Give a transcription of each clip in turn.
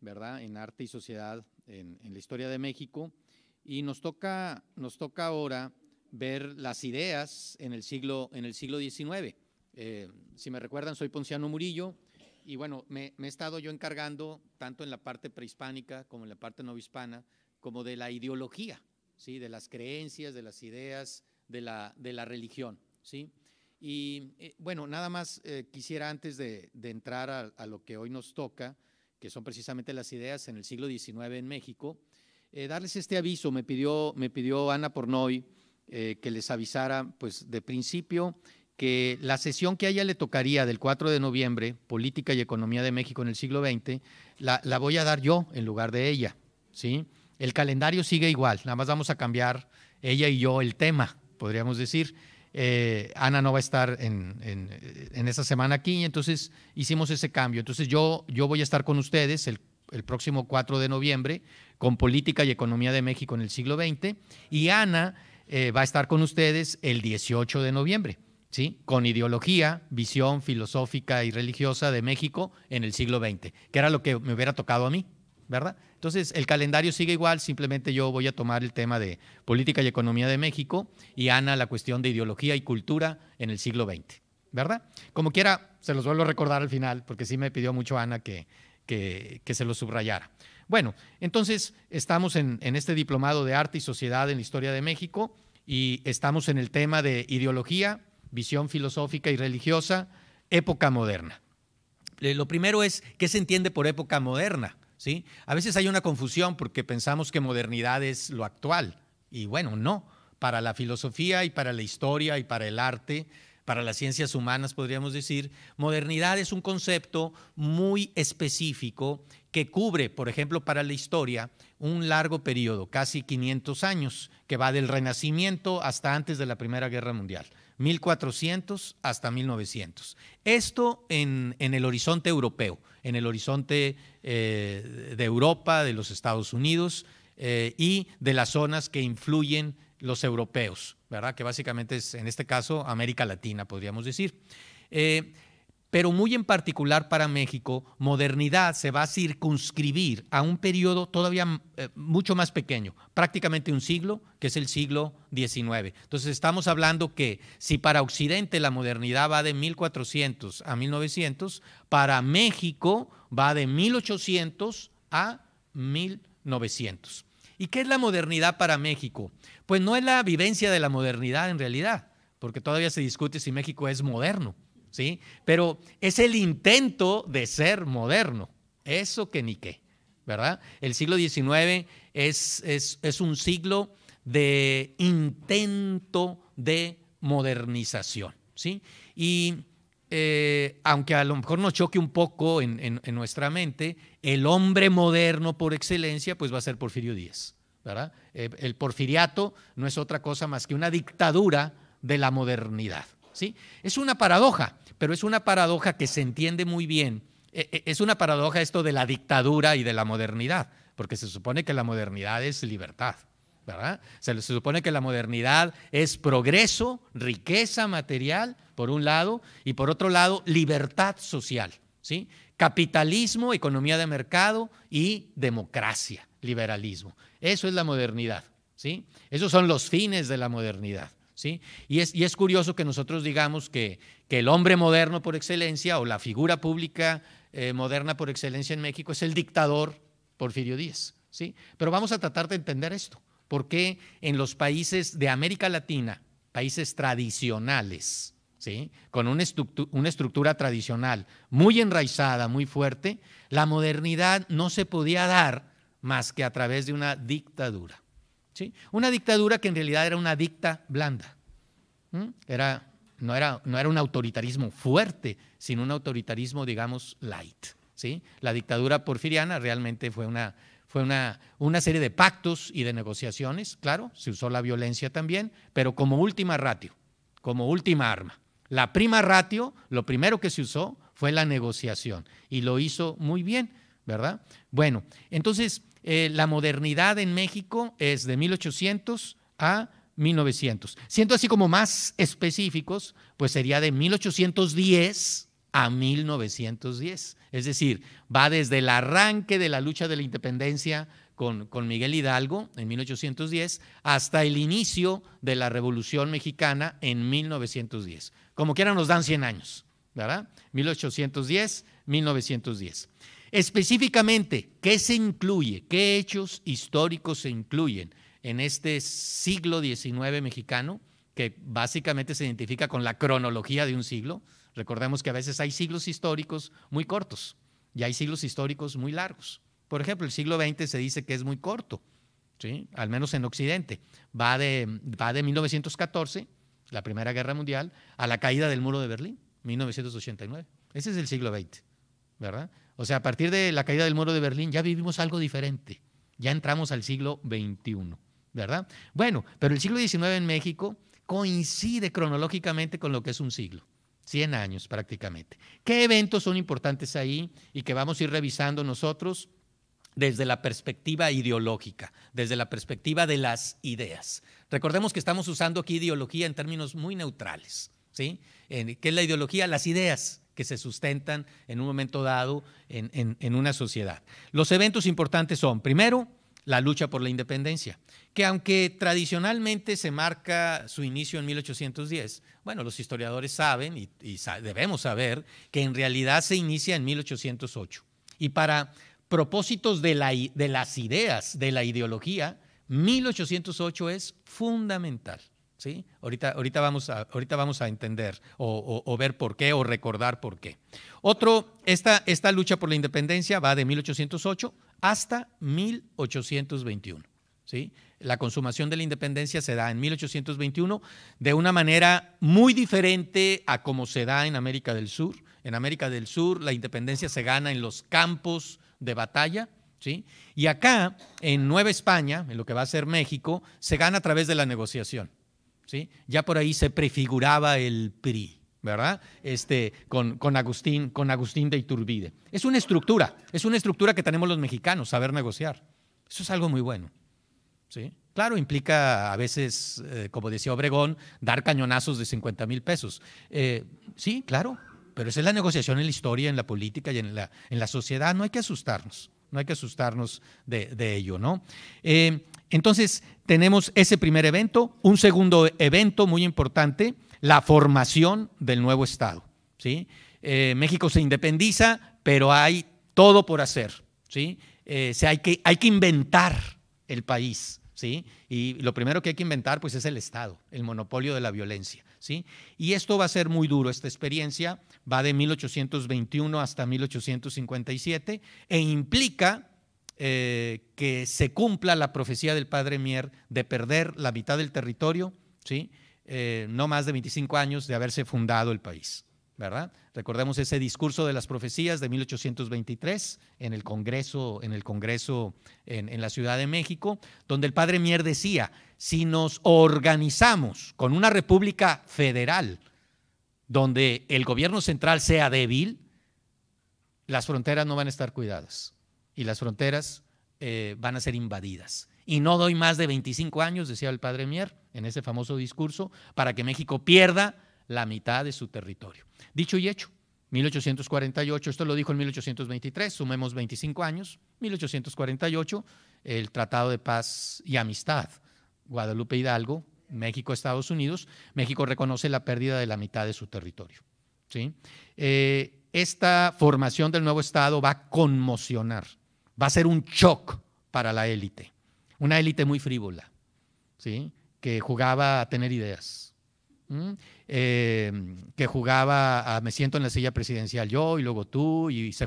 ¿verdad? En arte y sociedad en, la historia de México. Y nos toca, nos toca ahora ver las ideas en el siglo, en el siglo XIX. Eh, si me recuerdan, soy Ponciano Murillo y bueno, me, he estado yo encargando tanto en la parte prehispánica como en la parte novohispana, como de la ideología, ¿sí? de las creencias, de las ideas, de la, de la religión. ¿sí? Y eh, bueno, nada más eh, quisiera antes de, entrar a, lo que hoy nos toca, que son precisamente las ideas en el siglo XIX en México, eh, darles este aviso. Me pidió, me pidió Ana Pornoy eh, que les avisara, pues de principio, que la sesión que a ella le tocaría del 4 de noviembre, Política y Economía de México en el siglo XX, la, la voy a dar yo en lugar de ella. ¿sí? El calendario sigue igual, nada más vamos a cambiar ella y yo el tema, podríamos decir. Eh, Ana no va a estar en, en, esta semana aquí, entonces hicimos ese cambio. Entonces yo, yo voy a estar con ustedes el, próximo 4 de noviembre con Política y Economía de México en el siglo XX y Ana eh, va a estar con ustedes el 18 de noviembre. ¿Sí? con ideología, visión filosófica y religiosa de México en el siglo XX, que era lo que me hubiera tocado a mí. ¿verdad? Entonces, el calendario sigue igual, simplemente yo voy a tomar el tema de política y economía de México y Ana la cuestión de ideología y cultura en el siglo XX, ¿verdad? Como quiera, se los vuelvo a recordar al final, porque sí me pidió mucho Ana que, que, se lo subrayara. Bueno, entonces estamos en, en este diplomado de arte y sociedad en la historia de México y estamos en el tema de ideología, visión filosófica y religiosa, época moderna. Eh, lo primero es, ¿qué se entiende por época moderna? ¿sí? A veces hay una confusión porque pensamos que modernidad es lo actual, y bueno, no. Para la filosofía y para la historia y para el arte, para las ciencias humanas, podríamos decir, modernidad es un concepto muy específico que cubre, por ejemplo, para la historia, un largo periodo, casi 500 años, que va del Renacimiento hasta antes de la Primera Guerra Mundial, 1400 hasta 1900. Esto en el horizonte europeo en el horizonte eh, de Europa, de los Estados Unidos eh, y de las zonas que influyen los europeos, ¿verdad? Que básicamente es, en este caso, América Latina, podríamos decir. Eh, pero muy en particular para México, modernidad se va a circunscribir a un periodo todavía eh, mucho más pequeño, prácticamente un siglo, que es el siglo XIX. Entonces estamos hablando que si para Occidente la modernidad va de 1400 a 1900, para México va de 1800 a 1900. ¿Y qué es la modernidad para México? Pues no es la vivencia de la modernidad en realidad, porque todavía se discute si México es moderno ¿sí? Pero es el intento de ser moderno, eso que ni qué, ¿verdad? El siglo XIX es, un siglo de intento de modernización, ¿sí? Y eh, aunque a lo mejor nos choque un poco en, nuestra mente, el hombre moderno por excelencia, pues va a ser Porfirio Díaz, eh, el porfiriato no es otra cosa más que una dictadura de la modernidad. Es una paradoja, pero es una paradoja que se entiende muy bien. E, e, es una paradoja esto de la dictadura y de la modernidad, porque se supone que la modernidad es libertad. ¿verdad? Se, supone que la modernidad es progreso, riqueza material, por un lado, y por otro lado, libertad social, ¿sí? Capitalismo, economía de mercado y democracia, liberalismo. Eso es la modernidad, ¿sí? Esos son los fines de la modernidad. Y es, curioso que nosotros digamos que, el hombre moderno por excelencia o la figura pública eh, moderna por excelencia en México es el dictador Porfirio Díaz, ¿sí? Pero vamos a tratar de entender esto. ¿Por qué en los países de América Latina, países tradicionales, ¿sí? con una, una estructura tradicional muy enraizada, muy fuerte, la modernidad no se podía dar más que a través de una dictadura. Una dictadura que en realidad era una dicta blanda. Era, no, era, no era un autoritarismo fuerte, sino un autoritarismo, digamos, light. ¿sí? La dictadura porfiriana realmente fue una, fue una, una, serie de pactos y de negociaciones, claro, se usó la violencia también, pero como última ratio, como última arma. La prima ratio, lo primero que se usó fue la negociación y lo hizo muy bien, ¿verdad? Bueno, entonces, eh, la modernidad en México es de 1800 a 1900. Siendo así como más específicos, pues sería de 1810 a 1910. Es decir, va desde el arranque de la lucha de la independencia con, con, Miguel Hidalgo en 1810 hasta el inicio de la Revolución Mexicana en 1910. Como quieran, nos dan 100 años, ¿verdad? 1810, 1910. Específicamente, ¿qué se incluye? ¿Qué hechos históricos se incluyen en este siglo XIX mexicano, que básicamente se identifica con la cronología de un siglo? Recordemos que a veces hay siglos históricos muy cortos y hay siglos históricos muy largos. Por ejemplo, el siglo XX se dice que es muy corto, ¿sí? al menos en Occidente. Va de, va de 1914, la Primera Guerra Mundial, a la caída del muro de Berlín, 1989. Ese es el siglo XX, ¿verdad? O sea, a partir de la caída del muro de Berlín ya vivimos algo diferente. Ya entramos al siglo XXI, ¿verdad? Bueno, pero el siglo XIX en México coincide cronológicamente con lo que es un siglo. 100 años prácticamente. ¿Qué eventos son importantes ahí y que vamos a ir revisando nosotros desde la perspectiva ideológica, desde la perspectiva de las ideas? Recordemos que estamos usando aquí ideología en términos muy neutrales, ¿sí? ¿Qué es la ideología? Las ideas que se sustentan en un momento dado en, en, una sociedad. Los eventos importantes son, primero, la lucha por la independencia, que aunque tradicionalmente se marca su inicio en 1810, bueno, los historiadores saben y, y debemos saber que en realidad se inicia en 1808. Y para propósitos de, la, de las ideas, de la ideología, 1808 es fundamental. Ahorita, vamos, a, entender o, ver por qué o recordar por qué. Otro, esta, lucha por la independencia va de 1808 hasta 1821, ¿sí? La consumación de la independencia se da en 1821 de una manera muy diferente a como se da en América del Sur. En América del Sur la independencia se gana en los campos de batalla, ¿sí? Y acá, en Nueva España, en lo que va a ser México, se gana a través de la negociación. Ya por ahí se prefiguraba el PRI. ¿verdad? Este, con, con, Agustín, con Agustín de Iturbide. Es una estructura, es una estructura que tenemos los mexicanos, saber negociar. Eso es algo muy bueno. ¿sí? Claro, implica a veces, eh, como decía Obregón, dar cañonazos de 50 mil pesos. Eh, sí, claro, pero esa es la negociación en la historia, en la política y en la, en la sociedad. No hay que asustarnos, no hay que asustarnos de, ello, ¿no? Eh, entonces, tenemos ese primer evento, un segundo evento muy importante, la formación del nuevo Estado. ¿sí? Eh, México se independiza, pero hay todo por hacer. ¿sí? Eh, hay, que, hay que inventar el país. ¿sí? Y lo primero que hay que inventar pues, es el Estado, el monopolio de la violencia. ¿sí? Y esto va a ser muy duro, esta experiencia va de 1821 hasta 1857 e implica eh, que se cumpla la profecía del padre Mier de perder la mitad del territorio, ¿sí? Eh, no más de 25 años de haberse fundado el país. ¿verdad? Recordemos ese discurso de las profecías de 1823 en el Congreso, en el Congreso en, la Ciudad de México, donde el padre Mier decía, si nos organizamos con una república federal donde el gobierno central sea débil, las fronteras no van a estar cuidadas y las fronteras eh, van a ser invadidas. Y no doy más de 25 años, decía el padre Mier en ese famoso discurso, para que México pierda la mitad de su territorio. Dicho y hecho, 1848, esto lo dijo en 1823, sumemos 25 años, 1848, el Tratado de Paz y Amistad, Guadalupe Hidalgo, México, Estados Unidos, México reconoce la pérdida de la mitad de su territorio. ¿sí? Eh, esta formación del nuevo Estado va a conmocionar va a ser un shock para la élite. Una élite muy frívola, ¿sí? que jugaba a tener ideas, eh, que jugaba a me siento en la silla presidencial yo y luego tú, y se,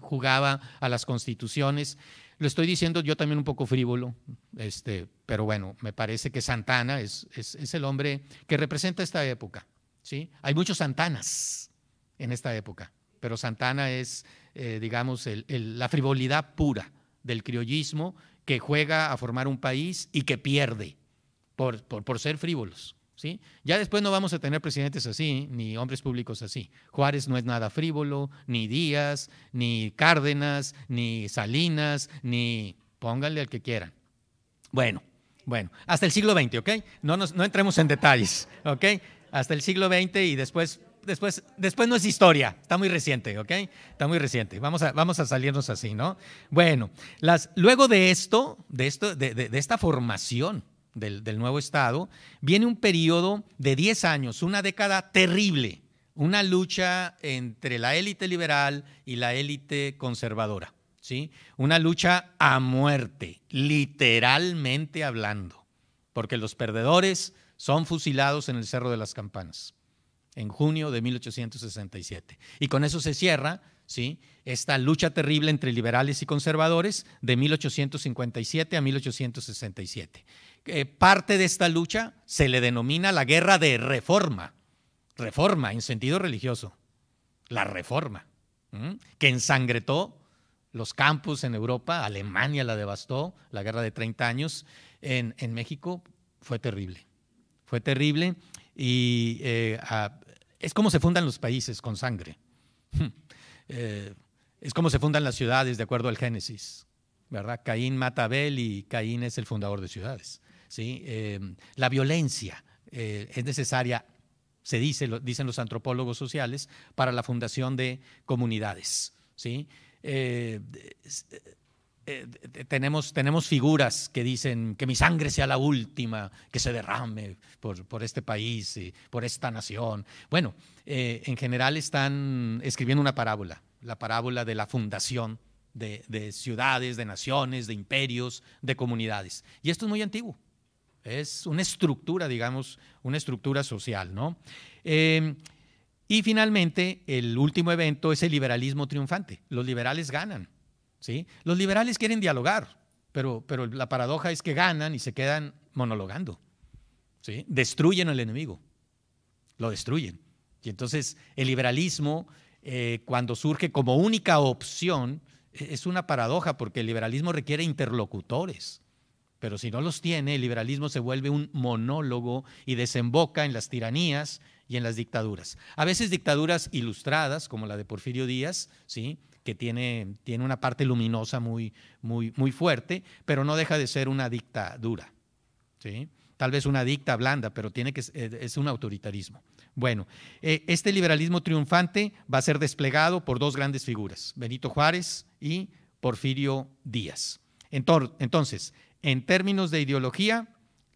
jugaba a las constituciones. Lo estoy diciendo yo también un poco frívolo, este, pero bueno, me parece que Santana es, es, es el hombre que representa esta época. ¿sí? Hay muchos Santanas en esta época, pero Santana es eh, digamos, la frivolidad pura del criollismo que juega a formar un país y que pierde por, ser frívolos. ¿Sí? Ya después no vamos a tener presidentes así, ni hombres públicos así. Juárez no es nada frívolo, ni Díaz, ni Cárdenas, ni Salinas, ni pónganle al que quieran. Bueno, bueno, hasta el siglo XX, ¿ok? No, no entremos en detalles, ¿ok? Hasta el siglo XX y después después, después no es historia, está muy reciente, ¿ok? Está muy reciente. Vamos a, vamos a salirnos así, ¿no? Bueno, las, luego de esto, de, esto de, esta formación del, del, nuevo Estado, viene un periodo de 10 años, una década terrible, una lucha entre la élite liberal y la élite conservadora, ¿sí? Una lucha a muerte, literalmente hablando, porque los perdedores son fusilados en el Cerro de las Campanas en junio de 1867. Y con eso se cierra ¿sí? esta lucha terrible entre liberales y conservadores de 1857 a 1867. Eh, parte de esta lucha se le denomina la guerra de reforma, reforma en sentido religioso, la reforma, que ensangretó los campos en Europa, Alemania la devastó, la guerra de 30 años, en, México fue terrible, fue terrible y eh, a, es como se fundan los países con sangre. Hmm. Eh, es como se fundan las ciudades de acuerdo al Génesis, ¿verdad? Caín mata a Abel y Caín es el fundador de ciudades. ¿sí? Eh, la violencia eh, es necesaria, se dicen los antropólogos sociales, para la fundación de comunidades. ¿sí? Eh, tenemos, tenemos figuras que dicen que mi sangre sea la última, que se derrame por, por este país, y por esta nación. Bueno, eh, en general están escribiendo una parábola, la parábola de la fundación de, ciudades, de naciones, de imperios, de comunidades. Y esto es muy antiguo. Es una estructura, digamos, una estructura social, ¿no? Eh, y finalmente, el último evento es el liberalismo triunfante. Los liberales ganan los liberales quieren dialogar, pero, pero la paradoja es que ganan y se quedan monologando. ¿sí? Destruyen al enemigo, lo destruyen. Y entonces el liberalismo, eh, cuando surge como única opción, e, es una paradoja porque el liberalismo requiere interlocutores. Pero si no los tiene, el liberalismo se vuelve un monólogo y desemboca en las tiranías y en las dictaduras. A veces dictaduras ilustradas, como la de Porfirio Díaz, ¿sí? que tiene, tiene una parte luminosa muy, muy, muy fuerte, pero no deja de ser una dictadura. ¿sí? Tal vez una dicta blanda, pero tiene que, eh, es un autoritarismo. Bueno, eh, este liberalismo triunfante va a ser desplegado por dos grandes figuras, Benito Juárez y Porfirio Díaz. Entonces, en términos de ideología,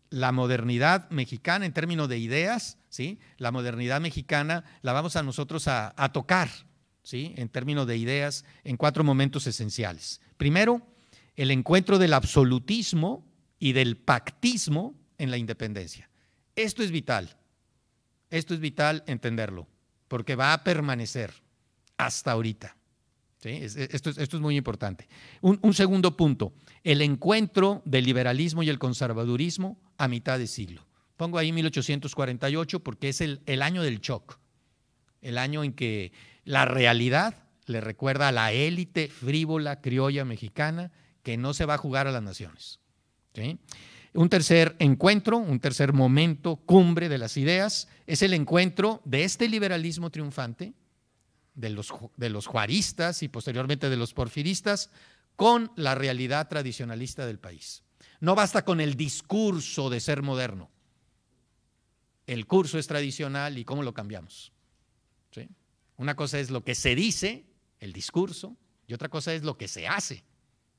la modernidad mexicana, en términos de ideas, ¿sí? la modernidad mexicana la vamos a nosotros a tocar ¿sí? en términos de ideas, en cuatro momentos esenciales. Primero, el encuentro del absolutismo y del pactismo en la independencia. Esto es vital, esto es vital entenderlo, porque va a permanecer hasta ahorita. ¿sí? Esto, esto, es muy importante. Un, segundo punto, el encuentro del liberalismo y el conservadurismo a mitad de siglo. Pongo ahí 1848 porque es el, el año del shock, el año en que la realidad le recuerda a la élite frívola criolla mexicana que no se va a jugar a las naciones. Un tercer encuentro, un tercer momento, cumbre de las ideas, es el encuentro de este liberalismo triunfante, de los, de los juaristas y posteriormente de los porfiristas, con la realidad tradicionalista del país. No basta con el discurso de ser moderno. El curso es tradicional y cómo lo cambiamos. Una cosa es lo que se dice, el discurso, y otra cosa es lo que se hace,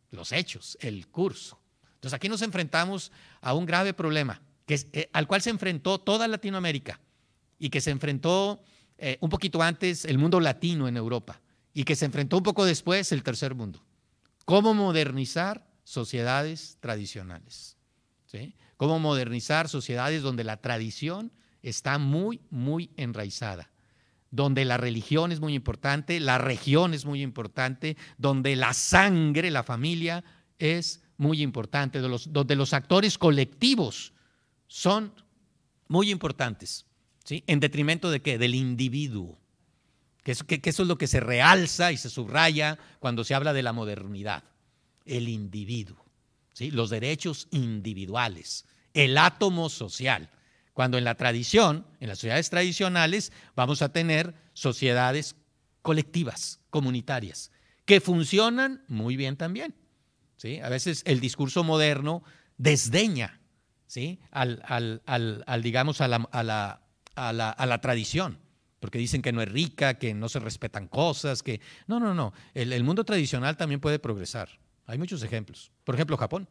los hechos, el curso. Entonces aquí nos enfrentamos a un grave problema eh, al cual se enfrentó toda Latinoamérica y que se enfrentó eh, un poquito antes el mundo latino en Europa y que se enfrentó un poco después el tercer mundo. ¿Cómo modernizar sociedades tradicionales? ¿Cómo modernizar sociedades donde la tradición está muy, muy enraizada? donde la religión es muy importante, la región es muy importante, donde la sangre, la familia es muy importante, donde los, actores colectivos son muy importantes, ¿sí? ¿En detrimento de qué? Del individuo, que eso, es lo que se realza y se subraya cuando se habla de la modernidad, el individuo, ¿sí? Los derechos individuales, el átomo social. Cuando en la tradición, en las sociedades tradicionales, vamos a tener sociedades colectivas, comunitarias, que funcionan muy bien también. ¿sí? A veces el discurso moderno desdeña ¿sí? al, al, al, digamos, a la, a, la, a, la, a la, tradición, porque dicen que no es rica, que no se respetan cosas, que... No, no, no. El, mundo tradicional también puede progresar. Hay muchos ejemplos. Por ejemplo, Japón.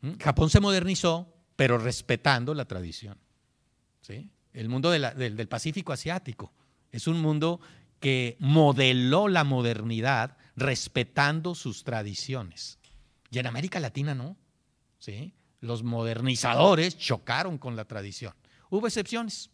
¿Mm? Japón se modernizó pero respetando la tradición. ¿sí? El mundo del Pacífico Asiático es un mundo que modeló la modernidad respetando sus tradiciones. Y en América Latina no. ¿sí? Los modernizadores chocaron con la tradición. Hubo excepciones.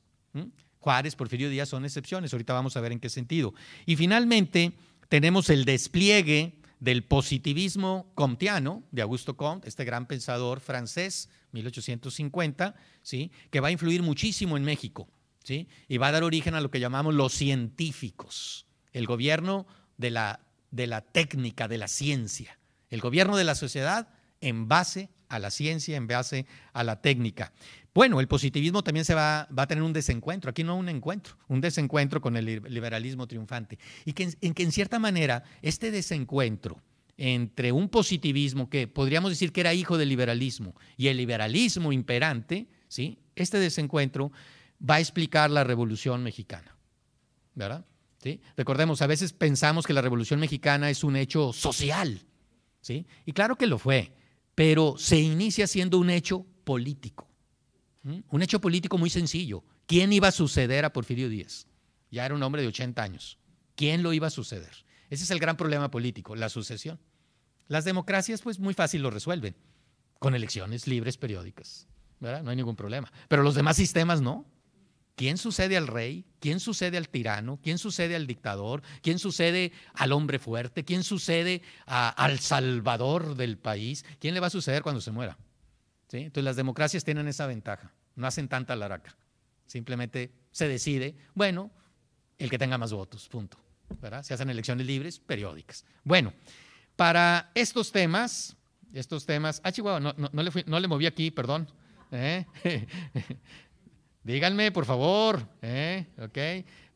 Juárez, Porfirio Díaz son excepciones. Ahorita vamos a ver en qué sentido. Y finalmente tenemos el despliegue del positivismo comtiano de Augusto Comte, este gran pensador francés 1850, ¿sí? que va a influir muchísimo en México ¿sí? y va a dar origen a lo que llamamos los científicos, el gobierno de la, de la técnica, de la ciencia, el gobierno de la sociedad en base a la ciencia, en base a la técnica. Bueno, el positivismo también se va, va a tener un desencuentro, aquí no un encuentro, un desencuentro con el liberalismo triunfante. Y que en, que en cierta manera este desencuentro entre un positivismo que podríamos decir que era hijo del liberalismo y el liberalismo imperante, ¿sí? este desencuentro va a explicar la Revolución Mexicana. ¿Verdad? ¿Sí? Recordemos, a veces pensamos que la Revolución Mexicana es un hecho social, ¿sí? Y claro que lo fue, pero se inicia siendo un hecho político. Un hecho político muy sencillo. ¿Quién iba a suceder a Porfirio Díaz? Ya era un hombre de 80 años. ¿Quién lo iba a suceder? Ese es el gran problema político, la sucesión. Las democracias, pues muy fácil lo resuelven, con elecciones libres periódicas, ¿verdad? No hay ningún problema. Pero los demás sistemas no. ¿Quién sucede al rey? ¿Quién sucede al tirano? ¿Quién sucede al dictador? ¿Quién sucede al hombre fuerte? ¿Quién sucede al salvador del país? ¿Quién le va a suceder cuando se muera? Entonces las democracias tienen esa ventaja, no hacen tanta laraca. Simplemente se decide, bueno, el que tenga más votos, punto. Se hacen elecciones libres periódicas. Bueno, para estos temas, estos temas, ah, Chihuahua, no, le, moví aquí, perdón. ¿eh? Díganme, por favor. ¿eh?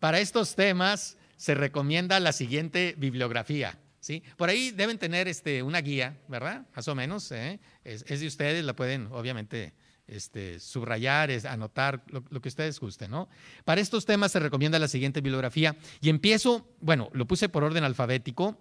Para estos temas se recomienda la siguiente bibliografía. ¿sí? Por ahí deben tener este, una guía, ¿verdad? Más o menos. ¿eh? Es, de ustedes, la pueden, obviamente, este, subrayar, es, anotar, lo, que ustedes gusten, ¿no? Para estos temas se recomienda la siguiente bibliografía. Y empiezo, bueno, lo puse por orden alfabético.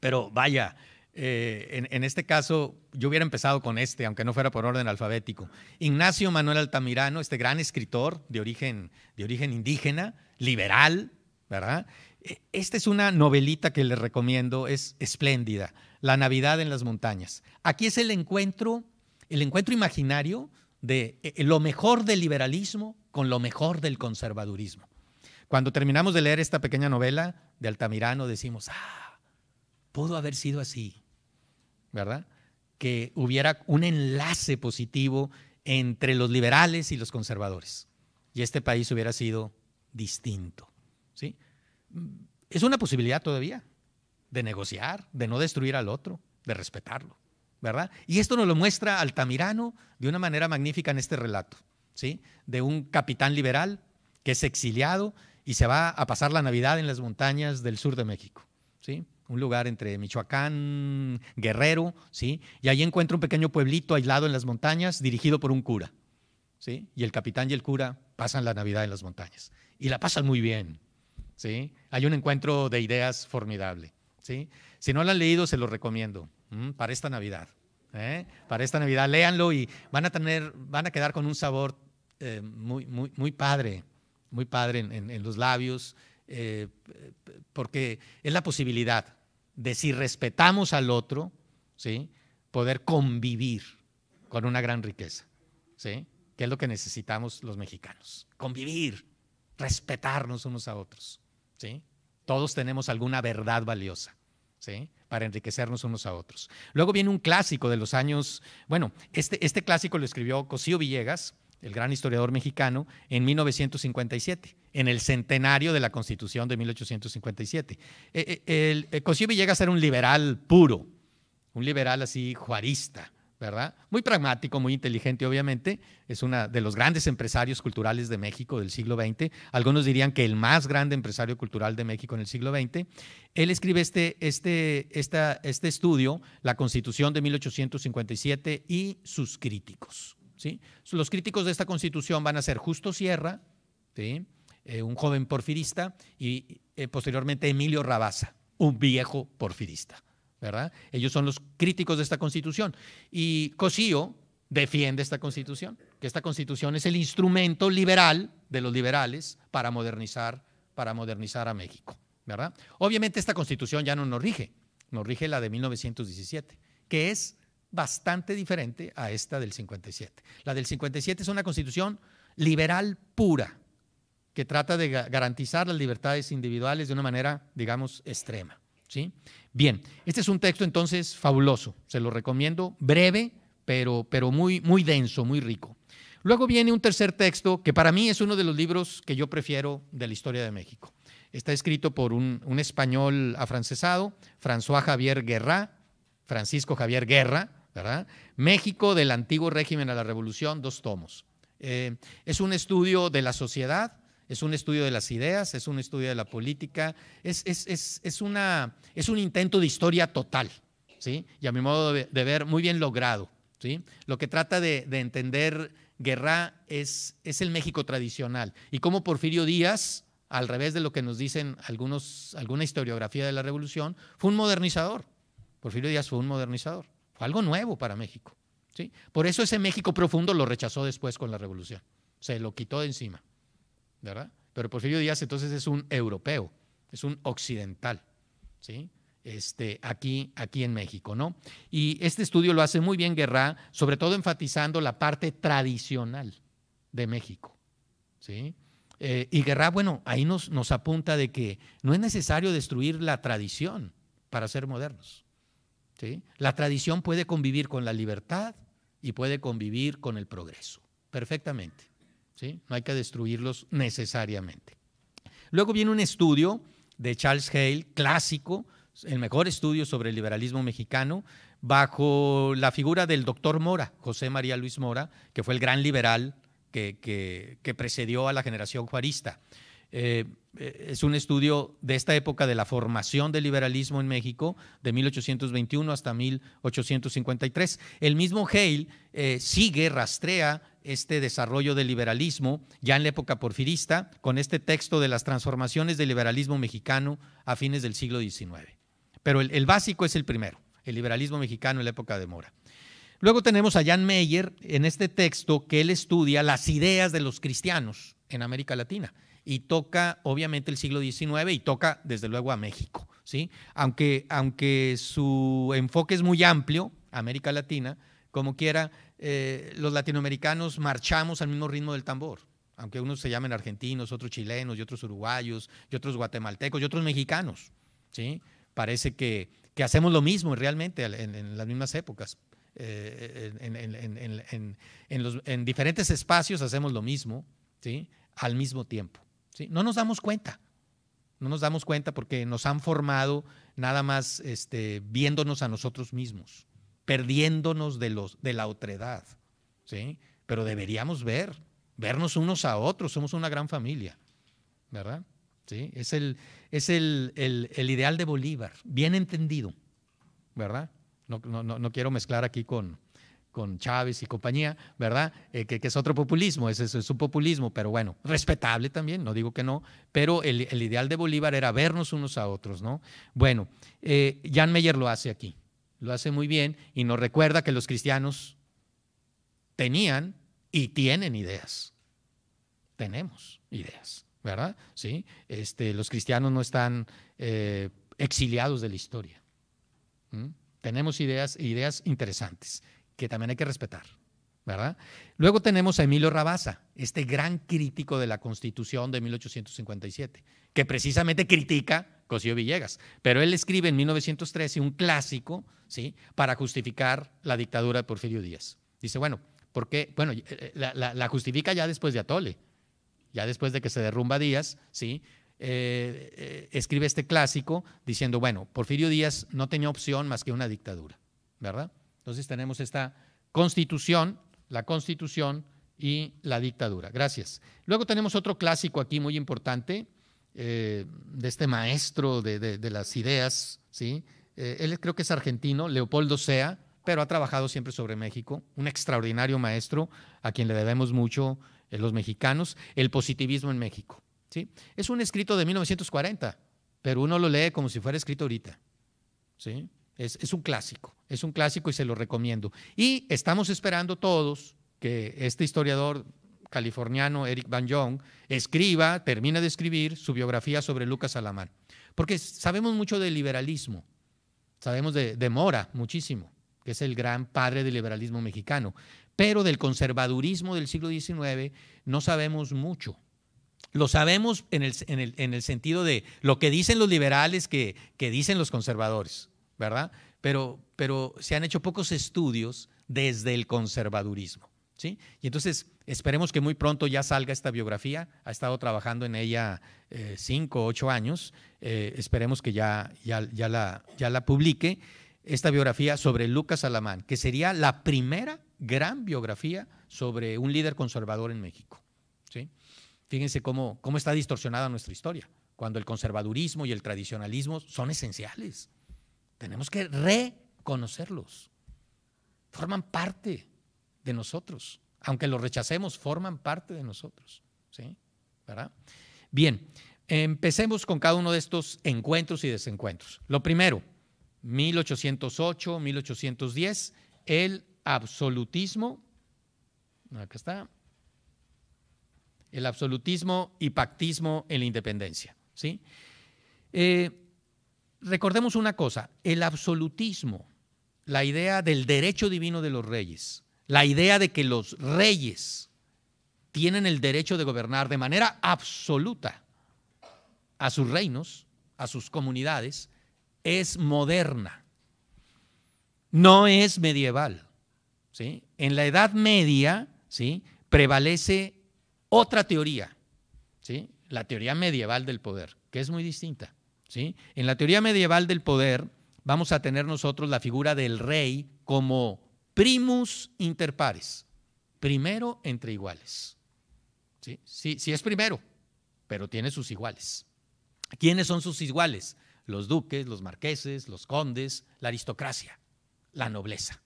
Pero vaya, eh, en, este caso yo hubiera empezado con este, aunque no fuera por orden alfabético. Ignacio Manuel Altamirano, este gran escritor de origen, de origen indígena, liberal, ¿verdad? E, esta es una novelita que les recomiendo, es espléndida, La Navidad en las montañas. Aquí es el encuentro, el encuentro imaginario de e, e, lo mejor del liberalismo con lo mejor del conservadurismo. Cuando terminamos de leer esta pequeña novela de Altamirano decimos, ah, pudo haber sido así, ¿verdad? Que hubiera un enlace positivo entre los liberales y los conservadores. Y este país hubiera sido distinto. ¿sí? Es una posibilidad todavía de negociar, de no destruir al otro, de respetarlo. ¿verdad? Y esto nos lo muestra Altamirano de una manera magnífica en este relato, ¿sí? De un capitán liberal que es exiliado y se va a pasar la Navidad en las montañas del sur de México, ¿sí? un lugar entre Michoacán, Guerrero, ¿sí? Y ahí encuentro un pequeño pueblito aislado en las montañas, dirigido por un cura, ¿sí? Y el capitán y el cura pasan la Navidad en las montañas. Y la pasan muy bien, ¿sí? Hay un encuentro de ideas formidable, ¿sí? Si no lo han leído, se lo recomiendo para esta Navidad. ¿eh? Para esta Navidad, léanlo y van a, tener, van a quedar con un sabor eh, muy, muy, padre, muy padre en, los labios, eh, porque es la posibilidad de si respetamos al otro, ¿sí? poder convivir con una gran riqueza, ¿sí? que es lo que necesitamos los mexicanos, convivir, respetarnos unos a otros. ¿sí? Todos tenemos alguna verdad valiosa. ¿Sí? para enriquecernos unos a otros. Luego viene un clásico de los años, bueno, este, este clásico lo escribió Cosío Villegas, el gran historiador mexicano, en 1957 en el centenario de la Constitución de 1857. Eh, eh, eh Cosío Villegas era un liberal puro, un liberal así juarista, ¿verdad? Muy pragmático, muy inteligente, obviamente. Es uno de los grandes empresarios culturales de México del siglo XX. Algunos dirían que el más grande empresario cultural de México en el siglo XX. Él escribe este, este, esta, este estudio, La Constitución de 1857 y sus críticos. ¿sí? Los críticos de esta Constitución van a ser Justo Sierra, ¿sí? Eh, un joven porfirista, y eh, posteriormente Emilio Rabasa, un viejo porfirista. ¿verdad? Ellos son los críticos de esta constitución. Y Cosío defiende esta constitución, que esta constitución es el instrumento liberal de los liberales para modernizar, para modernizar a México. ¿verdad? Obviamente esta constitución ya no nos rige, nos rige la de 1917, que es bastante diferente a esta del 57. La del 57 es una constitución liberal pura, que trata de garantizar las libertades individuales de una manera, digamos, extrema. ¿sí? Bien, este es un texto entonces fabuloso, se lo recomiendo, breve, pero, pero muy, muy denso, muy rico. Luego viene un tercer texto que para mí es uno de los libros que yo prefiero de la historia de México. Está escrito por un, español afrancesado, François Javier Guerra, Francisco Javier Guerra, ¿verdad? México del antiguo régimen a la revolución, dos tomos. Eh, es un estudio de la sociedad, es un estudio de las ideas, es un estudio de la política, es, es, una, es un intento de historia total, ¿sí? y a mi modo de, ver, muy bien logrado. ¿sí? Lo que trata de, entender Guerra es, es el México tradicional y cómo Porfirio Díaz, al revés de lo que nos dicen algunos, alguna historiografía de la revolución, fue un modernizador. Porfirio Díaz fue un modernizador, fue algo nuevo para México. ¿sí? Por eso ese México profundo lo rechazó después con la revolución, se lo quitó de encima. ¿verdad? Pero Porfirio Díaz entonces es un europeo, es un occidental, ¿sí? Este, aquí, aquí en México, ¿no? Y este estudio lo hace muy bien Guerra, sobre todo enfatizando la parte tradicional de México, eh, y Guerra, bueno, ahí nos, apunta de que no es necesario destruir la tradición para ser modernos, ¿sí? La tradición puede convivir con la libertad y puede convivir con el progreso, perfectamente. No hay que destruirlos necesariamente. Luego viene un estudio de Charles Hale, clásico, el mejor estudio sobre el liberalismo mexicano, bajo la figura del doctor Mora, José María Luis Mora, que fue el gran liberal que, precedió a la generación juarista. Eh, eh, es un estudio de esta época de la formación del liberalismo en México, de 1821 hasta 1853. El mismo Hale eh, sigue, rastrea este desarrollo del liberalismo ya en la época porfirista con este texto de las transformaciones del liberalismo mexicano a fines del siglo XIX. Pero el, básico es el primero, el liberalismo mexicano en la época de Mora. Luego tenemos a Jan Meyer en este texto que él estudia las ideas de los cristianos en América Latina y toca obviamente el siglo XIX y toca desde luego a México. ¿sí? Aunque, aunque su enfoque es muy amplio, América Latina, como quiera, eh, los latinoamericanos marchamos al mismo ritmo del tambor, aunque unos se llamen argentinos, otros chilenos, y otros uruguayos, y otros guatemaltecos, y otros mexicanos. ¿sí? Parece que, hacemos lo mismo realmente en, las mismas épocas. Eh, en, diferentes espacios hacemos lo mismo, ¿sí? al mismo tiempo. ¿sí? No nos damos cuenta, no nos damos cuenta porque nos han formado nada más este, viéndonos a nosotros mismos perdiéndonos de, los, de la otredad. ¿sí? Pero deberíamos ver, vernos unos a otros, somos una gran familia, ¿verdad? ¿Sí? Es, el, es el, ideal de Bolívar, bien entendido, ¿verdad? No, quiero mezclar aquí con, con Chávez y compañía, ¿verdad? Eh, que, es otro populismo, es, es, un populismo, pero bueno, respetable también, no digo que no, pero el, ideal de Bolívar era vernos unos a otros, ¿no? Bueno, eh, Jan Meyer lo hace aquí lo hace muy bien y nos recuerda que los cristianos tenían y tienen ideas. Tenemos ideas, ¿verdad? Sí, este, los cristianos no están eh, exiliados de la historia. ¿Mm? Tenemos ideas, ideas interesantes que también hay que respetar, ¿verdad? Luego tenemos a Emilio Rabasa, este gran crítico de la Constitución de 1857, que precisamente critica Cosío Villegas, pero él escribe en 1913 un clásico ¿sí? para justificar la dictadura de Porfirio Díaz. Dice, bueno, ¿por qué? Bueno, eh, eh, la, justifica ya después de Atole, ya después de que se derrumba Díaz, ¿sí? Eh, escribe este clásico diciendo, bueno, Porfirio Díaz no tenía opción más que una dictadura, ¿verdad? Entonces tenemos esta constitución, la constitución y la dictadura. Gracias. Luego tenemos otro clásico aquí muy importante de este maestro de, de las ideas, ¿sí? Eh, él creo que es argentino, Leopoldo Sea, pero ha trabajado siempre sobre México, un extraordinario maestro a quien le debemos mucho eh, los mexicanos, El positivismo en México. ¿sí? Es un escrito de 1940, pero uno lo lee como si fuera escrito ahorita. ¿sí? Es, un clásico, es un clásico y se lo recomiendo. Y estamos esperando todos que este historiador californiano Eric Van Jong escriba, termine de escribir su biografía sobre Lucas Alamán. Porque sabemos mucho del liberalismo, Sabemos de, Mora muchísimo, que es el gran padre del liberalismo mexicano, pero del conservadurismo del siglo XIX no sabemos mucho. Lo sabemos en el, sentido de lo que dicen los liberales, que, dicen los conservadores, ¿verdad? Pero, pero, se han hecho pocos estudios desde el conservadurismo, ¿sí? Y entonces Esperemos que muy pronto ya salga esta biografía. Ha estado trabajando en ella eh, cinco o ocho años. Eh, esperemos que ya, ya, ya, la, ya la publique. Esta biografía sobre Lucas Alamán, que sería la primera gran biografía sobre un líder conservador en México. ¿sí? Fíjense cómo, cómo está distorsionada nuestra historia, cuando el conservadurismo y el tradicionalismo son esenciales. Tenemos que reconocerlos. Forman parte de nosotros aunque los rechacemos, forman parte de nosotros. Bien, empecemos con cada uno de estos encuentros y desencuentros. Lo primero, 1808, 1810, el absolutismo. Acá está. El absolutismo y pactismo en la independencia. ¿sí? Eh, recordemos una cosa, el absolutismo, la idea del derecho divino de los reyes, la idea de que los reyes tienen el derecho de gobernar de manera absoluta a sus reinos, a sus comunidades, es moderna, no es medieval. En la Edad Media prevalece otra teoría, ¿sí? la teoría medieval del poder, que es muy distinta. ¿sí? En la teoría medieval del poder vamos a tener nosotros la figura del rey como primus inter pares, primero entre iguales. ¿Sí? Sí, es primero, pero tiene sus iguales. ¿Quiénes son sus iguales? Los duques, los marqueses, los condes, la aristocracia, la nobleza.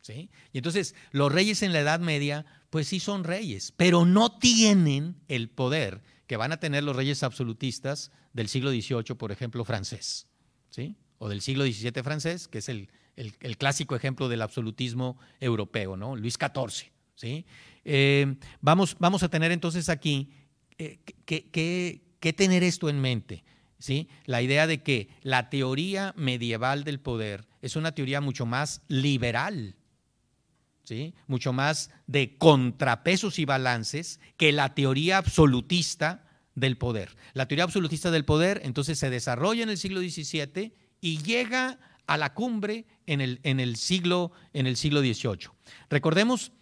¿Sí? Y entonces los reyes en la Edad Media, pues sí son reyes, pero no tienen el poder que van a tener los reyes absolutistas del siglo XVIII, por ejemplo, francés, ¿sí? o del siglo XVII francés, que es el, el, clásico ejemplo del absolutismo europeo, ¿no? Luis XIV, ¿sí? Eh, vamos, vamos a tener entonces aquí eh, ¿qué tener esto en mente, ¿sí? La idea de que la teoría medieval del poder es una teoría mucho más liberal, ¿sí? Mucho más de contrapesos y balances que la teoría absolutista del poder. La teoría absolutista del poder entonces se desarrolla en el siglo XVII y llega a la cumbre en el, siglo, en el siglo XVIII. Recordemos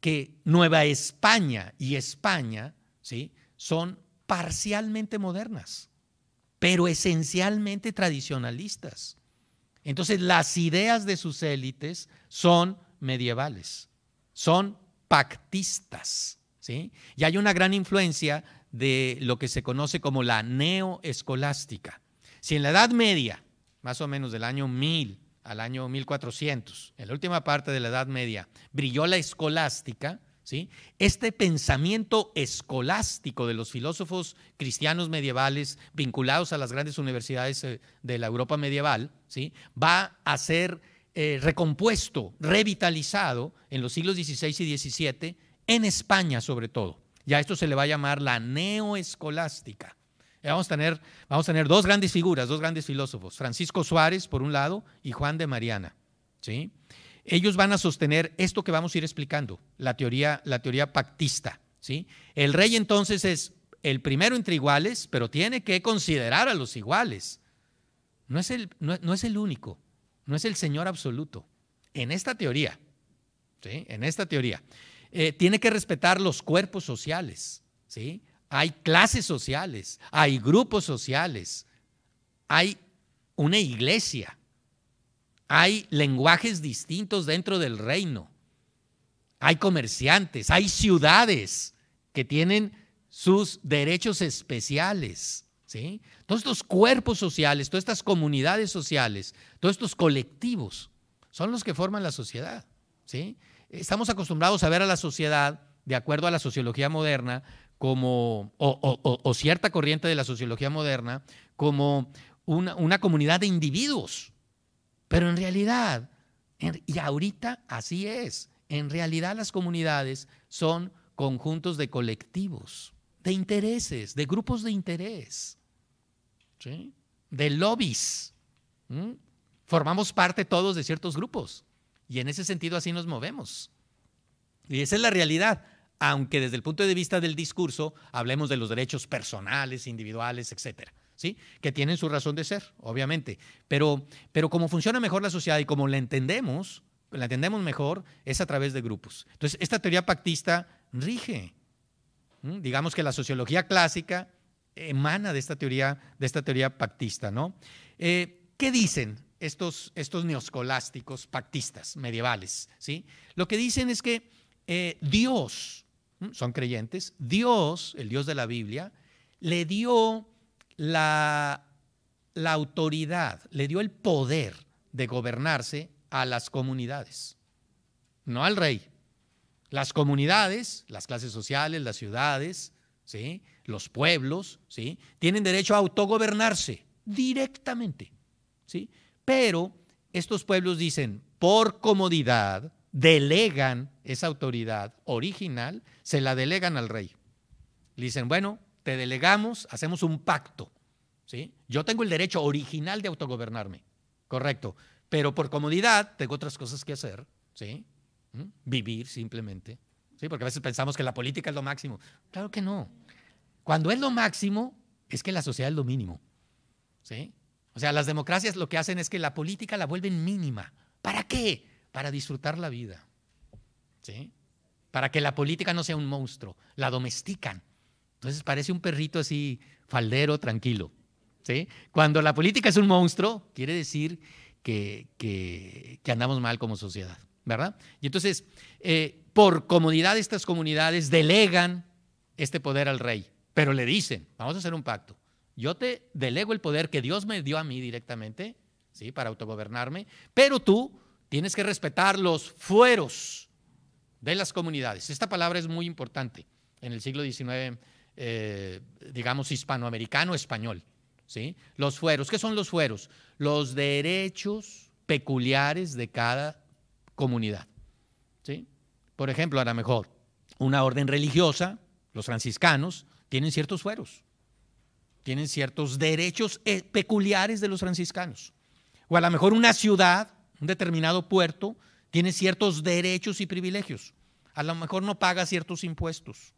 que Nueva España y España ¿sí? son parcialmente modernas, pero esencialmente tradicionalistas. Entonces las ideas de sus élites son medievales, son pactistas. ¿sí? Y hay una gran influencia de lo que se conoce como la neoescolástica. Si en la Edad Media más o menos del año 1000 al año 1400, en la última parte de la Edad Media, brilló la escolástica, ¿sí? este pensamiento escolástico de los filósofos cristianos medievales vinculados a las grandes universidades eh, de la Europa medieval, ¿sí? va a ser eh, recompuesto, revitalizado en los siglos XVI y XVII, en España sobre todo. Ya esto se le va a llamar la neoescolástica. Eh, vamos a, tener, vamos a tener dos grandes figuras, dos grandes filósofos, Francisco Suárez por un lado y Juan de Mariana. ¿sí? Ellos van a sostener esto que vamos a ir explicando, la teoría, la teoría pactista. ¿sí? El rey entonces es el primero entre iguales, pero tiene que considerar a los iguales. No es el, no, es el único, no es el señor absoluto. En esta teoría, ¿sí? en esta teoría, eh, tiene que respetar los cuerpos sociales. ¿sí? hay clases sociales, hay grupos sociales, hay una iglesia, hay lenguajes distintos dentro del reino, hay comerciantes, hay ciudades que tienen sus derechos especiales. ¿sí? Todos estos cuerpos sociales, todas estas comunidades sociales, todos estos colectivos son los que forman la sociedad. ¿sí? Estamos acostumbrados a ver a la sociedad, de acuerdo a la sociología moderna, como, o, cierta corriente de la sociología moderna, como una, comunidad de individuos. Pero en realidad, y ahorita así es, en realidad las comunidades son conjuntos de colectivos, de intereses, de grupos de interés, de lobbies. Formamos parte todos de ciertos grupos y en ese sentido así nos movemos. Y esa es la realidad aunque desde el punto de vista del discurso hablemos de los derechos personales, individuales, etcétera. ¿Sí? que tienen su razón de ser, obviamente. Pero, pero como funciona mejor la sociedad y como la entendemos, la entendemos mejor, es a través de grupos. Entonces, esta teoría pactista rige. Digamos que la sociología clásica emana de esta teoría, de esta teoría pactista. ¿no? Eh, ¿Qué dicen estos, estos neoscolásticos pactistas medievales? ¿sí? Lo que dicen es que eh, Dios son creyentes, Dios, el Dios de la Biblia, le dio la, autoridad, le dio el poder de gobernarse a las comunidades, no al rey. Las comunidades, las clases sociales, las ciudades, ¿sí? los pueblos, ¿sí? tienen derecho a autogobernarse directamente. ¿sí? Pero estos pueblos dicen, por comodidad, delegan esa autoridad original, se la delegan al rey. Le dicen, bueno, te delegamos, hacemos un pacto. ¿sí? Yo tengo el derecho original de autogobernarme, correcto, pero por comodidad tengo otras cosas que hacer, ¿sí? ¿Mm? vivir simplemente, ¿sí? porque a veces pensamos que la política es lo máximo. Claro que no. Cuando es lo máximo, es que la sociedad es lo mínimo. ¿sí? O sea, las democracias lo que hacen es que la política la vuelven mínima. ¿Para qué? para disfrutar la vida, ¿sí? Para que la política no sea un monstruo, la domestican. Entonces parece un perrito así, faldero, tranquilo, ¿sí? Cuando la política es un monstruo, quiere decir que, andamos mal como sociedad, ¿verdad? Y entonces, eh, por comodidad estas comunidades delegan este poder al rey, pero le dicen, vamos a hacer un pacto. Yo te delego el poder que Dios me dio a mí directamente, ¿sí? Para autogobernarme, pero tú Tienes que respetar los fueros de las comunidades. Esta palabra es muy importante en el siglo XIX, eh, digamos, hispanoamericano, español. ¿sí? Los fueros, ¿qué son los fueros? Los derechos peculiares de cada comunidad. ¿sí? Por ejemplo, a lo mejor una orden religiosa, los franciscanos, tienen ciertos fueros, tienen ciertos derechos eh, peculiares de los franciscanos. O a lo mejor una ciudad un determinado puerto tiene ciertos derechos y privilegios. A lo mejor no paga ciertos impuestos.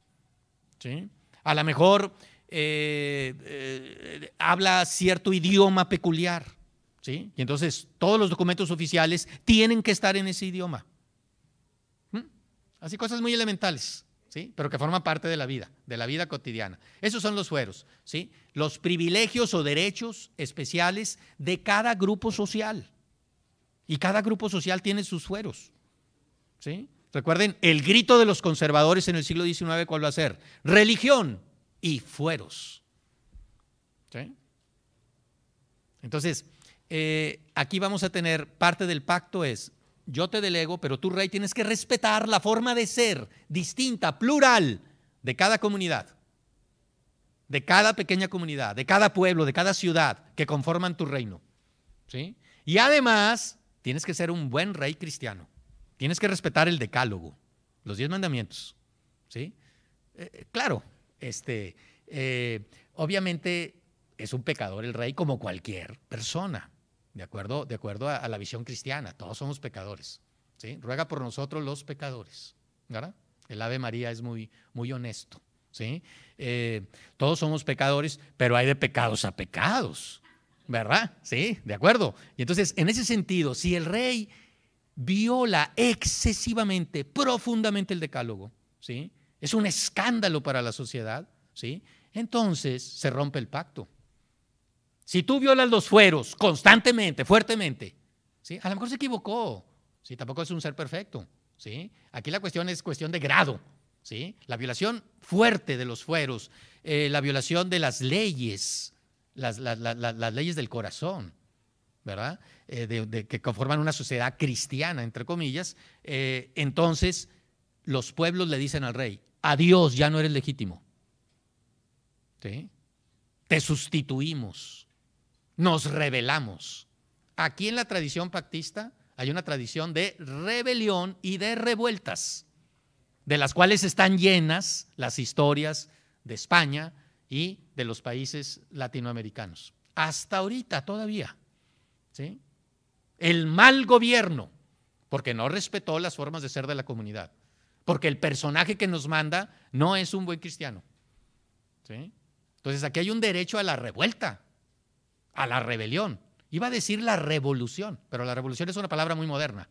¿sí? A lo mejor eh, eh, habla cierto idioma peculiar. ¿sí? Y entonces todos los documentos oficiales tienen que estar en ese idioma. ¿Mm? Así cosas muy elementales. ¿Sí? pero que forman parte de la vida, de la vida cotidiana. Esos son los fueros, ¿sí? los privilegios o derechos especiales de cada grupo social. Y cada grupo social tiene sus fueros. ¿sí? Recuerden, el grito de los conservadores en el siglo XIX, ¿cuál va a ser? Religión y fueros. ¿sí? Entonces, eh, aquí vamos a tener parte del pacto es, yo te delego, pero tú, rey, tienes que respetar la forma de ser distinta, plural, de cada comunidad, de cada pequeña comunidad, de cada pueblo, de cada ciudad que conforman tu reino. ¿sí? Y además, Tienes que ser un buen rey cristiano. Tienes que respetar el decálogo, los diez mandamientos. ¿sí? Eh, eh, claro, este, eh, obviamente es un pecador el rey como cualquier persona, de acuerdo, de acuerdo a, la visión cristiana. Todos somos pecadores. ¿sí? Ruega por nosotros los pecadores. El Ave María es muy, muy honesto. ¿sí? todos somos pecadores, pero hay de pecados a pecados. ¿Verdad? Sí, de acuerdo. Y entonces, en ese sentido, si el rey viola excesivamente, profundamente el decálogo, ¿sí? Es un escándalo para la sociedad, ¿sí? Entonces se rompe el pacto. Si tú violas los fueros constantemente, fuertemente, ¿sí? A lo mejor se equivocó, Tampoco es un ser perfecto, ¿sí? Aquí la cuestión es cuestión de grado, ¿sí? La violación fuerte de los fueros, eh, la violación de las leyes, las, leyes del corazón, ¿verdad? Eh, que conforman una sociedad cristiana, entre comillas. Eh, entonces, los pueblos le dicen al rey, adiós, ya no eres legítimo. Te sustituimos, nos rebelamos. Aquí en la tradición pactista hay una tradición de rebelión y de revueltas, de las cuales están llenas las historias de España, y de los países latinoamericanos. Hasta ahorita todavía. ¿sí? El mal gobierno, porque no respetó las formas de ser de la comunidad, porque el personaje que nos manda no es un buen cristiano. ¿sí? Entonces aquí hay un derecho a la revuelta, a la rebelión. Iba a decir la revolución, pero la revolución es una palabra muy moderna,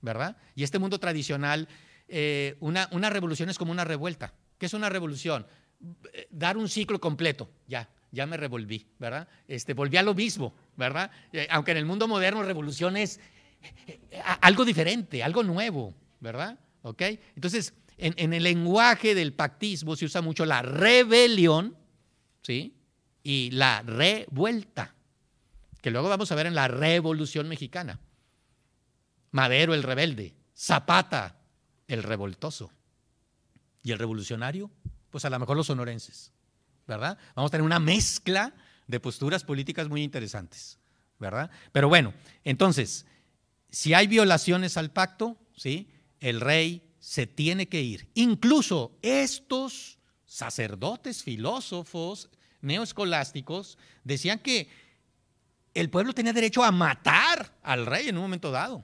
¿verdad? Y este mundo tradicional, eh, una, una revolución es como una revuelta. ¿Qué es una revolución? dar un ciclo completo, ya, ya me revolví, ¿verdad? Este, volví a lo mismo, ¿verdad? Eh, aunque en el mundo moderno revolución es eh, algo diferente, algo nuevo, ¿verdad? ¿Ok? Entonces, en, en el lenguaje del pactismo se usa mucho la rebelión, ¿sí? Y la revuelta, que luego vamos a ver en la revolución mexicana. Madero el rebelde, Zapata el revoltoso. ¿Y el revolucionario? pues a lo mejor los sonorenses, ¿verdad? Vamos a tener una mezcla de posturas políticas muy interesantes, ¿verdad? Pero bueno, entonces, si hay violaciones al pacto, ¿sí? El rey se tiene que ir. Incluso estos sacerdotes, filósofos, neoescolásticos, decían que el pueblo tenía derecho a matar al rey en un momento dado.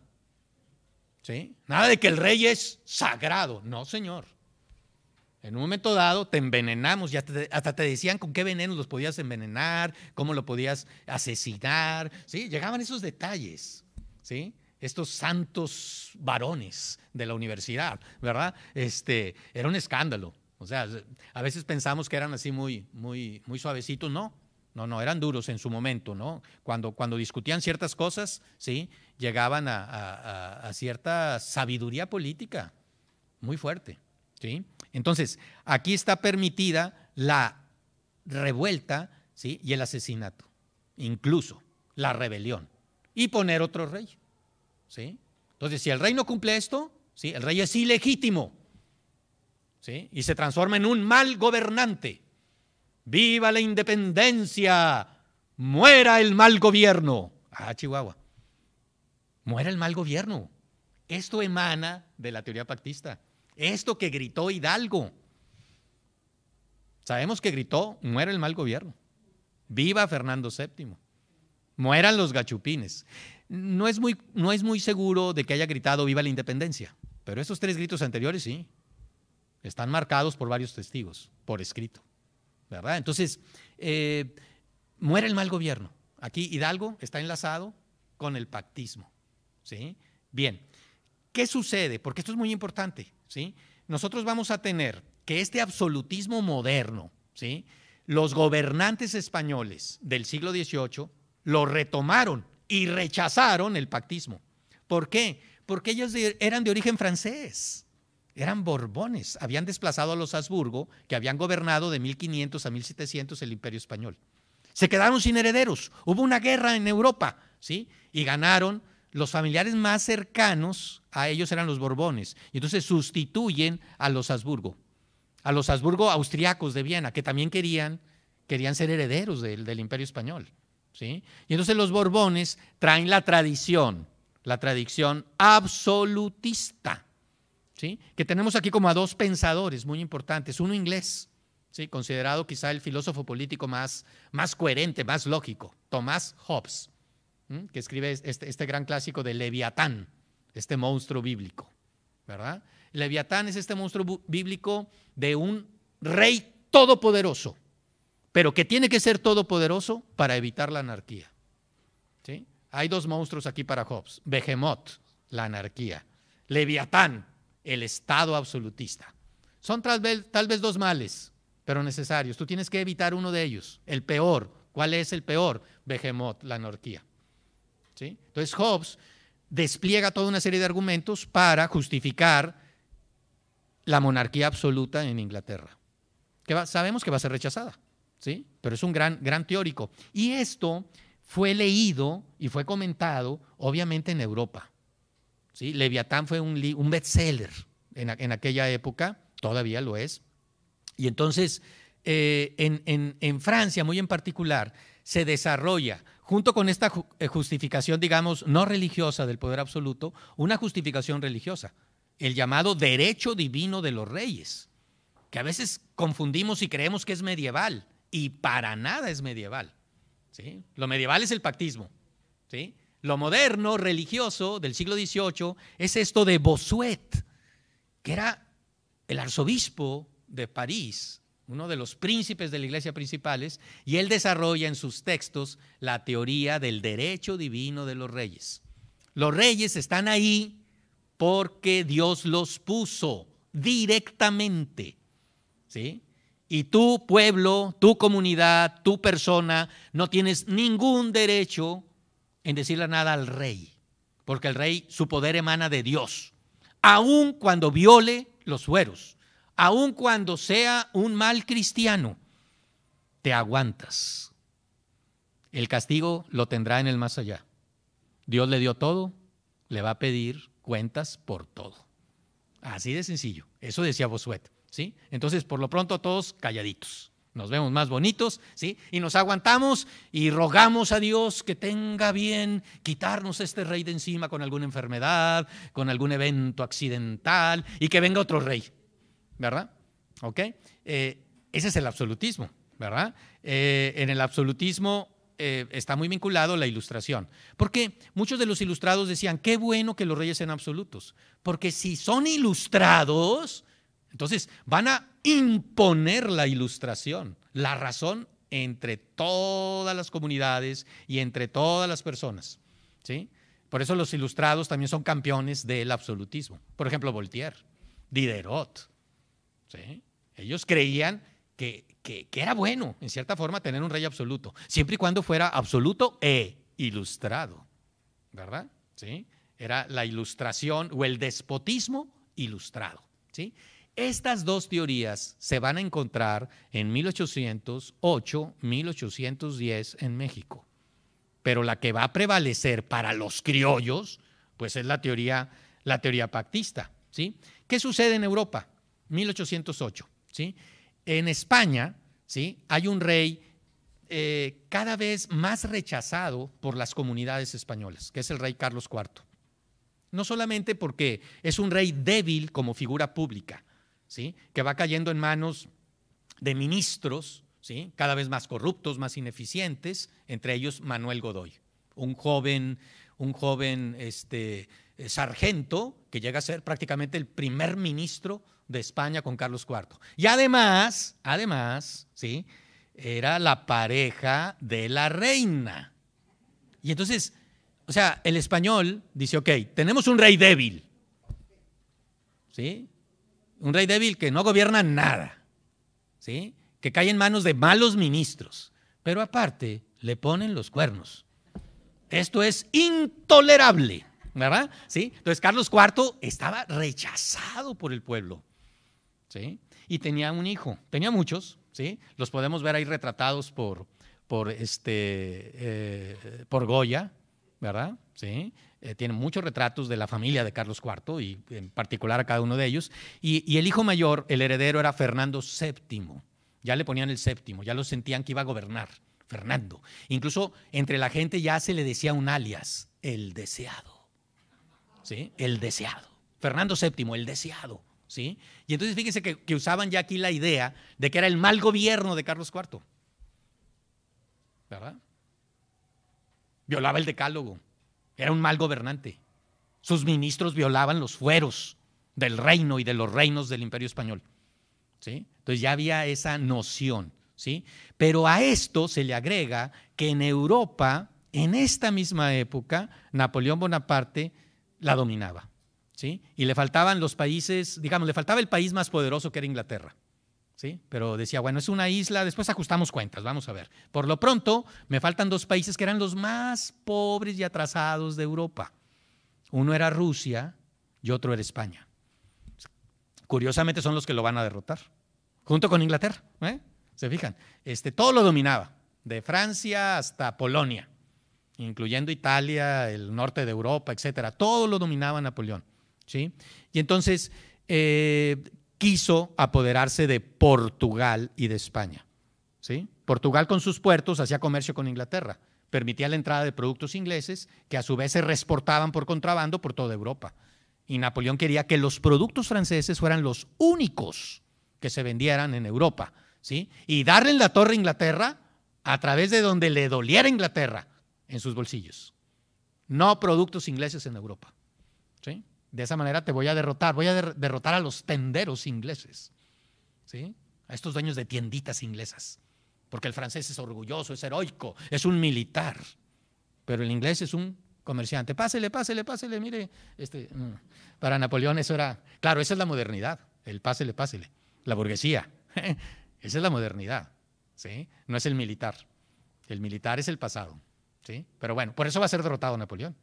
¿Sí? Nada de que el rey es sagrado. No, señor. En un momento dado te envenenamos, ya hasta, te decían con qué veneno los podías envenenar, cómo lo podías asesinar, ¿sí? Llegaban esos detalles, ¿sí? Estos santos varones de la universidad, ¿verdad? Este, era un escándalo. O sea, a veces pensamos que eran así muy, muy, muy suavecitos, no, no, no, eran duros en su momento, ¿no? Cuando, cuando discutían ciertas cosas, ¿sí? Llegaban a, a cierta sabiduría política muy fuerte, ¿sí? Entonces, aquí está permitida la revuelta ¿sí? y el asesinato, incluso la rebelión, y poner otro rey. ¿sí? Entonces, si el rey no cumple esto, ¿sí? el rey es ilegítimo ¿sí? y se transforma en un mal gobernante. ¡Viva la independencia! ¡Muera el mal gobierno! Ah, Chihuahua. Muera el mal gobierno. Esto emana de la teoría pactista. Esto que gritó Hidalgo. Sabemos que gritó, muera el mal gobierno. Viva Fernando VII. Mueran los gachupines. No es muy, no es muy seguro de que haya gritado viva la independencia, pero esos tres gritos anteriores sí. Están marcados por varios testigos, por escrito. ¿Verdad? Entonces, eh, muere el mal gobierno. Aquí Hidalgo está enlazado con el pactismo. ¿Sí? Bien. ¿Qué sucede? Porque esto es muy importante. ¿sí? Nosotros vamos a tener que este absolutismo moderno, ¿sí? Los gobernantes españoles del siglo XVIII lo retomaron y rechazaron el pactismo. ¿Por qué? Porque ellos eran de origen francés, eran borbones, habían desplazado a los Habsburgo, que habían gobernado de 1500 a 1700 el imperio español. Se quedaron sin herederos, hubo una guerra en Europa, ¿sí? Y ganaron los familiares más cercanos a ellos eran los Borbones. Y entonces sustituyen a los Habsburgo, a los Habsburgo austriacos de Viena, que también querían, querían ser herederos del, del Imperio Español. ¿sí? Y entonces los Borbones traen la tradición, la tradición absolutista, ¿sí? que tenemos aquí como a dos pensadores muy importantes, uno inglés, ¿sí? considerado quizá el filósofo político más, más coherente, más lógico, Tomás Hobbes que escribe este, este, gran clásico de Leviatán, este monstruo bíblico, ¿verdad? Leviatán es este monstruo bíblico de un rey todopoderoso, pero que tiene que ser todopoderoso para evitar la anarquía. Hay dos monstruos aquí para Hobbes, Behemoth, la anarquía, Leviatán, el Estado absolutista. Son tal vez, tal vez dos males, pero necesarios. Tú tienes que evitar uno de ellos, el peor. ¿Cuál es el peor? Behemoth, la anarquía. Entonces Hobbes despliega toda una serie de argumentos para justificar la monarquía absoluta en Inglaterra, que sabemos que va a ser rechazada, ¿sí? pero es un gran, gran teórico. Y esto fue leído y fue comentado, obviamente, en Europa. ¿sí? Leviatán fue un, un bestseller en, aquella época, todavía lo es. Y entonces, eh, en Francia, muy en particular, se desarrolla junto con esta eh, justificación, digamos, no religiosa del poder absoluto, una justificación religiosa, el llamado derecho divino de los reyes, que a veces confundimos y creemos que es medieval, y para nada es medieval. ¿sí? Lo medieval es el pactismo. ¿sí? Lo moderno, religioso del siglo XVIII, es esto de Bossuet, que era el arzobispo de París, uno de los príncipes de la iglesia principales, y él desarrolla en sus textos la teoría del derecho divino de los reyes. Los reyes están ahí porque Dios los puso directamente. ¿Sí? Y tu pueblo, tu comunidad, tu persona, no tienes ningún derecho en decirle nada al rey, porque el rey, su poder emana de Dios, aun cuando viole los sueros aun cuando sea un mal cristiano, te aguantas. El castigo lo tendrá en el más allá. Dios le dio todo, le va a pedir cuentas por todo. Así de sencillo. Eso decía Bosuet, ¿sí? Entonces, por lo pronto todos calladitos. Nos vemos más bonitos, ¿sí? Y nos aguantamos y rogamos a Dios que tenga bien quitarnos este rey de encima con alguna enfermedad, con algún evento accidental y que venga otro rey. ¿verdad? ¿Ok? Eh, ese es el absolutismo, ¿verdad? Eh, en el absolutismo eh, está muy vinculado la ilustración. Porque muchos de los ilustrados decían, qué bueno que los reyes sean absolutos, porque si son ilustrados, entonces van a imponer la ilustración, la razón entre todas las comunidades y entre todas las personas. ¿sí? Por eso los ilustrados también son campeones del absolutismo. Por ejemplo, Voltaire, Diderot, ¿sí? Ellos creían que, era bueno, en cierta forma, tener un rey absoluto, siempre y cuando fuera absoluto e ilustrado, ¿verdad? ¿Sí? Era la ilustración o el despotismo ilustrado, ¿sí? Estas dos teorías se van a encontrar en 1808, 1810 en México. Pero la que va a prevalecer para los criollos, pues es la teoría, la teoría pactista, ¿sí? ¿Qué sucede en Europa? 1808. ¿sí? En España ¿sí? hay un rey eh, cada vez más rechazado por las comunidades españolas, que es el rey Carlos IV. No solamente porque es un rey débil como figura pública, ¿sí? que va cayendo en manos de ministros ¿sí? cada vez más corruptos, más ineficientes, entre ellos Manuel Godoy, un joven, un joven este, eh, sargento que llega a ser prácticamente el primer ministro de España con Carlos IV. Y además, además, ¿sí? Era la pareja de la reina. Y entonces, o sea, el español dice, ok, tenemos un rey débil. ¿Sí? Un rey débil que no gobierna nada. ¿Sí? Que cae en manos de malos ministros. Pero aparte, le ponen los cuernos. Esto es intolerable, ¿verdad? ¿Sí? Entonces Carlos IV estaba rechazado por el pueblo. Y tenía un hijo, tenía muchos, ¿sí? Los podemos ver ahí retratados por, por, este, eh, por Goya, ¿verdad? ¿Sí? Eh, tiene muchos retratos de la familia de Carlos IV y en particular a cada uno de ellos. Y, y el hijo mayor, el heredero, era Fernando VII. Ya le ponían el séptimo, ya lo sentían que iba a gobernar, Fernando. Incluso entre la gente ya se le decía un alias, el deseado. ¿Sí? El deseado. Fernando VII, el deseado. Y entonces fíjense que, usaban ya aquí la idea de que era el mal gobierno de Carlos IV. ¿Verdad? Violaba el decálogo, era un mal gobernante. Sus ministros violaban los fueros del reino y de los reinos del imperio español. ¿sí? Entonces ya había esa noción. ¿sí? Pero a esto se le agrega que en Europa, en esta misma época, Napoleón Bonaparte la dominaba. ¿sí? Y le faltaban los países, digamos, le faltaba el país más poderoso que era Inglaterra. ¿Sí? Pero decía, bueno, es una isla, después ajustamos cuentas, vamos a ver. Por lo pronto, me faltan dos países que eran los más pobres y atrasados de Europa. Uno era Rusia y otro era España. Curiosamente son los que lo van a derrotar, junto con Inglaterra. ¿eh? Se fijan, este, todo lo dominaba, de Francia hasta Polonia, incluyendo Italia, el norte de Europa, etcétera. Todo lo dominaba Napoleón. Y entonces eh, quiso apoderarse de Portugal y de España. ¿sí? Portugal con sus puertos hacía comercio con Inglaterra, permitía la entrada de productos ingleses que a su vez se exportaban por contrabando por toda Europa. Y Napoleón quería que los productos franceses fueran los únicos que se vendieran en Europa, ¿sí? Y darle la torre a Inglaterra a través de donde le doliera Inglaterra en sus bolsillos. No productos ingleses en Europa, ¿sí? De esa manera te voy a derrotar, voy a derrotar a los tenderos ingleses, ¿sí? a estos dueños de tienditas inglesas, porque el francés es orgulloso, es heroico, es un militar, pero el inglés es un comerciante. Pásele, pásele, pásele, mire, este, mm, para Napoleón eso era, claro, esa es la modernidad, el pásele, pásele, la burguesía, esa es la modernidad, ¿sí? no es el militar, el militar es el pasado, ¿sí? pero bueno, por eso va a ser derrotado Napoleón.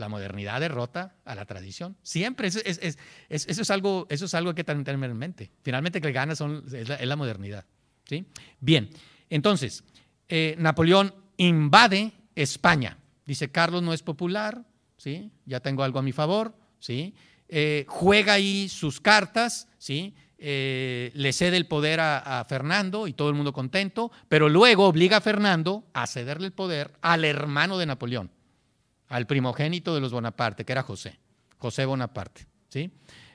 La modernidad derrota a la tradición. Siempre. Eso es, algo, eso es algo que tener en mente. Finalmente, que gana es, la, modernidad. ¿sí? Bien. Entonces, eh, Napoleón invade España. Dice, Carlos no es popular, ¿sí? ya tengo algo a mi favor. ¿sí? Eh, juega ahí sus cartas, ¿sí? Eh, le cede el poder a, Fernando y todo el mundo contento, pero luego obliga a Fernando a cederle el poder al hermano de Napoleón, al primogénito de los Bonaparte, que era José, José Bonaparte, ¿sí?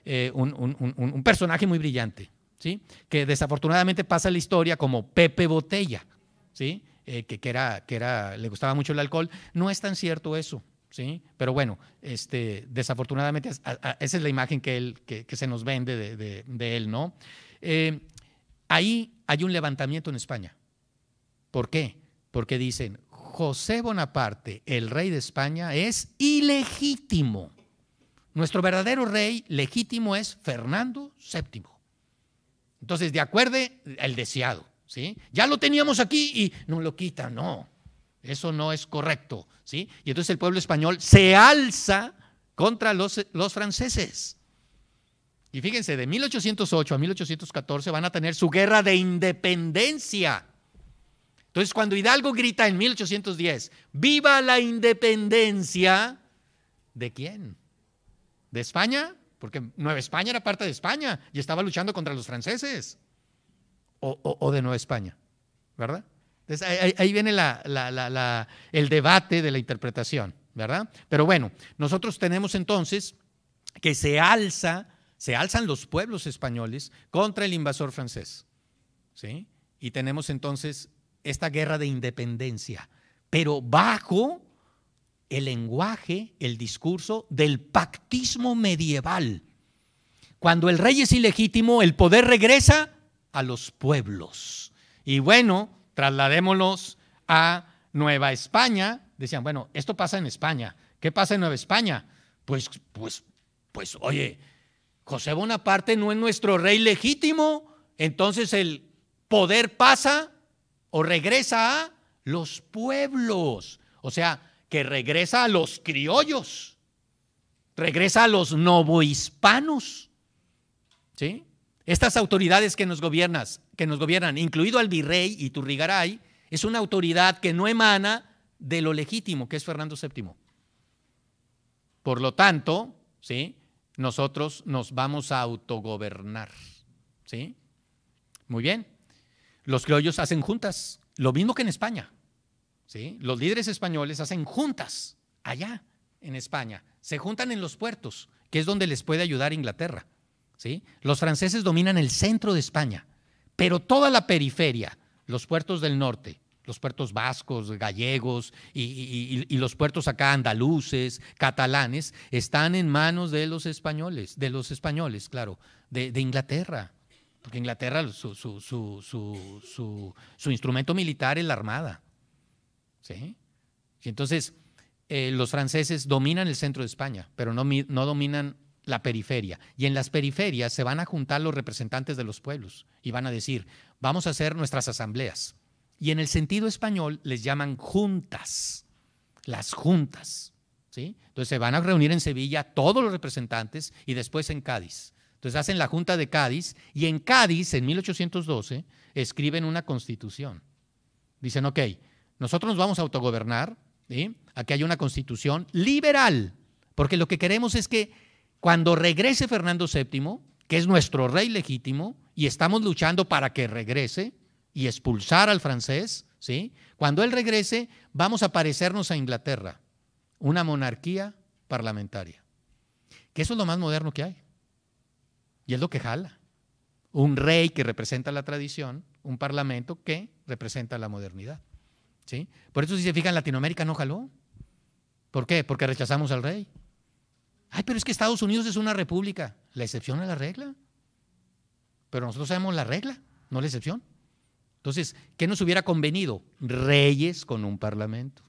Eh, un, personaje muy brillante, ¿sí? Que desafortunadamente pasa la historia como Pepe Botella, ¿sí? Eh, que, que, era, que era, le gustaba mucho el alcohol. No es tan cierto eso, ¿sí? Pero bueno, este, desafortunadamente esa es la imagen que, que, se nos vende de, él, ¿no? Eh, ahí hay un levantamiento en España. ¿Por qué? Porque dicen, José Bonaparte, el rey de España, es ilegítimo. Nuestro verdadero rey legítimo es Fernando VII. Entonces, de acuerdo el deseado, ¿sí? Ya lo teníamos aquí y no lo quitan, no. Eso no es correcto, ¿sí? Y entonces el pueblo español se alza contra los, los franceses. Y fíjense, de 1808 a 1814 van a tener su guerra de independencia entonces, cuando Hidalgo grita en 1810, ¡Viva la independencia! ¿De quién? ¿De España? Porque Nueva España era parte de España y estaba luchando contra los franceses. O, de Nueva España, ¿verdad? ahí, viene el debate de la interpretación, ¿verdad? Pero bueno, nosotros tenemos entonces que se alza, se alzan los pueblos españoles contra el invasor francés, ¿sí? Y tenemos entonces esta guerra de independencia, pero bajo el lenguaje, el discurso del pactismo medieval. Cuando el rey es ilegítimo, el poder regresa a los pueblos. Y bueno, trasladémoslos a Nueva España. Decían, bueno, esto pasa en España. ¿Qué pasa en Nueva España? Pues, pues, pues, oye, José Bonaparte no es nuestro rey legítimo. Entonces el poder pasa o regresa a los pueblos, o sea, que regresa a los criollos, regresa a los novohispanos. ¿Sí? Estas autoridades que nos gobiernas, que nos gobiernan, incluido al virrey y Turrigaray, es una autoridad que no emana de lo legítimo, que es Fernando VII. Por lo tanto, ¿sí? Nosotros nos vamos a autogobernar, ¿sí? Muy bien. Los criollos hacen juntas, lo mismo que en España. ¿sí? Los líderes españoles hacen juntas allá en España. Se juntan en los puertos, que es donde les puede ayudar Inglaterra. ¿sí? Los franceses dominan el centro de España, pero toda la periferia, los puertos del norte, los puertos vascos, gallegos y, los puertos acá andaluces, catalanes, están en manos de los españoles, de los españoles, claro, de Inglaterra porque Inglaterra su, instrumento militar es la armada. ¿sí? Y entonces eh, los franceses dominan el centro de España, pero no, no dominan la periferia. Y en las periferias se van a juntar los representantes de los pueblos y van a decir, vamos a hacer nuestras asambleas. Y en el sentido español les llaman juntas, las juntas. ¿sí? Entonces se van a reunir en Sevilla todos los representantes y después en Cádiz. Entonces hacen la Junta de Cádiz y en Cádiz, en 1812, escriben una constitución. Dicen, ok, nosotros nos vamos a autogobernar, aquí hay una constitución liberal, porque lo que queremos es que cuando regrese Fernando VII, que es nuestro rey legítimo, y estamos luchando para que regrese y expulsar al francés, ¿sí? cuando él regrese vamos a parecernos a Inglaterra, una monarquía parlamentaria, que eso es lo más moderno que hay. Y es lo que jala. Un rey que representa la tradición, un parlamento que representa la modernidad. ¿sí? Por eso si se fijan, Latinoamérica no jaló. ¿Por qué? Porque rechazamos al rey. Ay, pero es que Estados Unidos es una república. La excepción a la regla. Pero nosotros sabemos la regla, no la excepción. Entonces, ¿qué nos hubiera convenido? Reyes con un parlamento.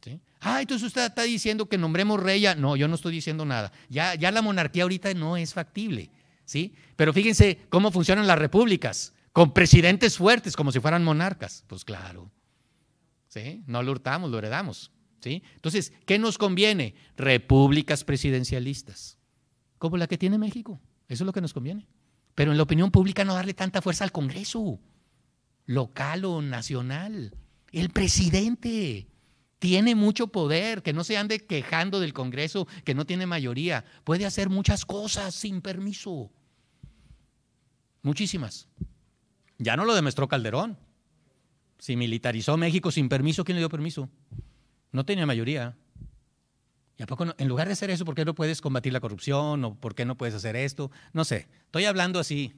¿Sí? Ah, entonces usted está diciendo que nombremos rey No, yo no estoy diciendo nada. Ya, ya la monarquía ahorita no es factible. ¿sí? Pero fíjense cómo funcionan las repúblicas, con presidentes fuertes, como si fueran monarcas. Pues claro, ¿sí? No lo hurtamos, lo heredamos, ¿sí? Entonces, ¿qué nos conviene? Repúblicas presidencialistas, como la que tiene México. Eso es lo que nos conviene. Pero en la opinión pública no darle tanta fuerza al Congreso, local o nacional. El presidente tiene mucho poder, que no se ande quejando del Congreso, que no tiene mayoría. Puede hacer muchas cosas sin permiso. Muchísimas. Ya no lo demostró Calderón. Si militarizó México sin permiso, ¿quién le dio permiso? No tenía mayoría. ¿Y a poco En lugar de hacer eso, ¿por qué no puedes combatir la corrupción? ¿O por qué no puedes hacer esto? No sé. Estoy hablando así,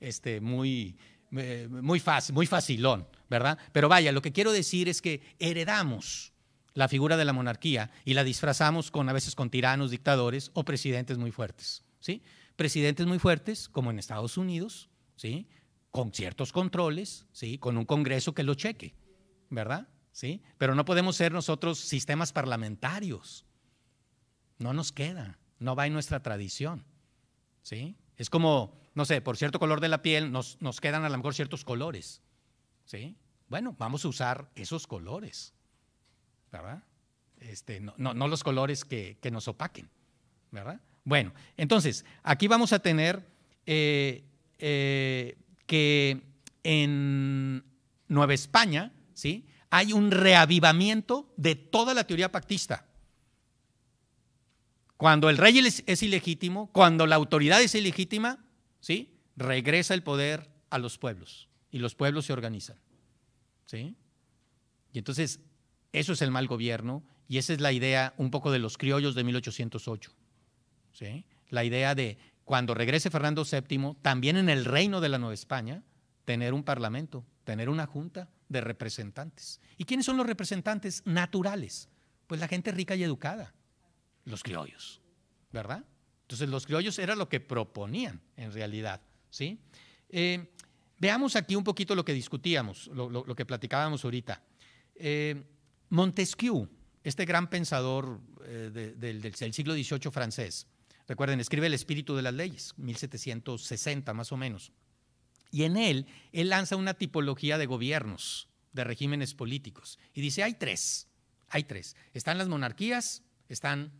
este, muy, eh, muy fácil, muy facilón, ¿verdad? Pero vaya, lo que quiero decir es que heredamos la figura de la monarquía y la disfrazamos con a veces con tiranos, dictadores o presidentes muy fuertes, ¿sí? presidentes muy fuertes, como en Estados Unidos, ¿sí? con ciertos controles, ¿sí? con un Congreso que lo cheque, ¿verdad? ¿Sí? Pero no podemos ser nosotros sistemas parlamentarios. No nos queda, no va en nuestra tradición. ¿sí? Es como, no sé, por cierto color de la piel nos, nos quedan a lo mejor ciertos colores. ¿sí? Bueno, vamos a usar esos colores, ¿verdad? Este, no, los colores que, que nos opaquen, ¿verdad? Bueno, entonces, aquí vamos a tener eh, eh, que en Nueva España, ¿sí? Hay un reavivamiento de toda la teoría pactista. Cuando el rey es, ilegítimo, cuando la autoridad es ilegítima, ¿sí? Regresa el poder a los pueblos y los pueblos se organizan. ¿Sí? Y entonces, eso es el mal gobierno y esa es la idea un poco de los criollos de 1808 la idea de cuando regrese Fernando VII, también en el reino de la Nueva España, tener un parlamento, tener una junta de representantes. ¿Y quiénes son los representantes naturales? Pues la gente rica y educada, los criollos, ¿verdad? Entonces los criollos era lo que proponían en realidad, ¿sí? Eh, veamos aquí un poquito lo que discutíamos, lo, que platicábamos ahorita. Eh, Montesquieu, este gran pensador eh, del, del siglo XVIII francés, Recuerden, escribe El Espíritu de las Leyes, 1760 más o menos. Y en él, él lanza una tipología de gobiernos, de regímenes políticos. Y dice, hay tres, hay tres. Están las monarquías, están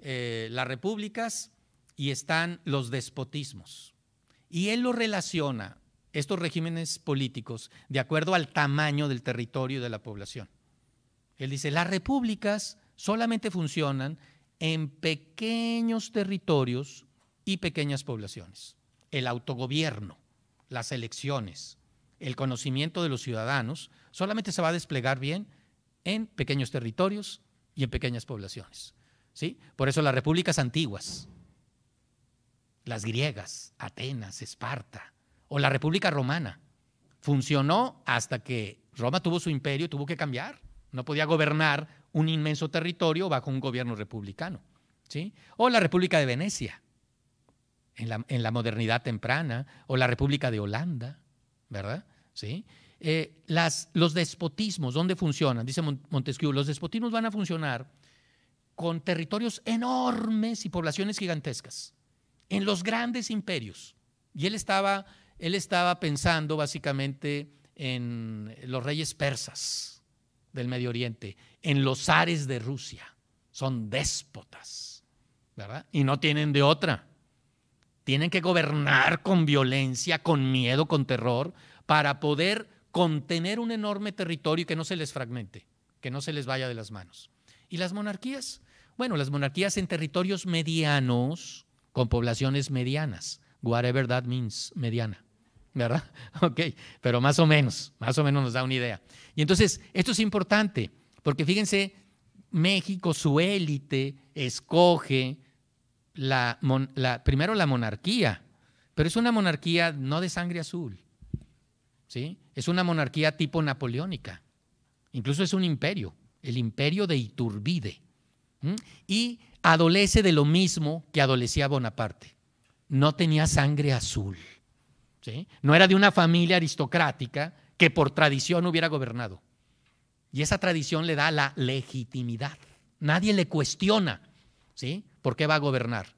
eh, las repúblicas y están los despotismos. Y él lo relaciona, estos regímenes políticos, de acuerdo al tamaño del territorio y de la población. Él dice, las repúblicas solamente funcionan en pequeños territorios y pequeñas poblaciones. El autogobierno, las elecciones, el conocimiento de los ciudadanos, solamente se va a desplegar bien en pequeños territorios y en pequeñas poblaciones. ¿sí? Por eso las repúblicas antiguas, las griegas, Atenas, Esparta, o la República Romana, funcionó hasta que Roma tuvo su imperio y tuvo que cambiar. No podía gobernar un inmenso territorio bajo un gobierno republicano. ¿sí? O la República de Venecia, en la, modernidad temprana, o la República de Holanda, ¿verdad? ¿Sí? Eh, las, los despotismos, ¿dónde funcionan? Dice Montesquieu, los despotismos van a funcionar con territorios enormes y poblaciones gigantescas, en los grandes imperios. Y él estaba, él estaba pensando básicamente en los reyes persas, del Medio Oriente, en los ares de Rusia. Son déspotas, ¿verdad? Y no tienen de otra. Tienen que gobernar con violencia, con miedo, con terror, para poder contener un enorme territorio que no se les fragmente, que no se les vaya de las manos. ¿Y las monarquías? Bueno, las monarquías en territorios medianos, con poblaciones medianas, whatever that means, mediana. ¿verdad? Ok, pero más o menos, más o menos nos da una idea. Y entonces, esto es importante, porque fíjense, México, su élite, escoge la, primero la monarquía, pero es una monarquía no de sangre azul, ¿sí? Es una monarquía tipo napoleónica, incluso es un imperio, el imperio de Iturbide, y adolece de lo mismo que adolecía Bonaparte, no tenía sangre azul. No era de una familia aristocrática que por tradición hubiera gobernado. Y esa tradición le da la legitimidad. Nadie le cuestiona, ¿sí? ¿Por qué va a gobernar?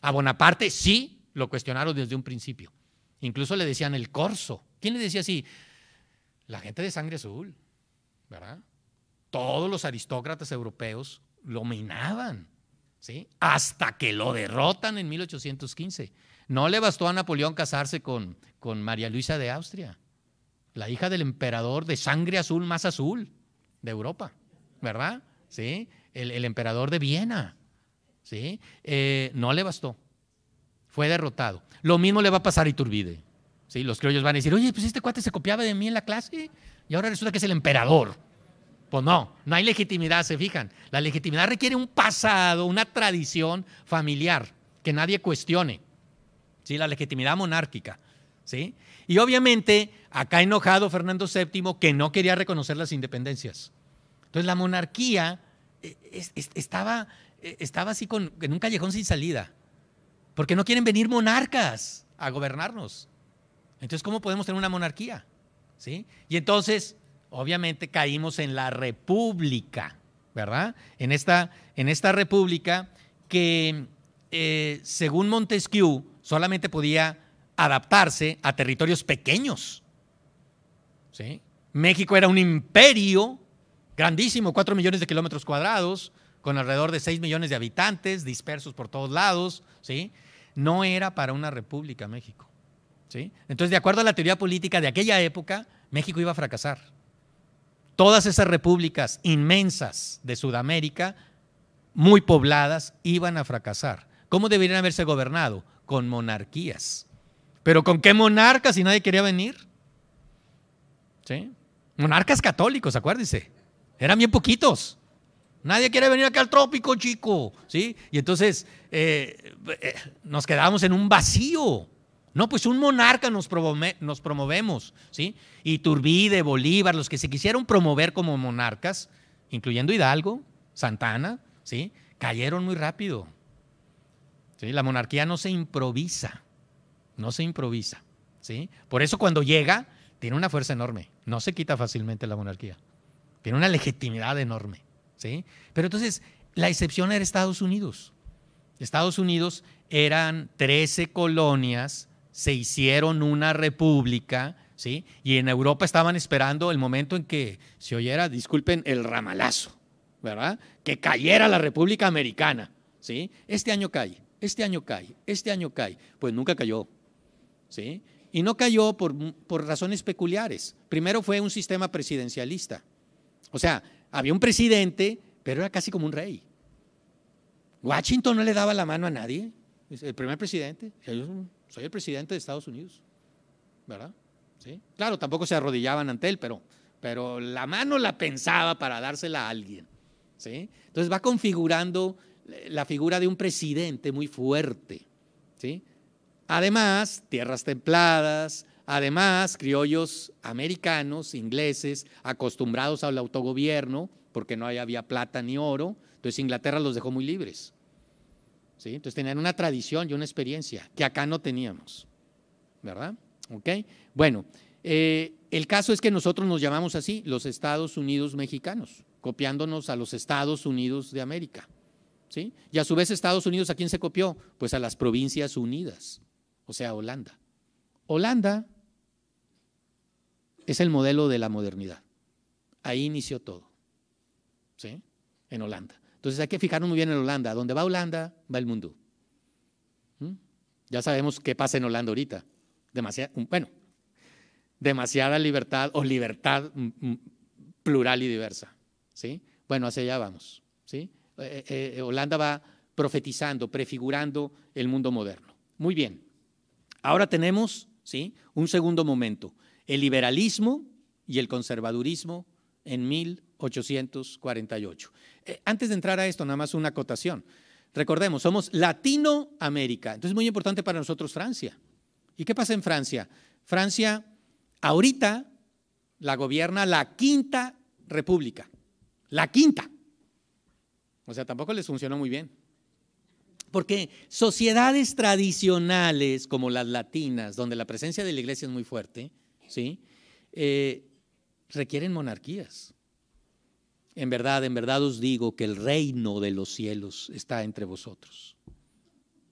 A Bonaparte sí lo cuestionaron desde un principio. Incluso le decían el corso. ¿Quién le decía así? La gente de sangre azul, Todos los aristócratas europeos lo minaban, ¿sí? Hasta que lo derrotan en 1815. No le bastó a Napoleón casarse con, con María Luisa de Austria, la hija del emperador de sangre azul más azul de Europa, ¿verdad? ¿Sí? El, emperador de Viena, ¿sí? Eh, no le bastó, fue derrotado. Lo mismo le va a pasar a Iturbide, ¿sí? Los criollos van a decir, oye, pues este cuate se copiaba de mí en la clase y ahora resulta que es el emperador. Pues no, no hay legitimidad, se fijan. La legitimidad requiere un pasado, una tradición familiar que nadie cuestione. ¿sí? la legitimidad monárquica. ¿sí? Y obviamente, acá enojado Fernando VII, que no quería reconocer las independencias. Entonces, la monarquía eh, estaba, eh, estaba así con, en un callejón sin salida, porque no quieren venir monarcas a gobernarnos. Entonces, ¿cómo podemos tener una monarquía? ¿Sí? Y entonces, obviamente, caímos en la república, ¿verdad? En esta, en esta república que, eh, según Montesquieu, solamente podía adaptarse a territorios pequeños. México era un imperio grandísimo, 4 millones de kilómetros cuadrados, con alrededor de 6 millones de habitantes dispersos por todos lados, No era para una república México, ¿sí? Entonces, de acuerdo a la teoría política de aquella época, México iba a fracasar. Todas esas repúblicas inmensas de Sudamérica, muy pobladas, iban a fracasar. ¿Cómo deberían haberse gobernado? con monarquías. ¿Pero con qué monarcas si nadie quería venir? ¿Sí? Monarcas católicos, acuérdense. Eran bien poquitos. Nadie quiere venir acá al trópico, chico. ¿Sí? Y entonces eh, eh, nos quedábamos en un vacío. No, pues un monarca nos, promovemos. ¿sí? Y Turbide, Bolívar, los que se quisieron promover como monarcas, incluyendo Hidalgo, Santana, ¿sí? cayeron muy rápido. La monarquía no se improvisa, no se improvisa. ¿sí? Por eso cuando llega, tiene una fuerza enorme, no se quita fácilmente la monarquía, tiene una legitimidad enorme. ¿sí? Pero entonces, la excepción era Estados Unidos. Estados Unidos eran 13 colonias, se hicieron una república, ¿sí? Y en Europa estaban esperando el momento en que se oyera, disculpen, el ramalazo, ¿verdad? Que cayera la República Americana, ¿sí? Este año cae este año cae, este año cae. Pues nunca cayó. ¿sí? Y no cayó por, razones peculiares. Primero fue un sistema presidencialista. O sea, había un presidente, pero era casi como un rey. Washington no le daba la mano a nadie. El primer presidente, yo soy el presidente de Estados Unidos, ¿verdad? ¿Sí? Claro, tampoco se arrodillaban ante él, pero, pero la mano la pensaba para dársela a alguien. ¿sí? Entonces va configurando la figura de un presidente muy fuerte. Además, tierras templadas, además, criollos americanos, ingleses, acostumbrados al autogobierno, porque no había plata ni oro, entonces Inglaterra los dejó muy libres. ¿sí? Entonces tenían una tradición y una experiencia que acá no teníamos. ¿Verdad? Bueno, eh, el caso es que nosotros nos llamamos así, los Estados Unidos mexicanos, copiándonos a los Estados Unidos de América. Y a su vez Estados Unidos, ¿a quién se copió? Pues a las provincias unidas, o sea, Holanda. Holanda es el modelo de la modernidad. Ahí inició todo, ¿sí? En Holanda. Entonces hay que fijarnos muy bien en Holanda. Donde va Holanda, va el mundo. ¿Mm? Ya sabemos qué pasa en Holanda ahorita. Demasiada, bueno, demasiada libertad o libertad plural y diversa. ¿sí? Bueno, hacia allá vamos. ¿sí? Eh, eh, eh, Holanda va profetizando, prefigurando el mundo moderno. Muy bien. Ahora tenemos ¿sí? un segundo momento, el liberalismo y el conservadurismo en 1848. antes de entrar a esto, nada más una acotación. Recordemos, somos Latinoamérica, entonces es muy importante para nosotros Francia. ¿Y qué pasa en Francia? Francia ahorita la gobierna la Quinta República, la Quinta. O sea, tampoco les funcionó muy bien. Porque sociedades tradicionales como las latinas, donde la presencia de la iglesia es muy fuerte, ¿sí? Eh, requieren monarquías. En verdad, en verdad os digo que el reino de los cielos está entre vosotros.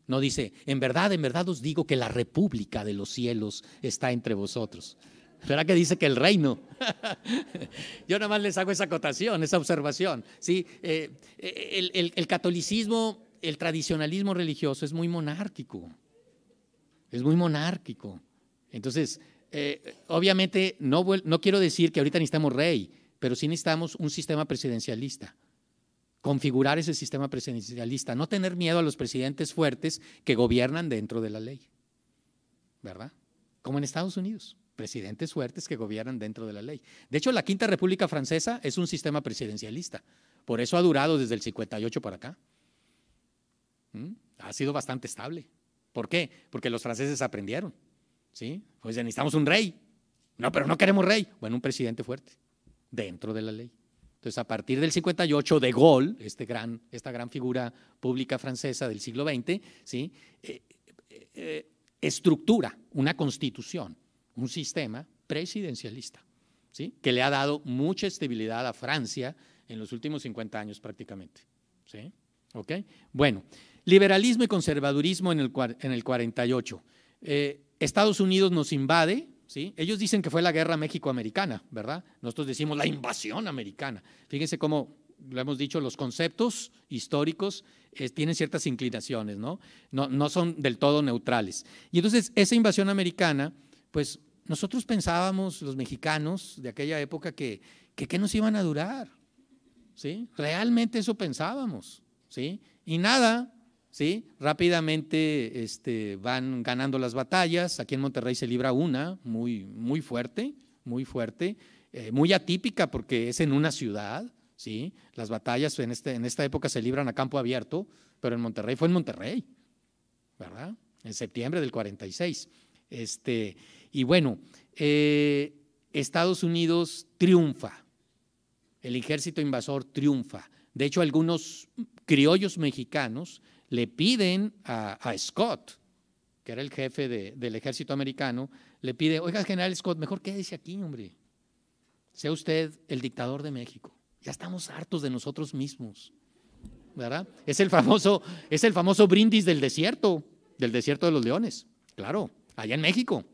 No dice, en verdad, en verdad os digo que la república de los cielos está entre vosotros. ¿Será que dice que el reino? Yo nada más les hago esa acotación, esa observación. ¿sí? Eh, eh, el, catolicismo, el tradicionalismo religioso es muy monárquico. Es muy monárquico. Entonces, eh, obviamente, no, no quiero decir que ahorita necesitamos rey, pero sí necesitamos un sistema presidencialista. Configurar ese sistema presidencialista, no tener miedo a los presidentes fuertes que gobiernan dentro de la ley. ¿Verdad? Como en Estados Unidos presidentes fuertes que gobiernan dentro de la ley. De hecho, la Quinta República Francesa es un sistema presidencialista. Por eso ha durado desde el 58 para acá. ¿Mm? Ha sido bastante estable. ¿Por qué? Porque los franceses aprendieron. ¿sí? Pues necesitamos un rey. No, pero no queremos rey. Bueno, un presidente fuerte dentro de la ley. Entonces, a partir del 58, De Gaulle, este gran, esta gran figura pública francesa del siglo XX, ¿sí? Eh, eh, eh, estructura una constitución un sistema presidencialista, ¿sí? que le ha dado mucha estabilidad a Francia en los últimos 50 años prácticamente. ¿sí? ¿Okay? Bueno, liberalismo y conservadurismo en el, en el 48. Eh, Estados Unidos nos invade, ¿sí? ellos dicen que fue la guerra México-Americana, ¿verdad? Nosotros decimos la invasión americana. Fíjense cómo lo hemos dicho, los conceptos históricos eh, tienen ciertas inclinaciones, ¿no? ¿no? ¿no? son del todo neutrales. Y entonces esa invasión americana pues nosotros pensábamos, los mexicanos de aquella época, que, que, nos iban a durar. ¿sí? Realmente eso pensábamos. ¿sí? Y nada, ¿sí? rápidamente este, van ganando las batallas. Aquí en Monterrey se libra una muy, muy fuerte, muy fuerte, eh, muy atípica porque es en una ciudad. ¿sí? Las batallas en, este, en esta época se libran a campo abierto, pero en Monterrey fue en Monterrey, ¿verdad? En septiembre del 46. Este, y bueno, eh, Estados Unidos triunfa, el ejército invasor triunfa. De hecho, algunos criollos mexicanos le piden a, Scott, que era el jefe del ejército americano, le pide, oiga, general Scott, mejor quédese aquí, hombre. Sea usted el dictador de México. Ya estamos hartos de nosotros mismos. ¿Verdad? Es el famoso, es el famoso brindis del desierto, del desierto de los leones. Claro, allá en México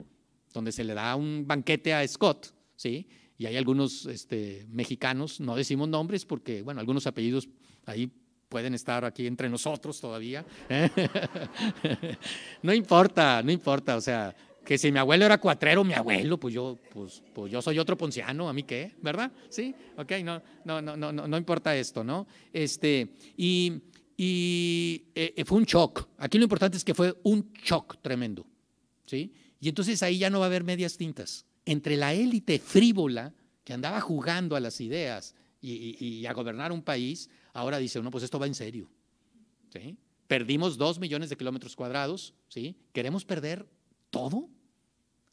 donde se le da un banquete a Scott, ¿sí? Y hay algunos este, mexicanos, no decimos nombres porque, bueno, algunos apellidos ahí pueden estar aquí entre nosotros todavía. ¿eh? no importa, no importa, o sea, que si mi abuelo era cuatrero, mi abuelo, pues yo, pues, pues yo soy otro ponciano, ¿a mí qué? ¿Verdad? Sí, ok, no, no, no, no, no importa esto, ¿no? Este, y, eh, eh, fue un shock. Aquí lo importante es que fue un shock tremendo, ¿sí? Y entonces ahí ya no va a haber medias tintas. Entre la élite frívola que andaba jugando a las ideas y, a gobernar un país, ahora dice, no, pues esto va en serio. Perdimos dos millones de kilómetros cuadrados, ¿sí? ¿Queremos perder todo?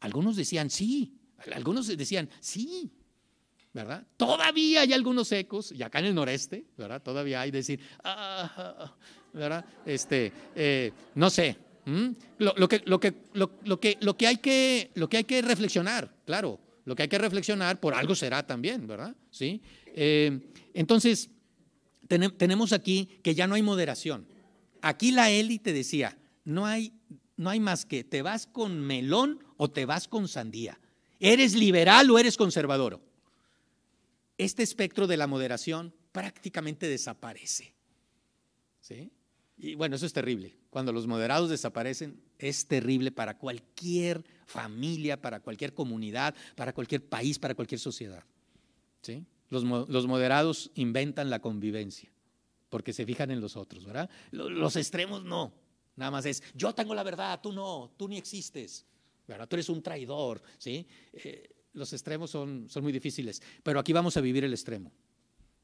Algunos decían sí, algunos decían sí, ¿verdad? Todavía hay algunos ecos, y acá en el noreste, ¿verdad? Todavía hay decir, ah, ah, ah" ¿verdad? Este, eh, no sé, lo, que, hay que, reflexionar, claro, lo que hay que reflexionar por algo será también, ¿verdad? ¿Sí? Eh, entonces, tenemos aquí que ya no hay moderación. Aquí la élite decía, no hay, no hay más que te vas con melón o te vas con sandía. ¿Eres liberal o eres conservador? Este espectro de la moderación prácticamente desaparece. ¿Sí? Y bueno, eso es terrible. Cuando los moderados desaparecen, es terrible para cualquier familia, para cualquier comunidad, para cualquier país, para cualquier sociedad. ¿Sí? Los, moderados inventan la convivencia porque se fijan en los otros, ¿verdad? Los extremos no. Nada más es, yo tengo la verdad, tú no, tú ni existes, ¿verdad? Tú eres un traidor, ¿sí? Eh, los extremos son, son muy difíciles, pero aquí vamos a vivir el extremo.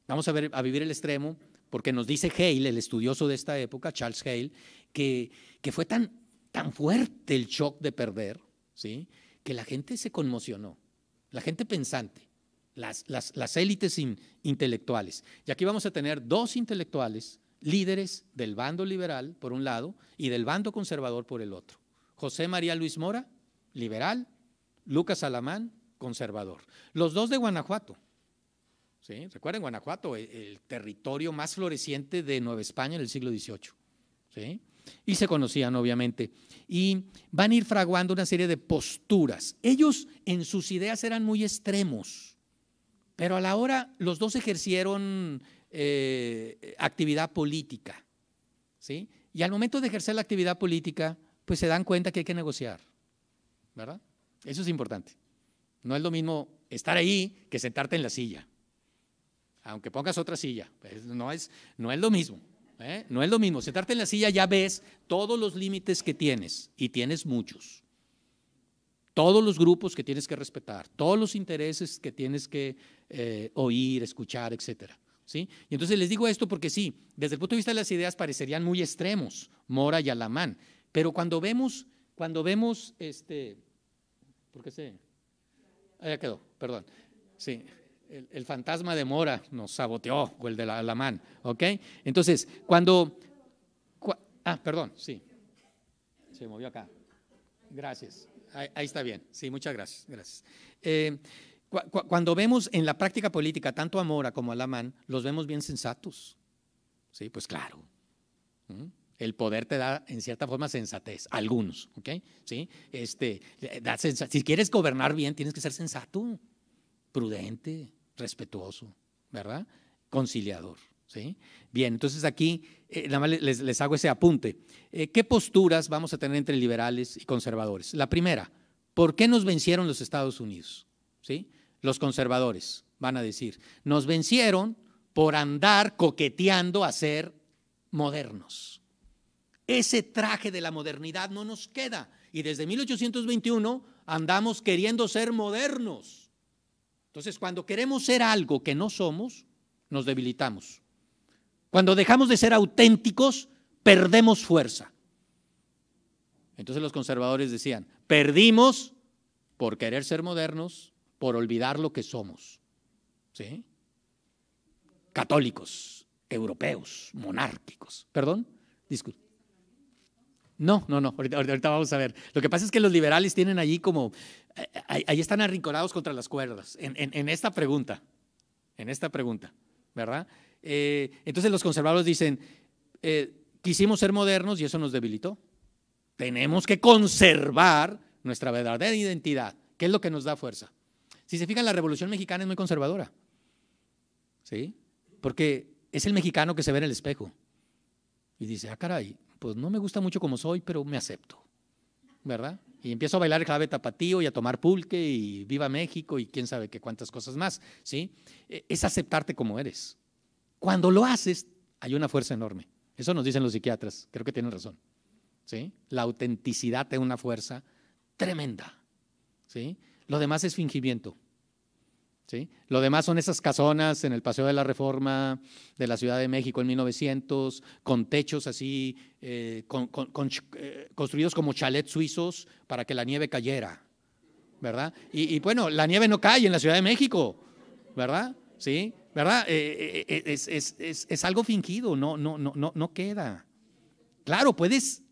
Vamos a, ver, a vivir el extremo porque nos dice Hale, el estudioso de esta época, Charles Hale, que, que fue tan, tan fuerte el shock de perder, ¿sí? que la gente se conmocionó, la gente pensante, las, las, élites intelectuales. Y aquí vamos a tener dos intelectuales líderes del bando liberal, por un lado, y del bando conservador, por el otro. José María Luis Mora, liberal, Lucas Alamán, conservador. Los dos de Guanajuato, Recuerden, Guanajuato, e, el, territorio más floreciente de Nueva España en el siglo XVIII. Y se conocían, obviamente. Y van a ir fraguando una serie de posturas. Ellos en sus ideas eran muy extremos, pero a la hora los dos ejercieron eh, actividad política. ¿sí? Y al momento de ejercer la actividad política, pues se dan cuenta que hay que negociar. Eso es importante. No es lo mismo estar ahí que sentarte en la silla aunque pongas otra silla, pues, no, es, no es lo mismo. ¿eh? No es lo mismo. Sentarte en la silla ya ves todos los límites que tienes y tienes muchos. Todos los grupos que tienes que respetar, todos los intereses que tienes que eh, oír, escuchar, etcétera. ¿Sí? Y entonces les digo esto porque sí, desde el punto de vista de las ideas parecerían muy extremos, Mora y Alamán, pero cuando vemos, cuando vemos, este, ¿por qué se? Ahí quedó, perdón. Sí el, fantasma de Mora nos saboteó, o el de la Alamán, ¿ok? Entonces, cuando... ah, perdón, sí. Se movió acá. Gracias. Ahí, está bien. Sí, muchas gracias. Gracias. Eh, cuando vemos en la práctica política tanto a Mora como a Alamán, los vemos bien sensatos. Sí, pues claro. ¿Mm? el poder te da en cierta forma sensatez, algunos, ¿ok? ¿Sí? Este, da si quieres gobernar bien, tienes que ser sensato, prudente, respetuoso, ¿verdad? Conciliador. ¿sí? Bien, entonces aquí eh, nada más les, hago ese apunte. Eh, ¿Qué posturas vamos a tener entre liberales y conservadores? La primera, ¿por qué nos vencieron los Estados Unidos? ¿Sí? Los conservadores van a decir, nos vencieron por andar coqueteando a ser modernos. Ese traje de la modernidad no nos queda. Y desde 1821 andamos queriendo ser modernos entonces, cuando queremos ser algo que no somos, nos debilitamos. Cuando dejamos de ser auténticos, perdemos fuerza. Entonces los conservadores decían, perdimos por querer ser modernos, por olvidar lo que somos. ¿Sí? Católicos, europeos, monárquicos. ¿Perdón? Disculpe. No, no, no, ahorita, ahorita, vamos a ver. Lo que pasa es que los liberales tienen allí como ahí están arrinconados contra las cuerdas, en, esta pregunta, en esta pregunta, ¿verdad? Eh, entonces los conservadores dicen, eh, quisimos ser modernos y eso nos debilitó. Tenemos que conservar nuestra verdadera identidad, que es lo que nos da fuerza. Si se fijan, la Revolución Mexicana es muy conservadora, ¿sí? Porque es el mexicano que se ve en el espejo y dice, ah, caray, pues no me gusta mucho como soy, pero me acepto, ¿verdad? y empiezo a bailar el clave tapatío y a tomar pulque y viva México y quién sabe qué cuántas cosas más, ¿sí? E, es aceptarte como eres. Cuando lo haces, hay una fuerza enorme. Eso nos dicen los psiquiatras, creo que tienen razón. ¿Sí? La autenticidad es una fuerza tremenda, ¿sí? Lo demás es fingimiento. Lo demás son esas casonas en el Paseo de la Reforma de la Ciudad de México en 1900, con techos así, eh, eh, construidos como chalets suizos para que la nieve cayera, ¿verdad? Y, bueno, la nieve no cae en la Ciudad de México, ¿verdad? ¿Sí? ¿Verdad? Eh, es, es, es, es, algo fingido, no, no, no, no queda. Claro, puedes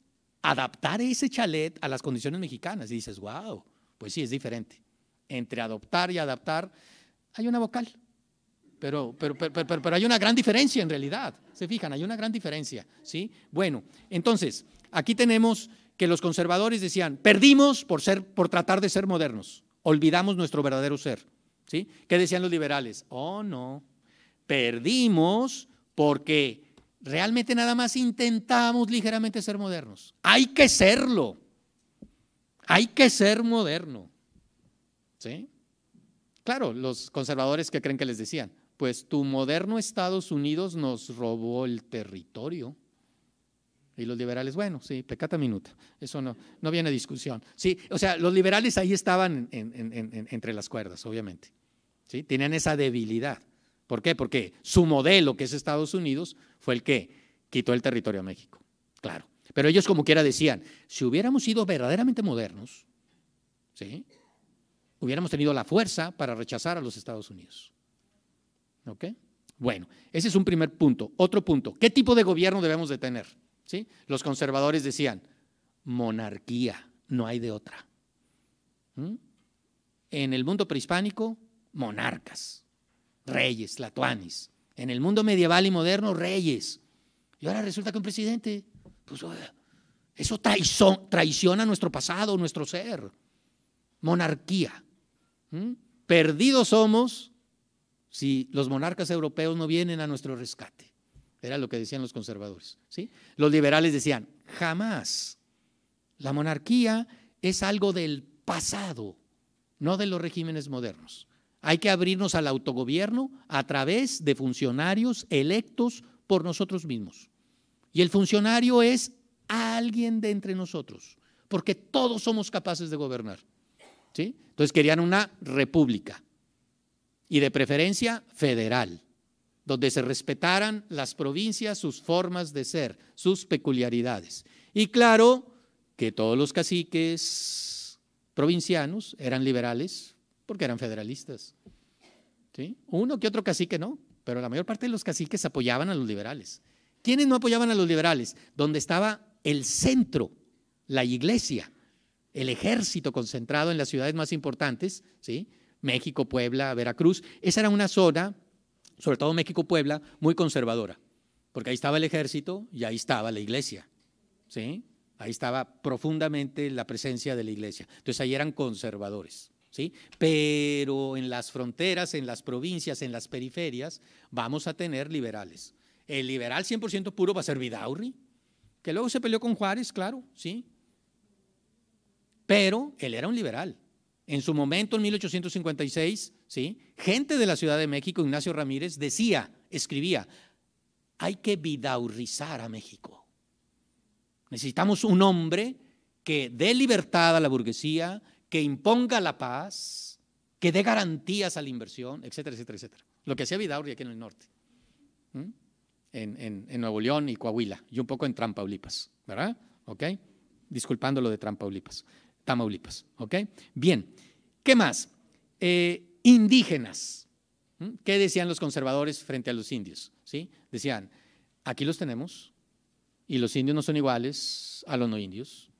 adaptar ese chalet a las condiciones mexicanas y dices, wow, pues sí, es diferente. Entre adoptar y adaptar, hay una vocal. Pero, pero, pero, hay una gran diferencia en realidad. Se fijan, hay una gran diferencia. ¿sí? Bueno, entonces, aquí tenemos que los conservadores decían, perdimos por, ser, por tratar de ser modernos, olvidamos nuestro verdadero ser. ¿sí? ¿Qué decían los liberales? Oh, no, perdimos porque realmente nada más intentamos ligeramente ser modernos. Hay que serlo, hay que ser moderno. ¿sí? Claro, los conservadores que creen que les decían, pues tu moderno Estados Unidos nos robó el territorio. Y los liberales, bueno, sí, pecata minuta, eso no, no viene a discusión. Sí, o sea, los liberales ahí estaban entre las cuerdas, obviamente. ¿sí? tienen esa debilidad. ¿Por qué? Porque su modelo, que es Estados Unidos, fue el que quitó el territorio a México. Claro. Pero ellos como quiera decían, si hubiéramos sido verdaderamente modernos, ¿sí? hubiéramos tenido la fuerza para rechazar a los Estados Unidos. ¿Ok? Bueno, ese es un primer punto. Otro punto, ¿qué tipo de gobierno debemos de tener? ¿Sí? Los conservadores decían, monarquía, no hay de otra. ¿Mm? En el mundo prehispánico, monarcas, reyes, latuanis. En el mundo medieval y moderno, reyes. Y ahora resulta que un presidente, pues oh, eso traiciona nuestro pasado, nuestro ser. Monarquía. ¿Mm? Perdidos somos si los monarcas europeos no vienen a nuestro rescate. Era lo que decían los conservadores. Los liberales decían, jamás. La monarquía es algo del pasado, no de los regímenes modernos. Hay que abrirnos al autogobierno a través de funcionarios electos por nosotros mismos. Y el funcionario es alguien de entre nosotros, porque todos somos capaces de gobernar. Entonces querían una república y de preferencia federal, donde se respetaran las provincias, sus formas de ser, sus peculiaridades. Y claro que todos los caciques provincianos eran liberales porque eran federalistas. Uno que otro cacique no, pero la mayor parte de los caciques apoyaban a los liberales. ¿Quiénes no apoyaban a los liberales? Donde estaba el centro, la iglesia, el ejército concentrado en las ciudades más importantes, ¿sí? México, Puebla, Veracruz. Esa era una zona, sobre todo México-Puebla, muy conservadora, porque ahí estaba el ejército y ahí estaba la iglesia, ¿sí? Ahí estaba profundamente la presencia de la iglesia. Entonces ahí eran conservadores. ¿Sí? Pero en las fronteras, en las provincias, en las periferias, vamos a tener liberales. El liberal 100% puro va a ser Vidaurri, que luego se peleó con Juárez, claro, ¿sí? Pero él era un liberal. En su momento, en 1856, ¿sí? gente de la Ciudad de México, Ignacio Ramírez, decía, escribía, hay que vidaurrizar a México. Necesitamos un hombre que dé libertad a la burguesía, que imponga la paz, que dé garantías a la inversión, etcétera, etcétera, etcétera. Lo que hacía Vidaurri aquí en el norte, en, Nuevo León y Coahuila, y un poco en Trampaulipas, ¿verdad? ¿Ok? lo de Trampaulipas. Tamaulipas. ¿Ok? Bien. ¿Qué más? Eh, indígenas. ¿Qué decían los conservadores frente a los indios? ¿Sí? Decían, aquí los tenemos y los indios no son iguales a los no indios,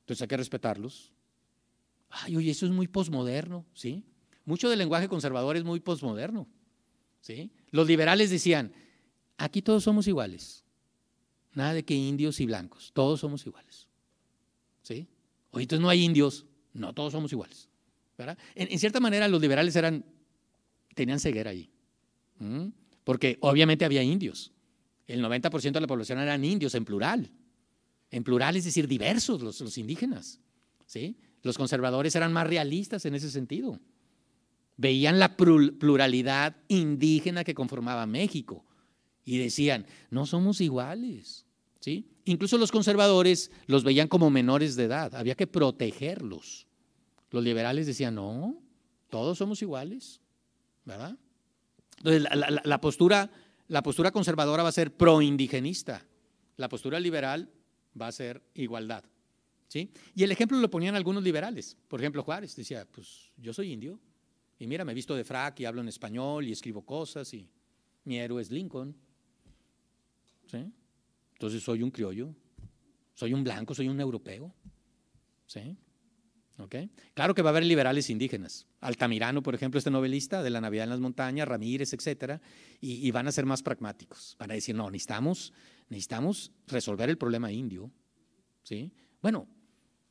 entonces hay que respetarlos. Ay, oye, eso es muy posmoderno, ¿sí? Mucho del lenguaje conservador es muy posmoderno, ¿sí? Los liberales decían, aquí todos somos iguales, nada de que indios y blancos, todos somos iguales, ¿sí? Oye, entonces no hay indios. No, todos somos iguales. ¿verdad? En, cierta manera, los liberales eran, tenían ceguera ahí. Porque obviamente había indios. El 90% de la población eran indios en plural. En plural, es decir, diversos los, los indígenas. ¿sí? Los conservadores eran más realistas en ese sentido. Veían la pluralidad indígena que conformaba México y decían, no somos iguales. Incluso los conservadores los veían como menores de edad, había que protegerlos. Los liberales decían, no, todos somos iguales, Entonces, la, postura, la postura conservadora va a ser proindigenista, la postura liberal va a ser igualdad. ¿sí? Y el ejemplo lo ponían algunos liberales. Por ejemplo, Juárez decía, pues yo soy indio, y mira, me he visto de frac y hablo en español y escribo cosas, y mi héroe es Lincoln. ¿Sí? Entonces soy un criollo, soy un blanco, soy un europeo. ¿Sí? Claro que va a haber liberales indígenas. Altamirano, por ejemplo, este novelista de la Navidad en las Montañas, Ramírez, etcétera, y, van a ser más pragmáticos. Van a decir, no, necesitamos, necesitamos resolver el problema indio. ¿Sí? Bueno,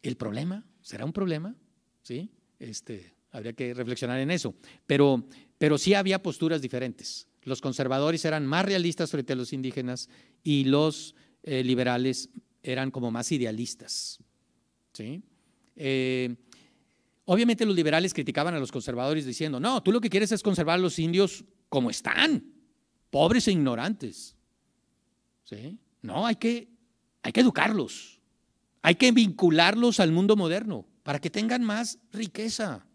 el problema será un problema. ¿Sí? Este, habría que reflexionar en eso. Pero, pero sí había posturas diferentes. Los conservadores eran más realistas frente a los indígenas y los eh, liberales eran como más idealistas. ¿sí? Eh, obviamente los liberales criticaban a los conservadores diciendo, no, tú lo que quieres es conservar a los indios como están, pobres e ignorantes. ¿Sí? No, hay que, hay que educarlos, hay que vincularlos al mundo moderno para que tengan más riqueza.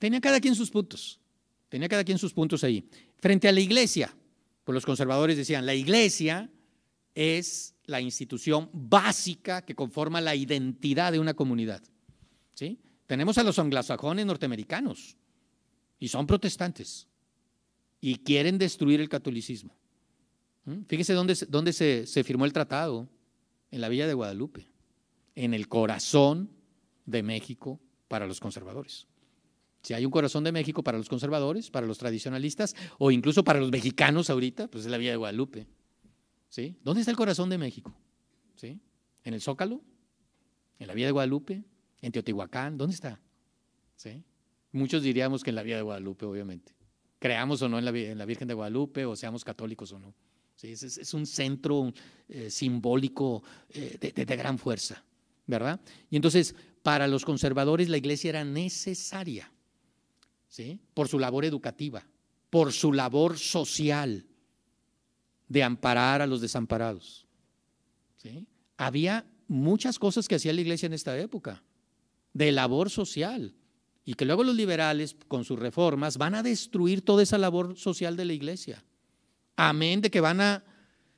Tenía cada quien sus puntos. Tenía cada quien sus puntos ahí. Frente a la iglesia, pues los conservadores decían, la iglesia es la institución básica que conforma la identidad de una comunidad. Tenemos a los anglosajones norteamericanos y son protestantes y quieren destruir el catolicismo. ¿Mm? Fíjese dónde, se firmó el tratado, en la Villa de Guadalupe, en el corazón de México para los conservadores. Si hay un corazón de México para los conservadores, para los tradicionalistas o incluso para los mexicanos ahorita, pues es la vía de Guadalupe. ¿Sí? ¿Dónde está el corazón de México? ¿Sí? ¿En el Zócalo? ¿En la Vía de Guadalupe? ¿En Teotihuacán? ¿Dónde está? ¿Sí? Muchos diríamos que en la Vía de Guadalupe, obviamente. Creamos o no en la, Virgen de Guadalupe, o seamos católicos o no. Es, un centro eh, simbólico eh, de, de gran fuerza, ¿verdad? Y entonces, para los conservadores la iglesia era necesaria por su labor educativa, por su labor social de amparar a los desamparados. ¿sí? Había muchas cosas que hacía la iglesia en esta época, de labor social, y que luego los liberales, con sus reformas, van a destruir toda esa labor social de la iglesia. Amén de que van a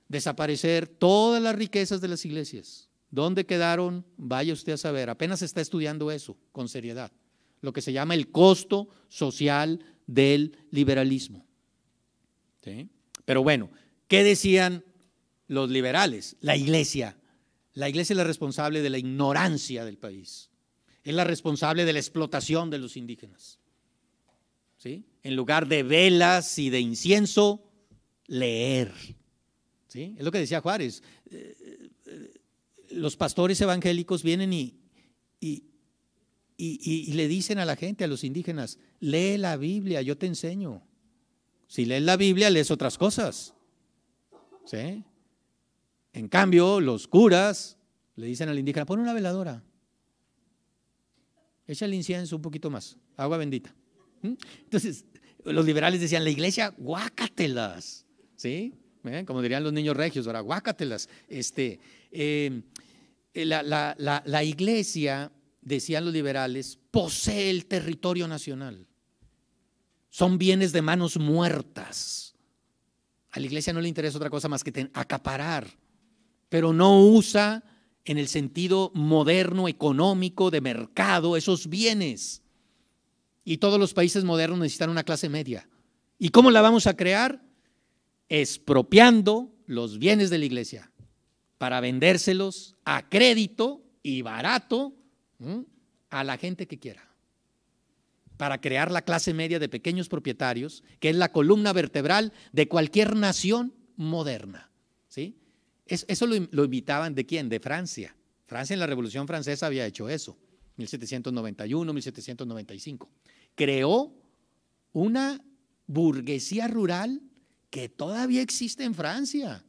desaparecer todas las riquezas de las iglesias. ¿Dónde quedaron? Vaya usted a saber. Apenas está estudiando eso con seriedad lo que se llama el costo social del liberalismo. Pero bueno, ¿qué decían los liberales? La iglesia. La iglesia es la responsable de la ignorancia del país. Es la responsable de la explotación de los indígenas. En lugar de velas y de incienso, leer. ¿Sí? Es lo que decía Juárez. Eh, eh, eh, los pastores evangélicos vienen y, y, y, le dicen a la gente, a los indígenas, lee la Biblia, yo te enseño. Si lees la Biblia, lees otras cosas. ¿Sí? En cambio, los curas le dicen al indígena, pon una veladora. Echa el incienso un poquito más, agua bendita. ¿Mm? Entonces, los liberales decían, la iglesia, guácatelas. ¿Sí? ¿Eh? Como dirían los niños regios, ahora, guácatelas. Este, eh, eh, la iglesia decían los liberales, posee el territorio nacional. Son bienes de manos muertas. A la iglesia no le interesa otra cosa más que acaparar, pero no usa en el sentido moderno, económico, de mercado, esos bienes. Y todos los países modernos necesitan una clase media. ¿Y cómo la vamos a crear? Expropiando los bienes de la iglesia para vendérselos a crédito y barato a la gente que quiera para crear la clase media de pequeños propietarios, que es la columna vertebral de cualquier nación moderna. ¿sí? eso lo, lo invitaban de quién? De Francia. Francia en la Revolución Francesa había hecho eso, 1791, 1795. Creó una burguesía rural que todavía existe en Francia,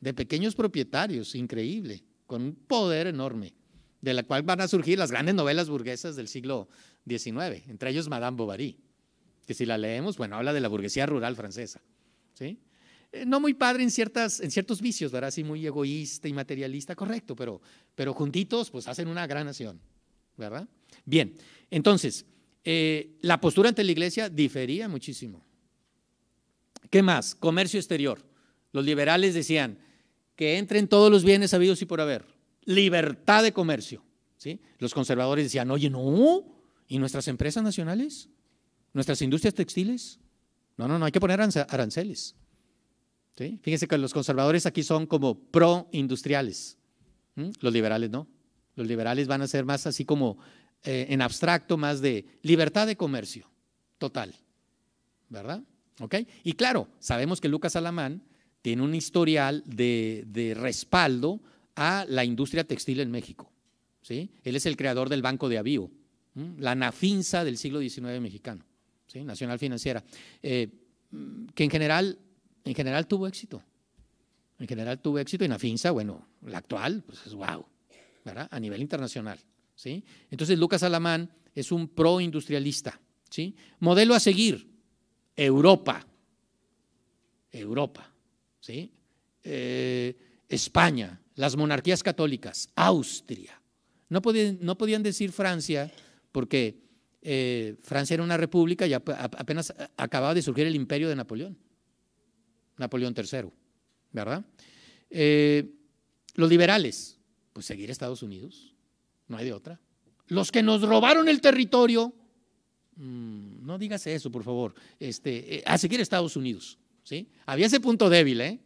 de pequeños propietarios, increíble, con un poder enorme de la cual van a surgir las grandes novelas burguesas del siglo XIX, entre ellos Madame Bovary, que si la leemos, bueno, habla de la burguesía rural francesa. ¿sí? Eh, no muy padre en, ciertas, en ciertos vicios, ¿verdad? sí, muy egoísta y materialista, correcto, pero, pero juntitos pues hacen una gran nación, ¿verdad? Bien, entonces, eh, la postura ante la iglesia difería muchísimo. ¿Qué más? Comercio exterior. Los liberales decían que entren todos los bienes habidos y por haber libertad de comercio. ¿sí? Los conservadores decían, oye, no, ¿y nuestras empresas nacionales? ¿Nuestras industrias textiles? No, no, no, hay que poner aranceles. ¿sí? Fíjense que los conservadores aquí son como pro-industriales, los liberales no. Los liberales van a ser más así como eh, en abstracto, más de libertad de comercio total, ¿verdad? ¿Ok? Y claro, sabemos que Lucas Alamán tiene un historial de, de respaldo a la industria textil en México. ¿sí? Él es el creador del Banco de Avío, la nafinza del siglo XIX mexicano, ¿sí? Nacional Financiera, eh, mm, que en general, en general tuvo éxito. En general tuvo éxito y Nafinsa, bueno, la actual, pues es wow, ¿verdad? A nivel internacional, ¿sí? Entonces Lucas Alamán es un pro-industrialista, ¿sí? Modelo a seguir, Europa, Europa, ¿sí? Eh, España, las monarquías católicas, Austria. No podían, decir Francia porque eh, Francia era una república y apenas acababa de surgir el imperio de Napoleón, Napoleón III, ¿verdad? Eh, los liberales, pues seguir a Estados Unidos, no hay de otra. Los que nos robaron el territorio, mm, no digas eso, por favor, este, eh, a seguir a Estados Unidos, ¿sí? Había ese punto débil, ¿eh?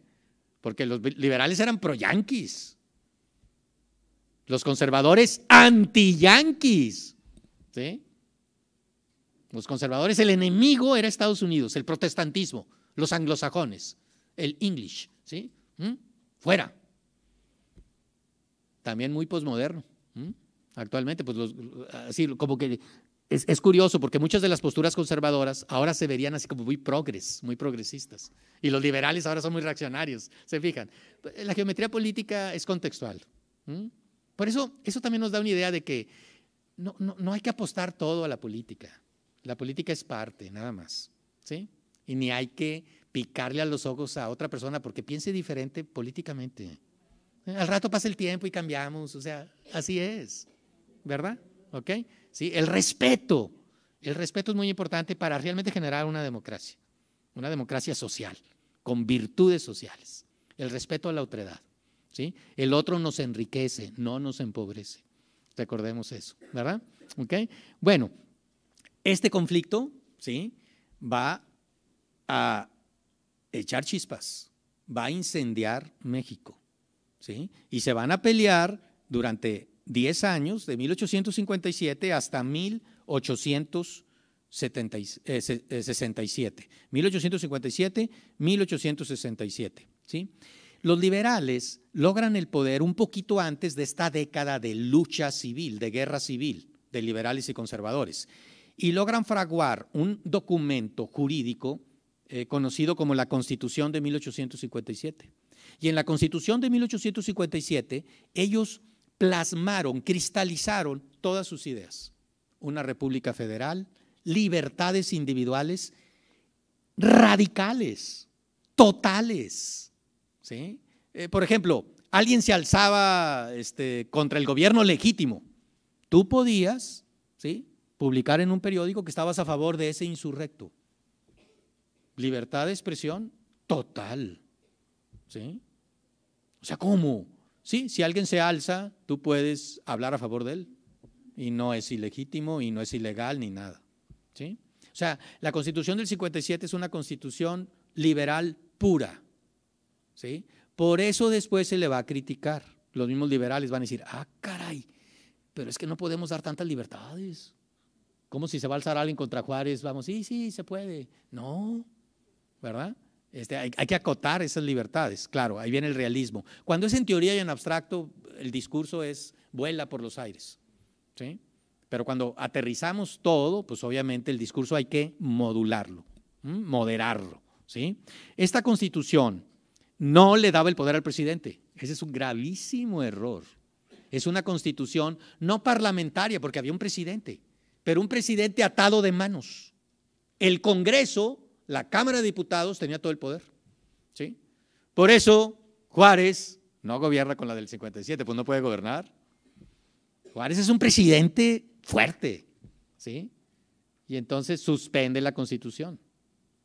porque los liberales eran pro-yanquis, los conservadores anti-yanquis. Los conservadores, el enemigo era Estados Unidos, el protestantismo, los anglosajones, el English. ¿sí? ¿Mm? Fuera. También muy posmoderno. ¿Mm? Actualmente, pues así como que es, es, curioso porque muchas de las posturas conservadoras ahora se verían así como muy progres, muy progresistas. Y los liberales ahora son muy reaccionarios, se fijan. La geometría política es contextual. Por eso, eso también nos da una idea de que no, no, no, hay que apostar todo a la política. La política es parte, nada más. ¿sí? Y ni hay que picarle a los ojos a otra persona porque piense diferente políticamente. Al rato pasa el tiempo y cambiamos, o sea, así es, ¿verdad? ¿Ok? El respeto. El respeto es muy importante para realmente generar una democracia, una democracia social, con virtudes sociales. El respeto a la otredad. ¿sí? El otro nos enriquece, no nos empobrece. Recordemos eso, ¿verdad? ¿Okay? Bueno, este conflicto ¿sí? va a echar chispas, va a incendiar México. ¿sí? Y se van a pelear durante 10 años, de 1857 hasta 1867. 1857, 1867. ¿sí? Los liberales logran el poder un poquito antes de esta década de lucha civil, de guerra civil, de liberales y conservadores, y logran fraguar un documento jurídico eh, conocido como la Constitución de 1857. Y en la Constitución de 1857 ellos plasmaron, cristalizaron todas sus ideas. Una república federal, libertades individuales radicales, totales. ¿sí? Eh, por ejemplo, alguien se alzaba este, contra el gobierno legítimo. Tú podías ¿sí? publicar en un periódico que estabas a favor de ese insurrecto. Libertad de expresión total. ¿sí? O sea, ¿cómo? Sí, si alguien se alza, tú puedes hablar a favor de él. Y no es ilegítimo y no es ilegal ni nada. ¿sí? O sea, la constitución del 57 es una constitución liberal pura. ¿sí? Por eso después se le va a criticar. Los mismos liberales van a decir, ah, caray, pero es que no podemos dar tantas libertades. Como si se va a alzar alguien contra Juárez, vamos, sí, sí, se puede. No, ¿verdad? Este, hay, que acotar esas libertades, claro, ahí viene el realismo. Cuando es en teoría y en abstracto, el discurso es vuela por los aires. Pero cuando aterrizamos todo, pues obviamente el discurso hay que modularlo, moderarlo. ¿sí? Esta constitución no le daba el poder al presidente. Ese es un gravísimo error. Es una constitución no parlamentaria, porque había un presidente, pero un presidente atado de manos. El Congreso la Cámara de Diputados tenía todo el poder. ¿sí? Por eso Juárez no gobierna con la del 57, pues no puede gobernar. Juárez es un presidente fuerte, ¿sí? Y entonces suspende la constitución.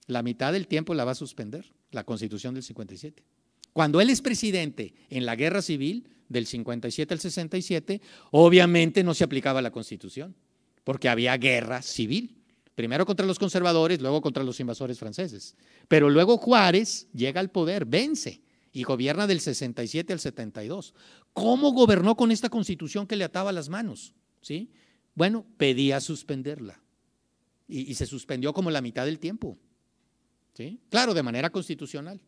La mitad del tiempo la va a suspender, la constitución del 57. Cuando él es presidente en la guerra civil del 57 al 67, obviamente no se aplicaba la constitución, porque había guerra civil. Primero contra los conservadores, luego contra los invasores franceses. Pero luego Juárez llega al poder, vence y gobierna del 67 al 72. ¿Cómo gobernó con esta constitución que le ataba las manos? ¿Sí? Bueno, pedía suspenderla y, se suspendió como la mitad del tiempo. ¿Sí? Claro, de manera constitucional.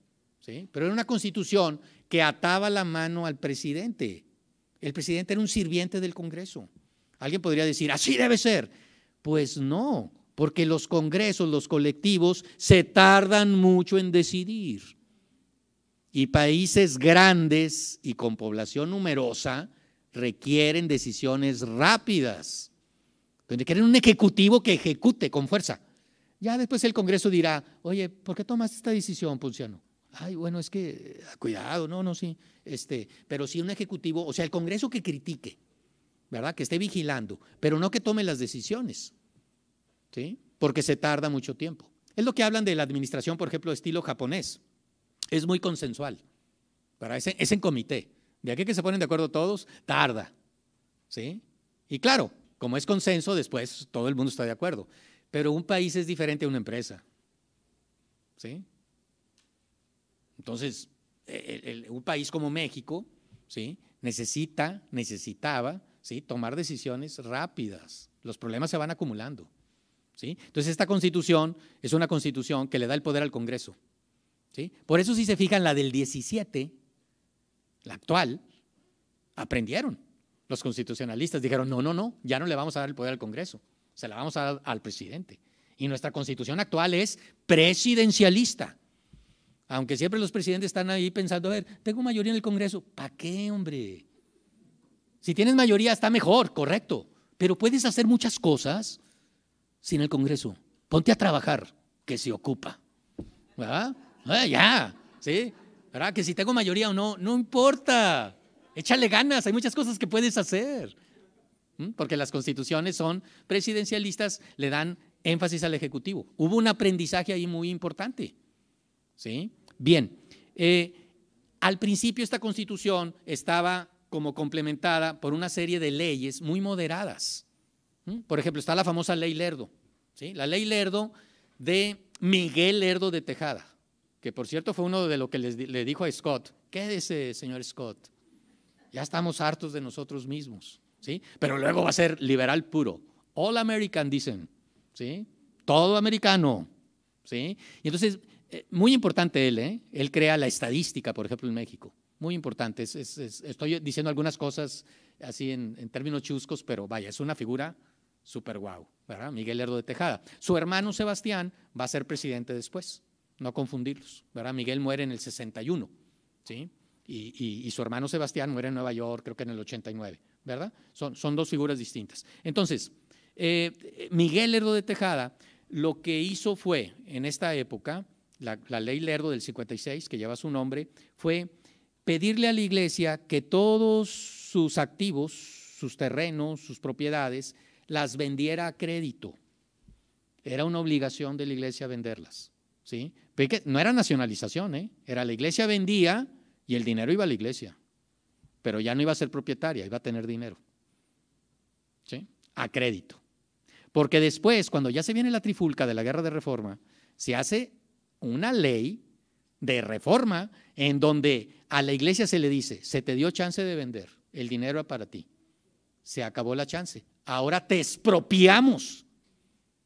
¿sí? Pero era una constitución que ataba la mano al presidente. El presidente era un sirviente del Congreso. Alguien podría decir, así debe ser. Pues no, porque los congresos, los colectivos, se tardan mucho en decidir. Y países grandes y con población numerosa requieren decisiones rápidas. Entonces, quieren un ejecutivo que ejecute con fuerza. Ya después el Congreso dirá, oye, ¿por qué tomaste esta decisión, Ponciano? Ay, bueno, es que, eh, cuidado, no, no, sí. Este, pero sí un ejecutivo, o sea, el Congreso que critique, ¿verdad? Que esté vigilando, pero no que tome las decisiones porque se tarda mucho tiempo. Es lo que hablan de la administración, por ejemplo, estilo japonés. Es muy consensual. es en comité. De aquí que se ponen de acuerdo todos, tarda. Y claro, como es consenso, después todo el mundo está de acuerdo. Pero un país es diferente a una empresa. Entonces, e, e, un país como México ¿sí? necesita, necesitaba ¿sí? tomar decisiones rápidas. Los problemas se van acumulando. Entonces esta constitución es una constitución que le da el poder al Congreso. ¿sí? Por eso si se fijan la del 17, la actual, aprendieron. Los constitucionalistas dijeron, no, no, no, ya no le vamos a dar el poder al Congreso, se la vamos a dar al presidente. Y nuestra constitución actual es presidencialista. Aunque siempre los presidentes están ahí pensando, a ver, tengo mayoría en el Congreso, ¿para qué, hombre? Si tienes mayoría está mejor, correcto, pero puedes hacer muchas cosas sin el Congreso. Ponte a trabajar, que se ocupa. ¿Verdad? Ah, ya, ¿sí? ¿Verdad? Que si tengo mayoría o no, no importa. Échale ganas, hay muchas cosas que puedes hacer. Porque las constituciones son presidencialistas, le dan énfasis al Ejecutivo. Hubo un aprendizaje ahí muy importante. ¿Sí? Bien. Eh, al principio esta constitución estaba como complementada por una serie de leyes muy moderadas. ¿Mm? Por ejemplo, está la famosa ley Lerdo, ¿sí? la ley Lerdo de Miguel Lerdo de Tejada, que por cierto fue uno de lo que le dijo a Scott, quédese, señor Scott, ya estamos hartos de nosotros mismos, ¿sí? pero luego va a ser liberal puro, all American dicen, ¿sí? todo americano. ¿sí? Y entonces, eh, muy importante él, ¿eh? él crea la estadística, por ejemplo, en México. Muy importante. estoy diciendo algunas cosas así en, en términos chuscos, pero vaya, es una figura super guau, ¿verdad? Miguel Lerdo de Tejada. Su hermano Sebastián va a ser presidente después, no confundirlos, ¿verdad? Miguel muere en el 61, ¿sí? Y, su hermano Sebastián muere en Nueva York, creo que en el 89, ¿verdad? Son, son dos figuras distintas. Entonces, eh, Miguel Lerdo de Tejada lo que hizo fue, en esta época, la, la ley Lerdo del 56, que lleva su nombre, fue pedirle a la iglesia que todos sus activos, sus terrenos, sus propiedades, las vendiera a crédito. Era una obligación de la iglesia venderlas. ¿sí? no era nacionalización, ¿eh? era la iglesia vendía y el dinero iba a la iglesia. Pero ya no iba a ser propietaria, iba a tener dinero. ¿sí? A crédito. Porque después, cuando ya se viene la trifulca de la guerra de reforma, se hace una ley de reforma en donde a la iglesia se le dice, se te dio chance de vender, el dinero es para ti. Se acabó la chance ahora te expropiamos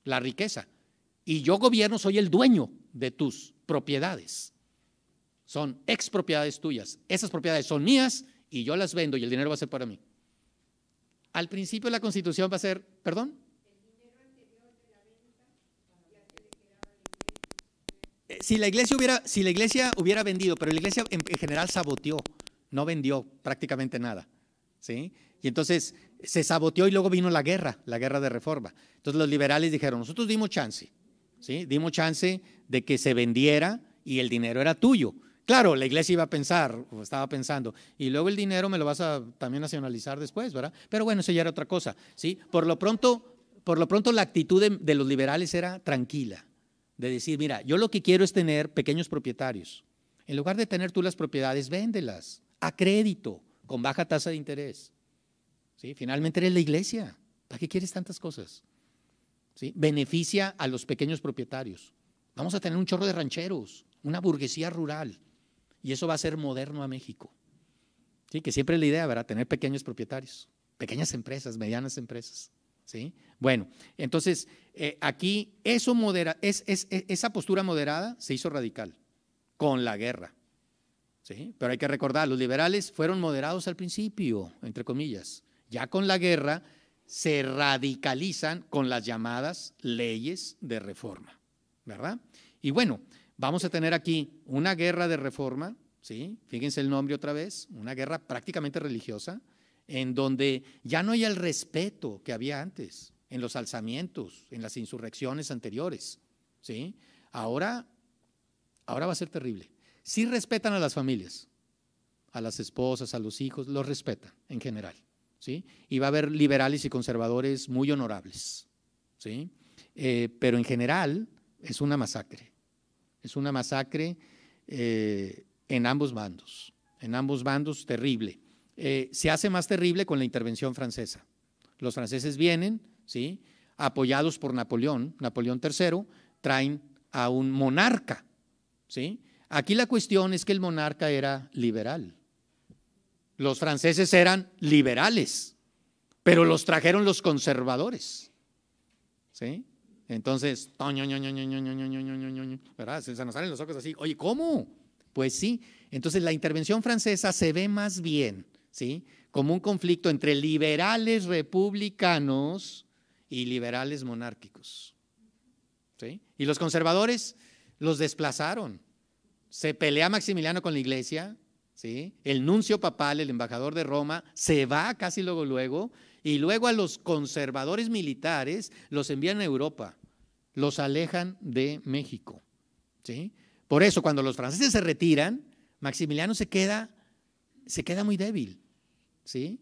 la riqueza. Y yo gobierno soy el dueño de tus propiedades. Son expropiedades tuyas. Esas propiedades son mías y yo las vendo y el dinero va a ser para mí. Al principio la constitución va a ser, perdón. Eh, si la iglesia hubiera, si la iglesia hubiera vendido, pero la iglesia en, general saboteó, no vendió prácticamente nada. ¿sí? Y entonces se saboteó y luego vino la guerra, la guerra de reforma. Entonces los liberales dijeron, nosotros dimos chance, ¿sí? dimos chance de que se vendiera y el dinero era tuyo. Claro, la iglesia iba a pensar, estaba pensando, y luego el dinero me lo vas a también nacionalizar después, ¿verdad? Pero bueno, eso ya era otra cosa, ¿sí? Por lo pronto, por lo pronto la actitud de los liberales era tranquila, de decir, mira, yo lo que quiero es tener pequeños propietarios. En lugar de tener tú las propiedades, véndelas a crédito, con baja tasa de interés. Finalmente eres la iglesia. ¿Para qué quieres tantas cosas? Beneficia a los pequeños propietarios. Vamos a tener un chorro de rancheros, una burguesía rural. Y eso va a ser moderno a México. ¿Sí? Que siempre es la idea, ¿verdad? Tener pequeños propietarios, pequeñas empresas, medianas empresas. ¿Sí? Bueno, entonces eh, aquí eso esa postura moderada se hizo radical con la guerra. ¿sí? Pero hay que recordar, los liberales fueron moderados al principio, entre comillas, ya con la guerra, se radicalizan con las llamadas leyes de reforma, ¿verdad? Y bueno, vamos a tener aquí una guerra de reforma, ¿sí? Fíjense el nombre otra vez, una guerra prácticamente religiosa, en donde ya no hay el respeto que había antes, en los alzamientos, en las insurrecciones anteriores, ¿sí? Ahora, ahora va a ser terrible. Sí respetan a las familias, a las esposas, a los hijos, los respetan en general. ¿sí? Y va a haber liberales y conservadores muy honorables, ¿sí? Eh, pero en general es una masacre, es una masacre eh, en ambos bandos, en ambos bandos terrible. Eh, se hace más terrible con la intervención francesa. Los franceses vienen, ¿sí? apoyados por Napoleón, Napoleón III, traen a un monarca. ¿sí? Aquí la cuestión es que el monarca era liberal. Los franceses eran liberales, pero los trajeron los conservadores. ¿Sí? Entonces, ¿verdad? Se nos salen los ojos así. Oye, ¿cómo? Pues sí. Entonces, la intervención francesa se ve más bien, ¿sí? Como un conflicto entre liberales republicanos y liberales monárquicos. Y los conservadores los desplazaron. Se pelea Maximiliano con la iglesia, el nuncio papal, el embajador de Roma, se va casi luego, luego, y luego a los conservadores militares los envían a Europa, los alejan de México, ¿sí? Por eso, cuando los franceses se retiran, Maximiliano se queda, se queda muy débil, ¿sí?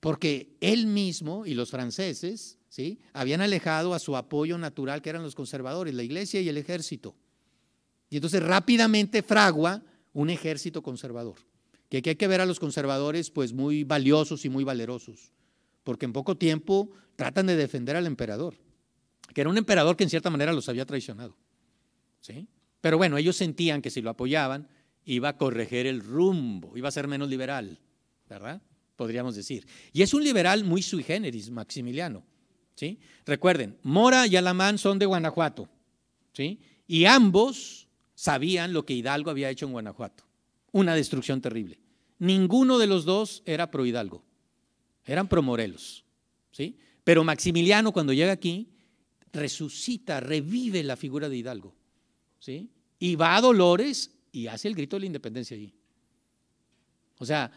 Porque él mismo y los franceses, ¿sí? Habían alejado a su apoyo natural, que eran los conservadores, la iglesia y el ejército. Y entonces rápidamente fragua un ejército conservador. Que aquí hay que ver a los conservadores pues muy valiosos y muy valerosos, porque en poco tiempo tratan de defender al emperador, que era un emperador que en cierta manera los había traicionado. ¿sí? Pero bueno, ellos sentían que si lo apoyaban iba a corregir el rumbo, iba a ser menos liberal, ¿verdad? Podríamos decir. Y es un liberal muy sui generis, Maximiliano. ¿sí? Recuerden, Mora y Alamán son de Guanajuato, ¿sí? y ambos sabían lo que Hidalgo había hecho en Guanajuato. Una destrucción terrible. Ninguno de los dos era pro Hidalgo. Eran pro Morelos. ¿sí? Pero Maximiliano, cuando llega aquí, resucita, revive la figura de Hidalgo. ¿sí? Y va a Dolores y hace el grito de la independencia allí. O sea,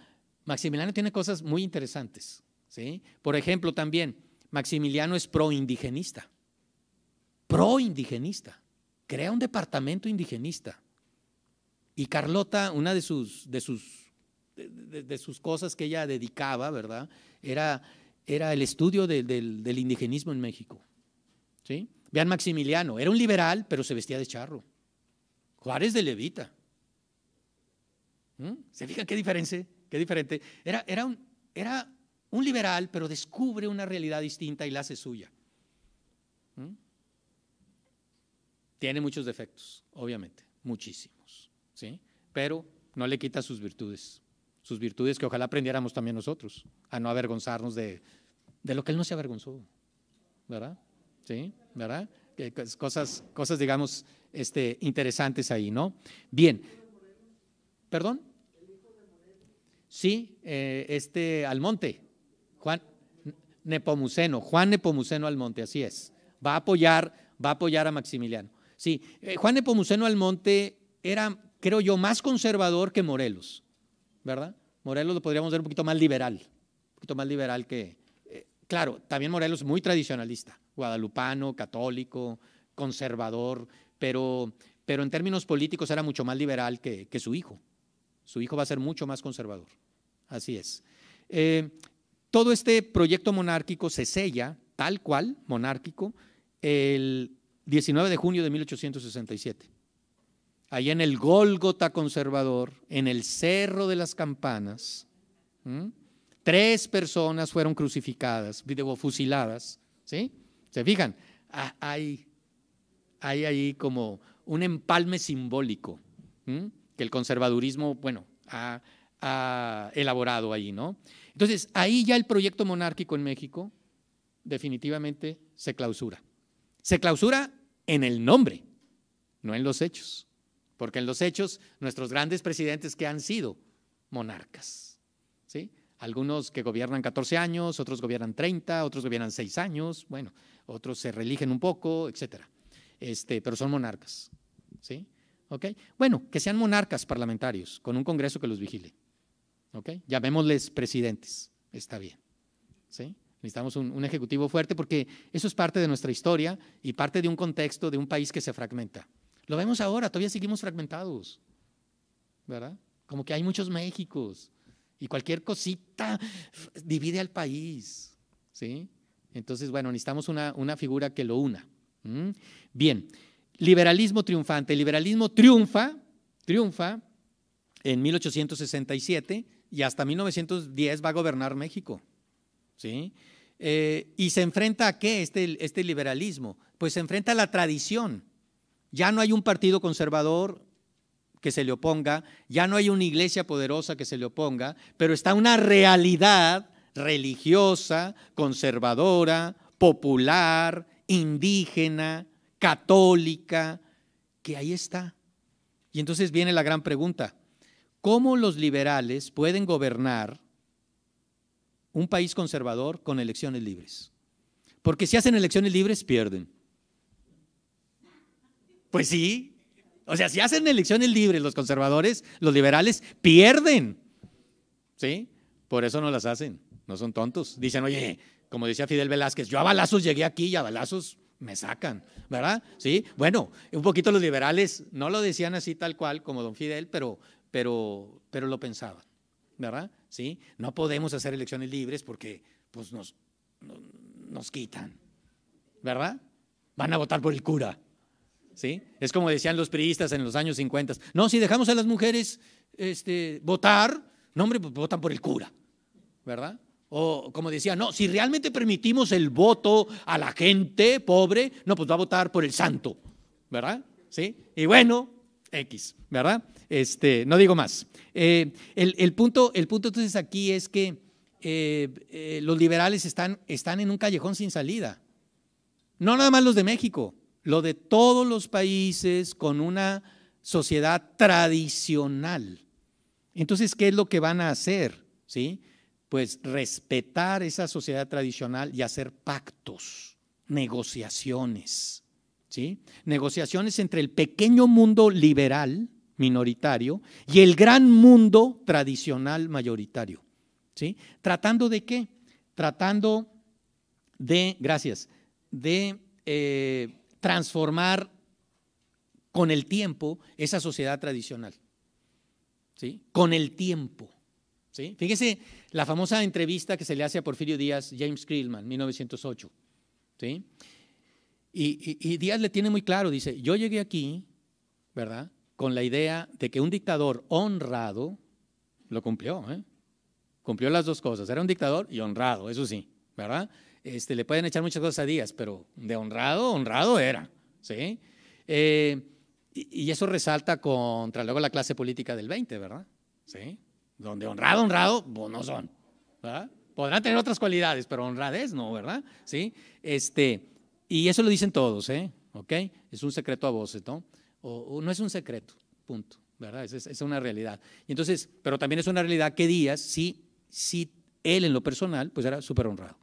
Maximiliano tiene cosas muy interesantes. ¿sí? Por ejemplo, también, Maximiliano es pro-indigenista. Pro-indigenista crea un departamento indigenista. Y Carlota, una de sus, de sus, de, sus cosas que ella dedicaba, ¿verdad? Era, era el estudio del, indigenismo en México. ¿Sí? Vean Maximiliano, era un liberal, pero se vestía de charro. Juárez de levita. ¿Mm? ¿Se fijan qué diferencia? Qué diferente. Era, era, un, era un liberal, pero descubre una realidad distinta y la hace suya. Tiene muchos defectos, obviamente, muchísimos, ¿sí? Pero no le quita sus virtudes, sus virtudes que ojalá aprendiéramos también nosotros, a no avergonzarnos de, de lo que él no se avergonzó, ¿verdad? ¿Sí? ¿Verdad? Cosas, cosas digamos, este, interesantes ahí, ¿no? Bien. ¿Perdón? Sí, eh, este Almonte, Juan Nepomuceno, Juan Nepomuceno Almonte, así es. Va a apoyar, va a apoyar a Maximiliano. Sí, eh, Juan Nepomuceno Almonte era, creo yo, más conservador que Morelos, ¿verdad? Morelos lo podríamos ver un poquito más liberal, un poquito más liberal que, eh, claro, también Morelos muy tradicionalista, guadalupano, católico, conservador, pero, pero en términos políticos era mucho más liberal que, su hijo. Su hijo va a ser mucho más conservador. Así es. Eh, todo este proyecto monárquico se sella, tal cual, monárquico, el 19 de junio de 1867. ahí en el Gólgota conservador, en el Cerro de las Campanas, tres personas fueron crucificadas, digo, fusiladas. ¿sí? ¿Se fijan? Ah, hay, ahí como un empalme simbólico que el conservadurismo, bueno, ha, ha elaborado ahí, ¿no? Entonces, ahí ya el proyecto monárquico en México definitivamente se clausura. Se clausura en el nombre, no en los hechos, porque en los hechos nuestros grandes presidentes que han sido monarcas, ¿sí? Algunos que gobiernan 14 años, otros gobiernan 30, otros gobiernan 6 años, bueno, otros se religen un poco, etcétera. Este, pero son monarcas, ¿sí? ¿Ok? Bueno, que sean monarcas parlamentarios, con un congreso que los vigile, ¿ok? Llamémosles presidentes, está bien, ¿sí? Necesitamos un, ejecutivo fuerte porque eso es parte de nuestra historia y parte de un contexto de un país que se fragmenta. Lo vemos ahora, todavía seguimos fragmentados, ¿verdad? Como que hay muchos Méxicos y cualquier cosita divide al país, ¿sí? Entonces, bueno, necesitamos una, figura que lo una. Bien, liberalismo triunfante. El liberalismo triunfa, triunfa en 1867 y hasta 1910 va a gobernar México, ¿sí? Eh, ¿Y se enfrenta a qué este, este liberalismo? Pues se enfrenta a la tradición. Ya no hay un partido conservador que se le oponga, ya no hay una iglesia poderosa que se le oponga, pero está una realidad religiosa, conservadora, popular, indígena, católica, que ahí está. Y entonces viene la gran pregunta, ¿cómo los liberales pueden gobernar un país conservador con elecciones libres. Porque si hacen elecciones libres, pierden. Pues sí. O sea, si hacen elecciones libres los conservadores, los liberales, pierden. ¿Sí? Por eso no las hacen. No son tontos. Dicen, oye, como decía Fidel Velázquez, yo a balazos llegué aquí y a balazos me sacan, ¿verdad? Sí, bueno, un poquito los liberales no lo decían así tal cual como don Fidel, pero, pero, pero lo pensaban, ¿verdad? No podemos hacer elecciones libres porque pues, nos, nos quitan, ¿verdad? Van a votar por el cura, ¿sí? Es como decían los priistas en los años 50, no, si dejamos a las mujeres este, votar, no, hombre, pues votan por el cura, ¿verdad? O como decía, no, si realmente permitimos el voto a la gente pobre, no, pues va a votar por el santo, ¿verdad? ¿Sí? Y bueno, X, ¿verdad? Este, no digo más. Eh, el, el, punto, el punto entonces aquí es que eh, eh, los liberales están, están en un callejón sin salida. No nada más los de México, lo de todos los países con una sociedad tradicional. Entonces, ¿qué es lo que van a hacer? ¿Sí? Pues respetar esa sociedad tradicional y hacer pactos, negociaciones negociaciones entre el pequeño mundo liberal minoritario y el gran mundo tradicional mayoritario. ¿sí? ¿Tratando de qué? Tratando de, gracias, de eh, transformar con el tiempo esa sociedad tradicional. ¿sí? Con el tiempo. ¿sí? Fíjese la famosa entrevista que se le hace a Porfirio Díaz, James Krillman, 1908. ¿sí? Y, Díaz le tiene muy claro, dice, yo llegué aquí, ¿verdad? Con la idea de que un dictador honrado lo cumplió, ¿eh? Cumplió las dos cosas, era un dictador y honrado, eso sí, ¿verdad? Este, le pueden echar muchas cosas a Díaz, pero de honrado, honrado era, ¿sí? Eh, y, eso resalta contra luego la clase política del 20, ¿verdad? ¿Sí? Donde honrado, honrado, pues no son, ¿verdad? Podrán tener otras cualidades, pero honradez no, ¿verdad? ¿Sí? Este, y eso lo dicen todos, ¿eh? ¿Ok? Es un secreto a voces, ¿no? no es un secreto, punto, ¿verdad? Es, una realidad. Y entonces, pero también es una realidad que Díaz, sí, sí, él en lo personal, pues era súper honrado.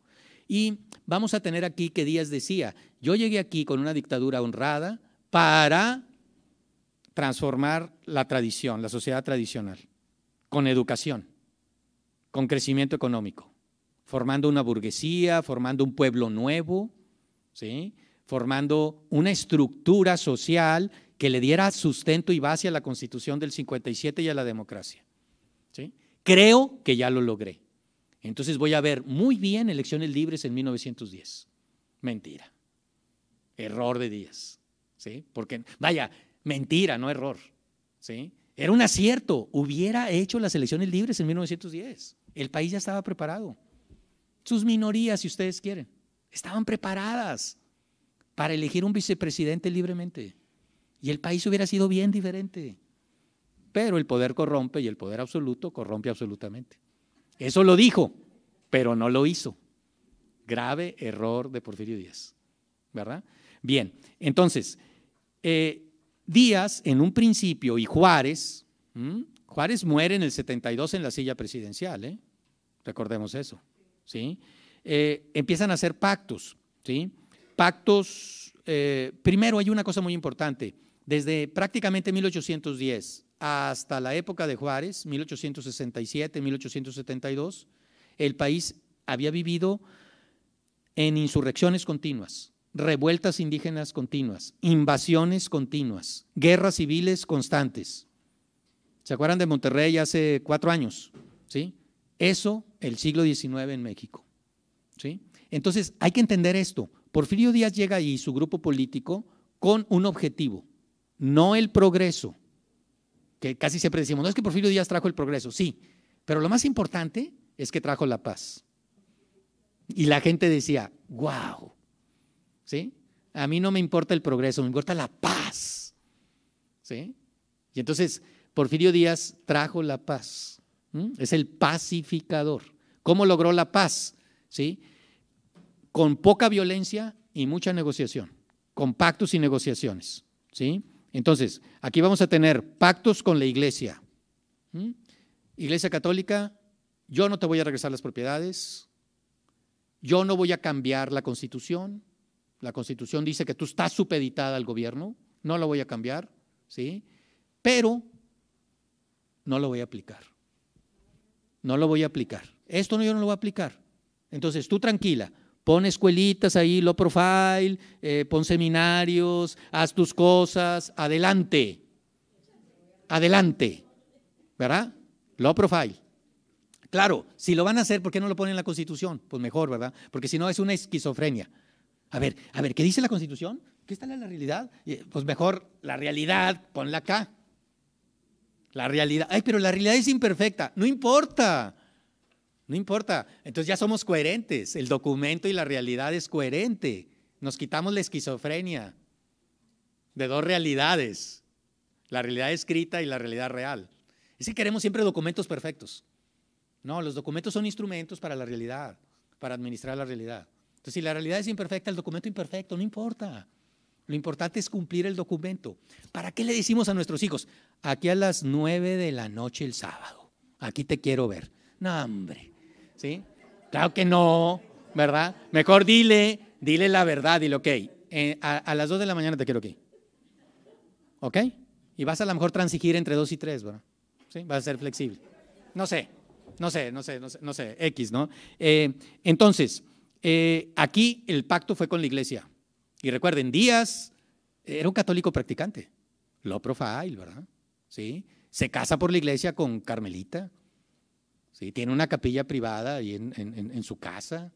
Y vamos a tener aquí que Díaz decía, yo llegué aquí con una dictadura honrada para transformar la tradición, la sociedad tradicional, con educación, con crecimiento económico, formando una burguesía, formando un pueblo nuevo, ¿sí? formando una estructura social que le diera sustento y base a la constitución del 57 y a la democracia. Creo que ya lo logré. Entonces voy a ver muy bien elecciones libres en 1910. Mentira. Error de días, ¿sí? Porque, vaya, mentira, no error. ¿sí? Era un acierto. Hubiera hecho las elecciones libres en 1910. El país ya estaba preparado. Sus minorías, si ustedes quieren. Estaban preparadas para elegir un vicepresidente libremente. Y el país hubiera sido bien diferente. Pero el poder corrompe y el poder absoluto corrompe absolutamente. Eso lo dijo, pero no lo hizo. Grave error de Porfirio Díaz. ¿Verdad? Bien, entonces, eh, Díaz en un principio y Juárez, Juárez muere en el 72 en la silla presidencial, ¿eh? recordemos eso. ¿sí? Eh, empiezan a hacer pactos, ¿sí? Pactos, eh, primero hay una cosa muy importante, desde prácticamente 1810 hasta la época de Juárez, 1867, 1872, el país había vivido en insurrecciones continuas, revueltas indígenas continuas, invasiones continuas, guerras civiles constantes. ¿Se acuerdan de Monterrey hace cuatro años? ¿Sí? Eso el siglo XIX en México. Entonces, hay que entender esto. Porfirio Díaz llega ahí, su grupo político, con un objetivo, no el progreso, que casi siempre decimos, no es que Porfirio Díaz trajo el progreso, sí, pero lo más importante es que trajo la paz. Y la gente decía, wow, ¿sí? A mí no me importa el progreso, me importa la paz, ¿sí? Y entonces Porfirio Díaz trajo la paz, es el pacificador. ¿Cómo logró la paz? ¿sí? Con poca violencia y mucha negociación, con pactos y negociaciones, ¿sí? Entonces, aquí vamos a tener pactos con la iglesia. Iglesia católica, yo no te voy a regresar las propiedades, yo no voy a cambiar la constitución, la constitución dice que tú estás supeditada al gobierno, no la voy a cambiar, ¿sí? Pero no lo voy a aplicar. No lo voy a aplicar. Esto no, yo no lo voy a aplicar. Entonces, tú tranquila, pon escuelitas ahí, low profile, eh, pon seminarios, haz tus cosas, adelante, adelante, ¿verdad? Low profile. Claro, si lo van a hacer, ¿por qué no lo ponen en la Constitución? Pues mejor, ¿verdad? Porque si no es una esquizofrenia. A ver, a ver, ¿qué dice la Constitución? ¿Qué está en la realidad? Eh, pues mejor la realidad, ponla acá. La realidad. Ay, pero la realidad es imperfecta. No importa. No importa. Entonces ya somos coherentes. El documento y la realidad es coherente. Nos quitamos la esquizofrenia de dos realidades. La realidad escrita y la realidad real. Es que queremos siempre documentos perfectos. No, los documentos son instrumentos para la realidad, para administrar la realidad. Entonces, si la realidad es imperfecta, el documento imperfecto, no importa. Lo importante es cumplir el documento. ¿Para qué le decimos a nuestros hijos? Aquí a las nueve de la noche el sábado. Aquí te quiero ver. No, hombre. ¿Sí? Claro que no, ¿verdad? Mejor dile, dile la verdad, dile, ok, eh, a, las 2 de la mañana te quiero aquí. ¿Ok? Y vas a lo mejor transigir entre 2 y 3, ¿verdad? ¿Sí? Vas a ser flexible. No sé, no sé, no sé, no sé, X, ¿no? Eh, entonces, eh, aquí el pacto fue con la iglesia. Y recuerden, Díaz era un católico practicante, lo profile, ¿verdad? ¿Sí? Se casa por la iglesia con Carmelita, tiene una capilla privada ahí en, su casa.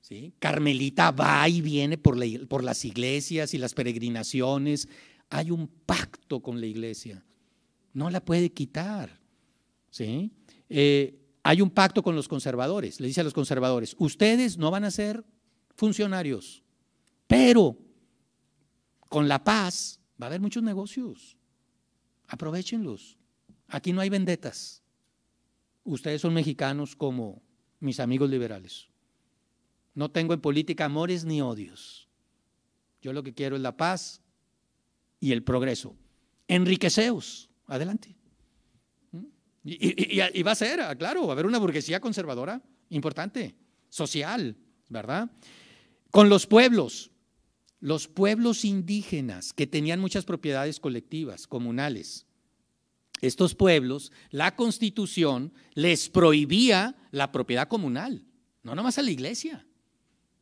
¿sí? Carmelita va y viene por, las iglesias y las peregrinaciones. Hay un pacto con la iglesia. No la puede quitar. ¿sí? Eh, hay un pacto con los conservadores. Le dice a los conservadores, ustedes no van a ser funcionarios, pero con la paz va a haber muchos negocios. Aprovechenlos. Aquí no hay vendetas ustedes son mexicanos como mis amigos liberales. No tengo en política amores ni odios. Yo lo que quiero es la paz y el progreso. Enriqueceos. Adelante. ¿Mm? Y, va a ser, ah, claro, va a haber una burguesía conservadora importante, social, ¿verdad? Con los pueblos. Los pueblos indígenas que tenían muchas propiedades colectivas, comunales, estos pueblos, la constitución les prohibía la propiedad comunal, no nomás a la iglesia.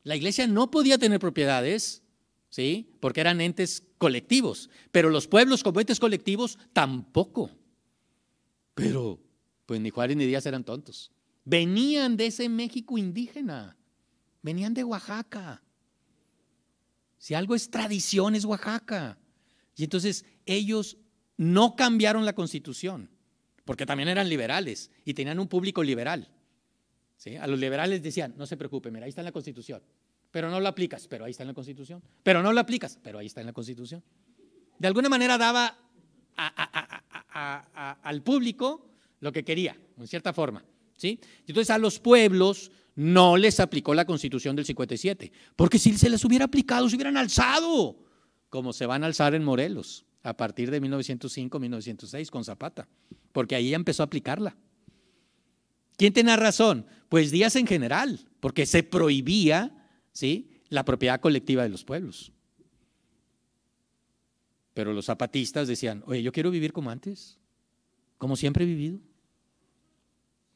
La iglesia no podía tener propiedades, ¿sí? Porque eran entes colectivos, pero los pueblos como entes colectivos tampoco. Pero, pues ni Juárez ni Díaz eran tontos. Venían de ese México indígena, venían de Oaxaca. Si algo es tradición, es Oaxaca. Y entonces ellos no cambiaron la constitución, porque también eran liberales y tenían un público liberal. ¿sí? A los liberales decían, no se preocupe, mira, ahí está en la constitución, pero no la aplicas, pero ahí está en la constitución, pero no la aplicas, pero ahí está en la constitución. De alguna manera daba al público lo que quería, en cierta forma. ¿sí? Entonces a los pueblos no les aplicó la constitución del 57, porque si se les hubiera aplicado, se hubieran alzado, como se van a alzar en Morelos a partir de 1905-1906 con Zapata, porque ahí empezó a aplicarla. ¿Quién tenía razón? Pues Díaz en general, porque se prohibía ¿sí? la propiedad colectiva de los pueblos. Pero los zapatistas decían, oye, yo quiero vivir como antes, como siempre he vivido.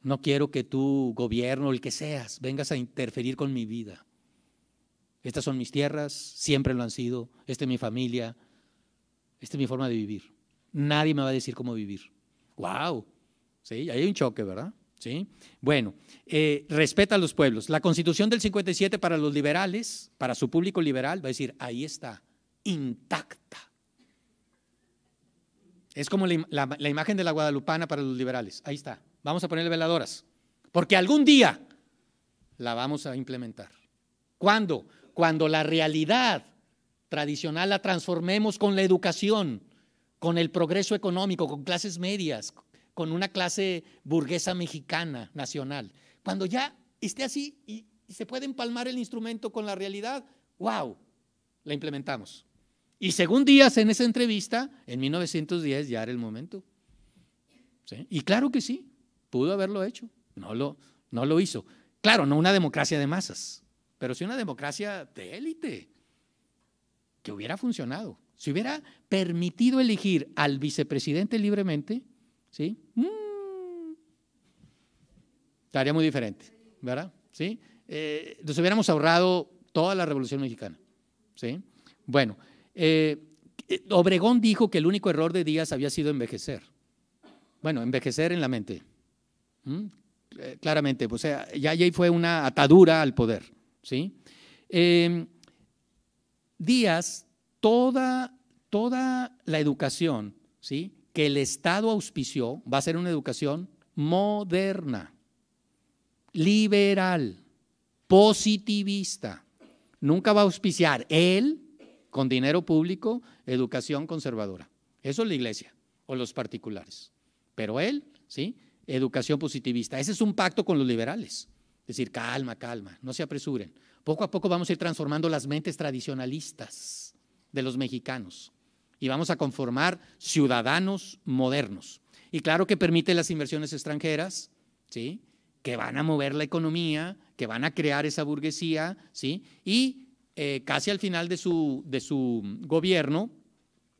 No quiero que tu gobierno, el que seas, vengas a interferir con mi vida. Estas son mis tierras, siempre lo han sido, esta es mi familia, esta es mi forma de vivir. Nadie me va a decir cómo vivir. ¡Wow! Sí, ahí hay un choque, ¿verdad? ¿Sí? Bueno, eh, respeta a los pueblos. La constitución del 57 para los liberales, para su público liberal, va a decir, ahí está, intacta. Es como la, la imagen de la guadalupana para los liberales. Ahí está. Vamos a ponerle veladoras. Porque algún día la vamos a implementar. ¿Cuándo? Cuando la realidad tradicional la transformemos con la educación, con el progreso económico, con clases medias, con una clase burguesa mexicana nacional. Cuando ya esté así y, se puede empalmar el instrumento con la realidad, wow, la implementamos. Y según Díaz en esa entrevista, en 1910 ya era el momento. Y claro que sí, pudo haberlo hecho, no lo, no lo hizo. Claro, no una democracia de masas, pero sí una democracia de élite, que hubiera funcionado. Si hubiera permitido elegir al vicepresidente libremente, ¿sí? Mm. estaría muy diferente, ¿verdad? ¿Sí? Eh, nos hubiéramos ahorrado toda la Revolución Mexicana, ¿sí? Bueno, eh, eh, Obregón dijo que el único error de Díaz había sido envejecer. Bueno, envejecer en la mente. ¿Mm? claramente, o sea, ya ahí fue una atadura al poder, ¿sí? Eh, días toda, toda la educación ¿sí? que el Estado auspició va a ser una educación moderna, liberal, positivista. Nunca va a auspiciar él, con dinero público, educación conservadora. Eso es la iglesia o los particulares. Pero él, ¿sí? Educación positivista. Ese es un pacto con los liberales. Es decir, calma, calma, no se apresuren. Poco a poco vamos a ir transformando las mentes tradicionalistas de los mexicanos y vamos a conformar ciudadanos modernos. Y claro que permite las inversiones extranjeras, ¿sí? que van a mover la economía, que van a crear esa burguesía, ¿sí? y eh, casi al final de su, de su gobierno,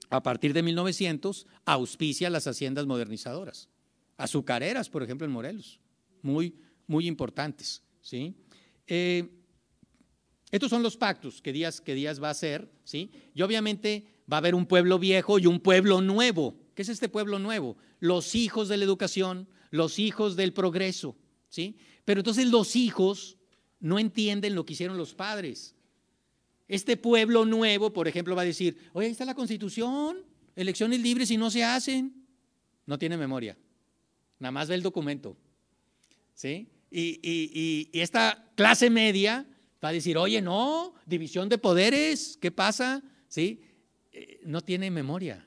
a partir de 1900, auspicia las haciendas modernizadoras. Azucareras, por ejemplo, en Morelos, muy, muy importantes. ¿sí? Eh, estos son los pactos que Díaz, que va a hacer, ¿sí? Y obviamente va a haber un pueblo viejo y un pueblo nuevo. ¿Qué es este pueblo nuevo? Los hijos de la educación, los hijos del progreso, ¿sí? Pero entonces los hijos no entienden lo que hicieron los padres. Este pueblo nuevo, por ejemplo, va a decir, oye, ahí está la constitución, elecciones libres y no se hacen. No tiene memoria, nada más ve el documento, ¿sí? y esta clase media va a decir, oye, no, división de poderes, ¿qué pasa? ¿Sí? Eh, no tiene memoria,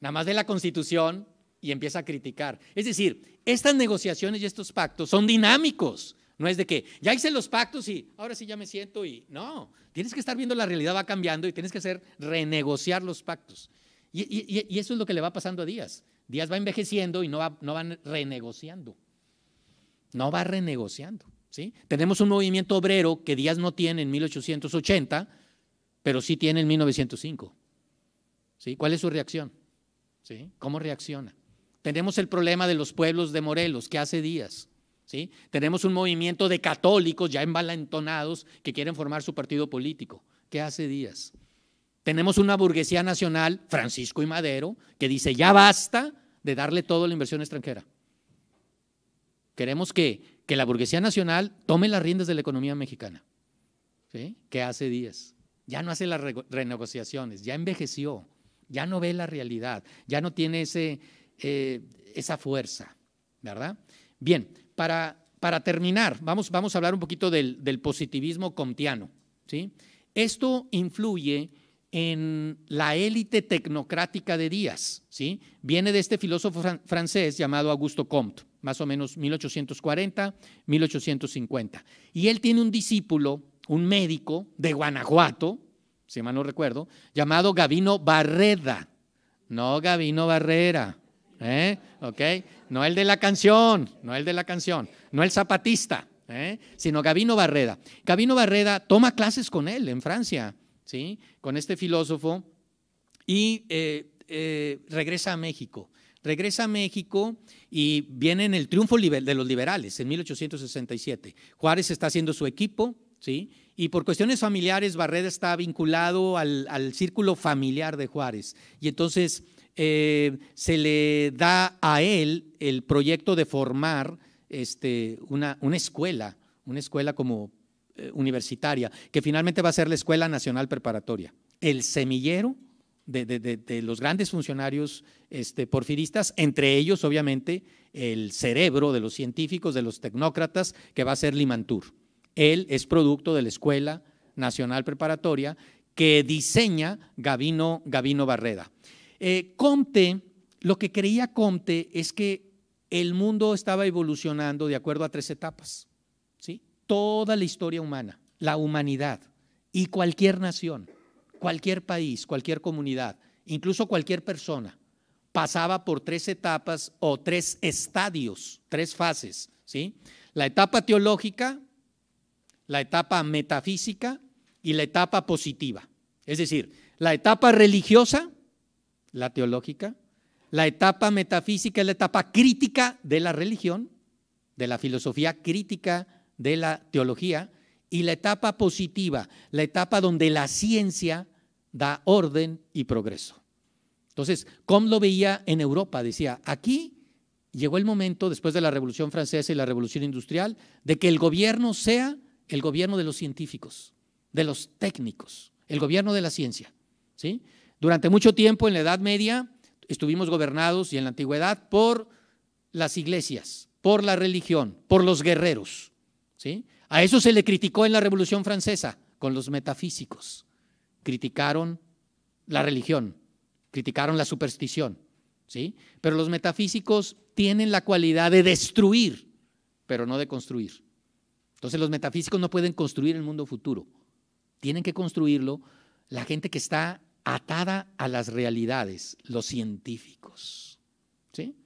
nada más de la constitución y empieza a criticar. Es decir, estas negociaciones y estos pactos son dinámicos, no es de que ya hice los pactos y ahora sí ya me siento y no, tienes que estar viendo la realidad va cambiando y tienes que hacer renegociar los pactos. Y, eso es lo que le va pasando a Díaz. Díaz va envejeciendo y no va, no va renegociando. No va renegociando. Tenemos un movimiento obrero que Díaz no tiene en 1880, pero sí tiene en 1905. ¿sí? ¿Cuál es su reacción? ¿Sí? ¿Cómo reacciona? Tenemos el problema de los pueblos de Morelos, que hace Díaz? Tenemos un movimiento de católicos ya embalentonados que quieren formar su partido político. ¿Qué hace Díaz? Tenemos una burguesía nacional, Francisco y Madero, que dice, ya basta de darle todo la inversión extranjera. Queremos que que la burguesía nacional tome las riendas de la economía mexicana, que hace días. Ya no hace las renegociaciones, ya envejeció, ya no ve la realidad, ya no tiene eh, esa fuerza, ¿verdad? Bien, para, para terminar, vamos, vamos, a hablar un poquito del, positivismo comtiano. ¿sí? Esto influye en la élite tecnocrática de Díaz. ¿sí? Viene de este filósofo francés llamado Augusto Comte más o menos 1840, 1850. Y él tiene un discípulo, un médico de Guanajuato, si mal no recuerdo, llamado Gavino Barreda. No Gavino Barrera, ¿eh? ¿ok? No el de la canción, no el de la canción, no el zapatista, ¿eh? sino Gavino Barreda. Gavino Barreda toma clases con él en Francia, ¿sí? Con este filósofo y eh, eh, regresa a México regresa a México y viene en el triunfo de los liberales en 1867. Juárez está haciendo su equipo, ¿sí? Y por cuestiones familiares, Barrera está vinculado al, círculo familiar de Juárez. Y entonces eh, se le da a él el proyecto de formar este, una, una escuela, una escuela como eh, universitaria, que finalmente va a ser la Escuela Nacional Preparatoria. El semillero de, los grandes funcionarios este, porfiristas, entre ellos obviamente el cerebro de los científicos, de los tecnócratas, que va a ser Limantur. Él es producto de la Escuela Nacional Preparatoria que diseña Gavino, Gavino Barreda. Eh, Comte, lo que creía Comte es que el mundo estaba evolucionando de acuerdo a tres etapas. ¿sí? Toda la historia humana, la humanidad y cualquier nación cualquier país, cualquier comunidad, incluso cualquier persona, pasaba por tres etapas o tres estadios, tres fases. ¿sí? La etapa teológica, la etapa metafísica y la etapa positiva. Es decir, la etapa religiosa, la teológica, la etapa metafísica la etapa crítica de la religión, de la filosofía crítica de la teología, y la etapa positiva, la etapa donde la ciencia da orden y progreso. Entonces, cómo lo veía en Europa, decía, aquí llegó el momento, después de la Revolución Francesa y la Revolución Industrial, de que el gobierno sea el gobierno de los científicos, de los técnicos, el gobierno de la ciencia. ¿sí? Durante mucho tiempo en la Edad Media estuvimos gobernados y en la antigüedad por las iglesias, por la religión, por los guerreros. ¿sí? A eso se le criticó en la Revolución Francesa, con los metafísicos criticaron la religión, criticaron la superstición, ¿sí? Pero los metafísicos tienen la cualidad de destruir, pero no de construir. Entonces los metafísicos no pueden construir el mundo futuro. Tienen que construirlo la gente que está atada a las realidades, los científicos. ¿sí?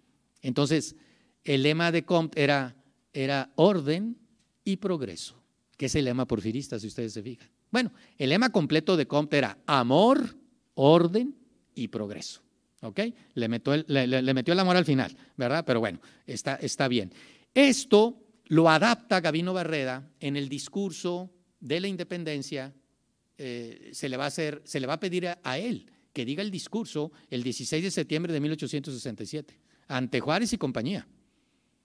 Entonces, el lema de Comte era, era orden y progreso, que es el lema porfirista, si ustedes se fijan. Bueno, el lema completo de Comte era amor, orden y progreso. ¿Ok? Le metió el, amor al final, ¿verdad? Pero bueno, está, bien. Esto lo adapta Gabino Barreda en el discurso de la independencia. Eh, se, le va a pedir a, él que diga el discurso el 16 de septiembre de 1867, ante Juárez y compañía.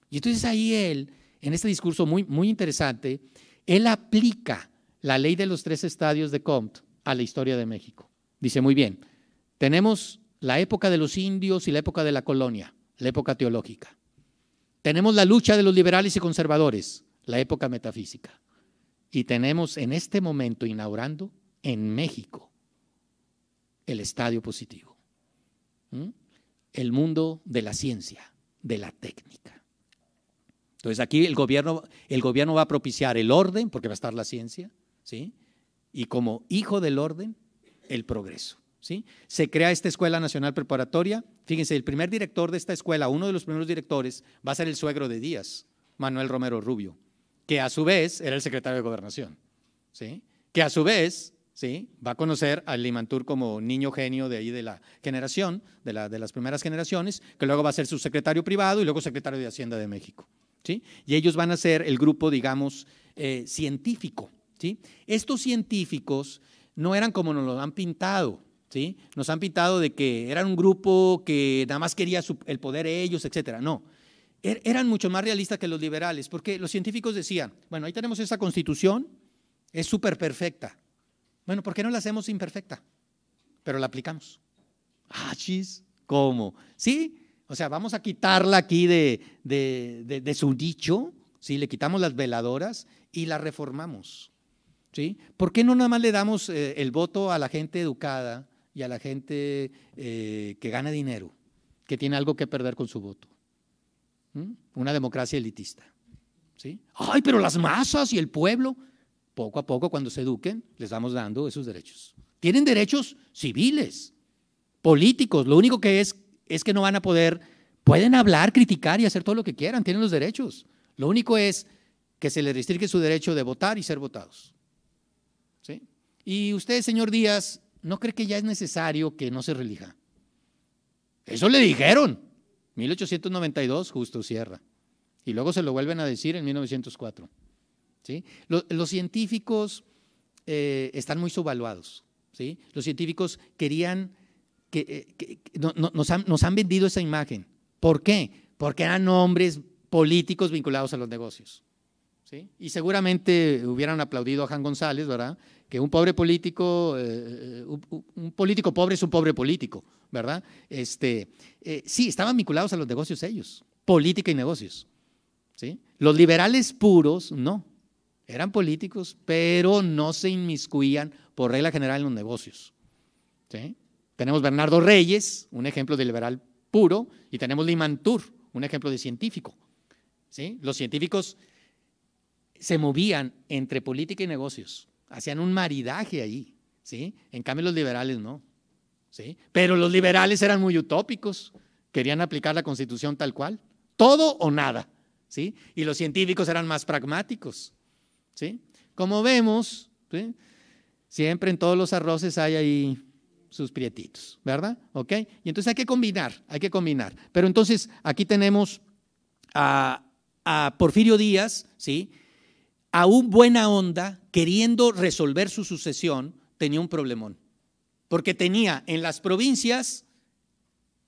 Y entonces ahí él, en este discurso muy, muy interesante, él aplica la ley de los tres estadios de Comte a la historia de México. Dice muy bien, tenemos la época de los indios y la época de la colonia, la época teológica. Tenemos la lucha de los liberales y conservadores, la época metafísica. Y tenemos en este momento inaugurando en México el estadio positivo. El mundo de la ciencia, de la técnica. Entonces aquí el gobierno, el gobierno va a propiciar el orden, porque va a estar la ciencia, ¿sí? Y como hijo del orden, el progreso. ¿sí? Se crea esta Escuela Nacional Preparatoria. Fíjense, el primer director de esta escuela, uno de los primeros directores, va a ser el suegro de Díaz, Manuel Romero Rubio, que a su vez era el secretario de Gobernación, ¿sí? que a su vez ¿sí? va a conocer a Limantur como niño genio de ahí de la generación, de, las primeras generaciones, que luego va a ser su secretario privado y luego secretario de Hacienda de México. ¿sí? Y ellos van a ser el grupo, digamos, eh, científico estos científicos no eran como nos lo han pintado. ¿sí? Nos han pintado de que eran un grupo que nada más quería el poder ellos, etcétera. No, er, eran mucho más realistas que los liberales, porque los científicos decían, bueno, ahí tenemos esa constitución, es súper perfecta. Bueno, ¿por qué no la hacemos imperfecta? Pero la aplicamos. Ah, chis, ¿cómo? ¿Sí? O sea, vamos a quitarla aquí de, su dicho, ¿sí? le quitamos las veladoras y la reformamos. ¿sí? ¿Por qué no nada más le damos eh, el voto a la gente educada y a la gente eh, que gana dinero, que tiene algo que perder con su voto? ¿Mm? Una democracia elitista. ¿sí? Ay, pero las masas y el pueblo, poco a poco cuando se eduquen, les vamos dando esos derechos. Tienen derechos civiles, políticos, lo único que es es que no van a poder, pueden hablar, criticar y hacer todo lo que quieran, tienen los derechos. Lo único es que se les restringe su derecho de votar y ser votados. Y usted, señor Díaz, ¿no cree que ya es necesario que no se relija? Eso le dijeron. 1892, justo cierra. Y luego se lo vuelven a decir en 1904. ¿sí? Los, científicos eh, están muy subvaluados. ¿sí? Los científicos querían que, eh, nos, han, vendido esa imagen. ¿Por qué? Porque eran hombres políticos vinculados a los negocios. Y seguramente hubieran aplaudido a Juan González, ¿verdad? que un pobre político, eh, eh, un, político pobre es un pobre político, ¿verdad? Este, eh, sí, estaban vinculados a los negocios ellos, política y negocios. ¿sí? Los liberales puros, no, eran políticos, pero no se inmiscuían por regla general en los negocios. Tenemos Bernardo Reyes, un ejemplo de liberal puro, y tenemos Limantur, un ejemplo de científico. ¿sí? Los científicos se movían entre política y negocios hacían un maridaje ahí, ¿sí? En cambio los liberales no, ¿sí? Pero los liberales eran muy utópicos, querían aplicar la constitución tal cual, todo o nada, ¿sí? Y los científicos eran más pragmáticos, ¿sí? Como vemos, siempre en todos los arroces hay ahí sus prietitos, ¿verdad? ¿Ok? Y entonces hay que combinar, hay que combinar. Pero entonces aquí tenemos a Porfirio Díaz, ¿sí? aún buena onda, queriendo resolver su sucesión, tenía un problemón. Porque tenía en las provincias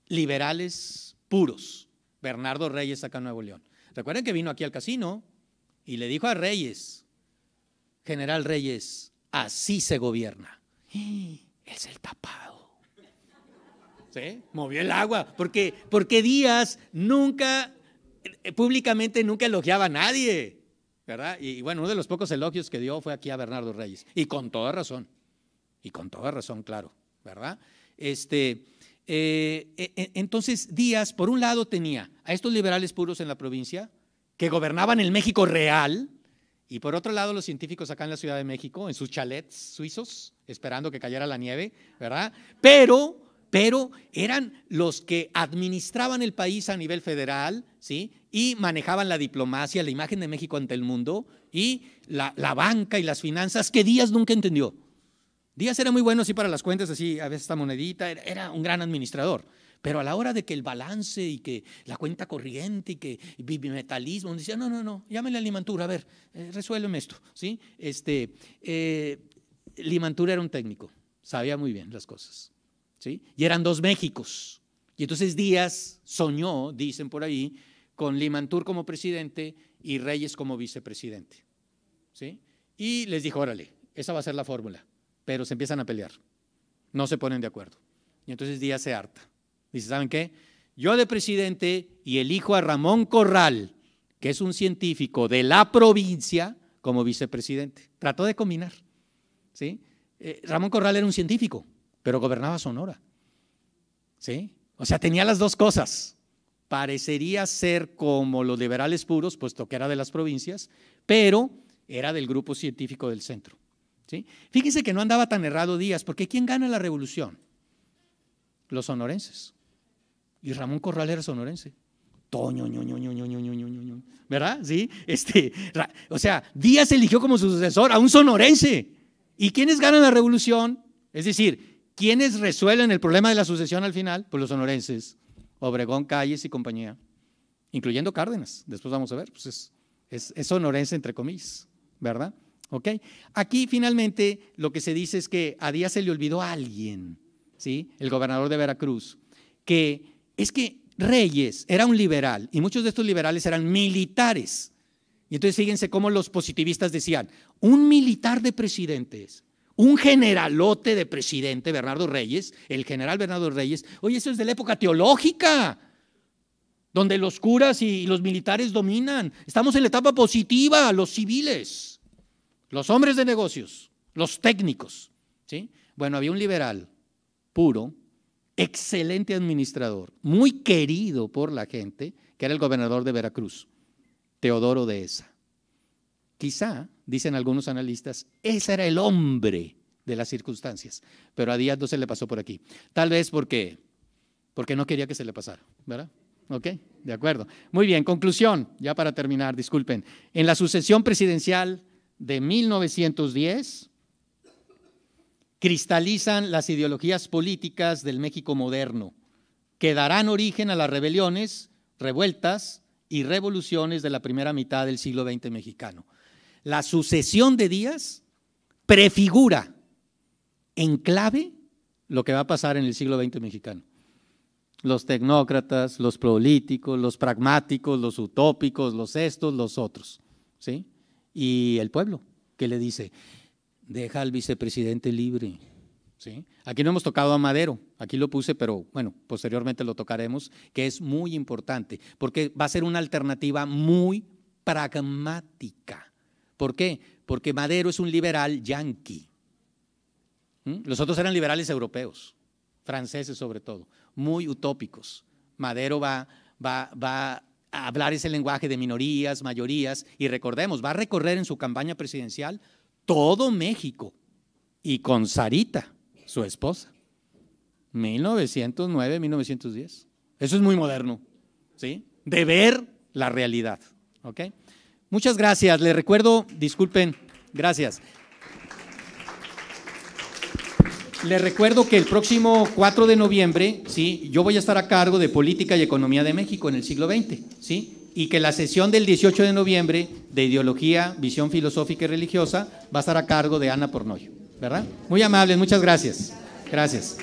liberales puros. Bernardo Reyes acá en Nuevo León. Recuerden que vino aquí al casino y le dijo a Reyes, General Reyes, así se gobierna. Es el tapado. Movió el agua, porque, porque Díaz nunca, eh, públicamente nunca elogiaba a nadie. ¿verdad? Y, bueno, uno de los pocos elogios que dio fue aquí a Bernardo Reyes, y con toda razón, y con toda razón, claro, ¿verdad? Este, eh, e, e, entonces, Díaz, por un lado, tenía a estos liberales puros en la provincia, que gobernaban el México real, y por otro lado, los científicos acá en la Ciudad de México, en sus chalets suizos, esperando que cayera la nieve, ¿verdad? Pero, pero eran los que administraban el país a nivel federal, ¿sí? y manejaban la diplomacia, la imagen de México ante el mundo y la, banca y las finanzas que Díaz nunca entendió. Díaz era muy bueno, sí, para las cuentas, así, a veces esta monedita, era, un gran administrador. Pero a la hora de que el balance y que la cuenta corriente y que bimetalismo, decía, no, no, no, llámale a Limantura, a ver, eh, resuelven esto, ¿sí? Este, eh, Limantura era un técnico, sabía muy bien las cosas, ¿sí? Y eran dos Méxicos. Y entonces Díaz soñó, dicen por ahí, con Limantur como presidente y Reyes como vicepresidente. ¿sí? Y les dijo, órale, esa va a ser la fórmula, pero se empiezan a pelear, no se ponen de acuerdo. Y entonces Díaz se harta. Dice, ¿saben qué? Yo de presidente y elijo a Ramón Corral, que es un científico de la provincia, como vicepresidente. Trató de combinar. ¿sí? Eh, Ramón Corral era un científico, pero gobernaba Sonora. ¿sí? O sea, tenía las dos cosas. Parecería ser como los liberales puros, puesto que era de las provincias, pero era del grupo científico del centro. ¿sí? Fíjense que no andaba tan errado Díaz, porque ¿quién gana la revolución? Los sonorenses. Y Ramón Corral era sonorense. ¿Verdad? Sí. Este, o sea, Díaz eligió como sucesor a un sonorense. ¿Y quiénes ganan la revolución? Es decir, ¿quiénes resuelven el problema de la sucesión al final? Pues los sonorenses. Obregón, Calles y compañía, incluyendo Cárdenas, después vamos a ver, pues es, es, entre comillas, ¿verdad? ¿Ok? Aquí finalmente lo que se dice es que a Díaz se le olvidó a alguien, ¿sí? El gobernador de Veracruz, que es que Reyes era un liberal y muchos de estos liberales eran militares. Y entonces fíjense cómo los positivistas decían, un militar de presidentes un generalote de presidente, Bernardo Reyes, el general Bernardo Reyes, oye, eso es de la época teológica, donde los curas y los militares dominan. Estamos en la etapa positiva, los civiles, los hombres de negocios, los técnicos. ¿sí? Bueno, había un liberal puro, excelente administrador, muy querido por la gente, que era el gobernador de Veracruz, Teodoro de Esa. Quizá dicen algunos analistas, ese era el hombre de las circunstancias, pero a Díaz no se le pasó por aquí. Tal vez porque, porque no quería que se le pasara, ¿verdad? ¿Ok? De acuerdo. Muy bien, conclusión, ya para terminar, disculpen. En la sucesión presidencial de 1910 cristalizan las ideologías políticas del México moderno, que darán origen a las rebeliones, revueltas y revoluciones de la primera mitad del siglo XX mexicano. La sucesión de días prefigura en clave lo que va a pasar en el siglo XX mexicano. Los tecnócratas, los políticos, los pragmáticos, los utópicos, los estos, los otros. ¿sí? Y el pueblo, que le dice, deja al vicepresidente libre. ¿sí? Aquí no hemos tocado a Madero, aquí lo puse, pero bueno, posteriormente lo tocaremos, que es muy importante, porque va a ser una alternativa muy pragmática. ¿Por qué? Porque Madero es un liberal yanqui. ¿Mm? Los otros eran liberales europeos, franceses sobre todo, muy utópicos. Madero va, va a hablar ese lenguaje de minorías, mayorías, y recordemos, va a recorrer en su campaña presidencial todo México y con Sarita, su esposa. 1909, 1910. Eso es muy moderno, ¿sí? De ver la realidad, ¿ok? Muchas gracias. Les recuerdo, disculpen, gracias. Les recuerdo que el próximo 4 de noviembre, ¿sí? yo voy a estar a cargo de Política y Economía de México en el siglo XX, ¿sí? y que la sesión del 18 de noviembre de Ideología, Visión Filosófica y Religiosa va a estar a cargo de Ana Pornoyo. ¿Verdad? Muy amables, muchas gracias. Gracias.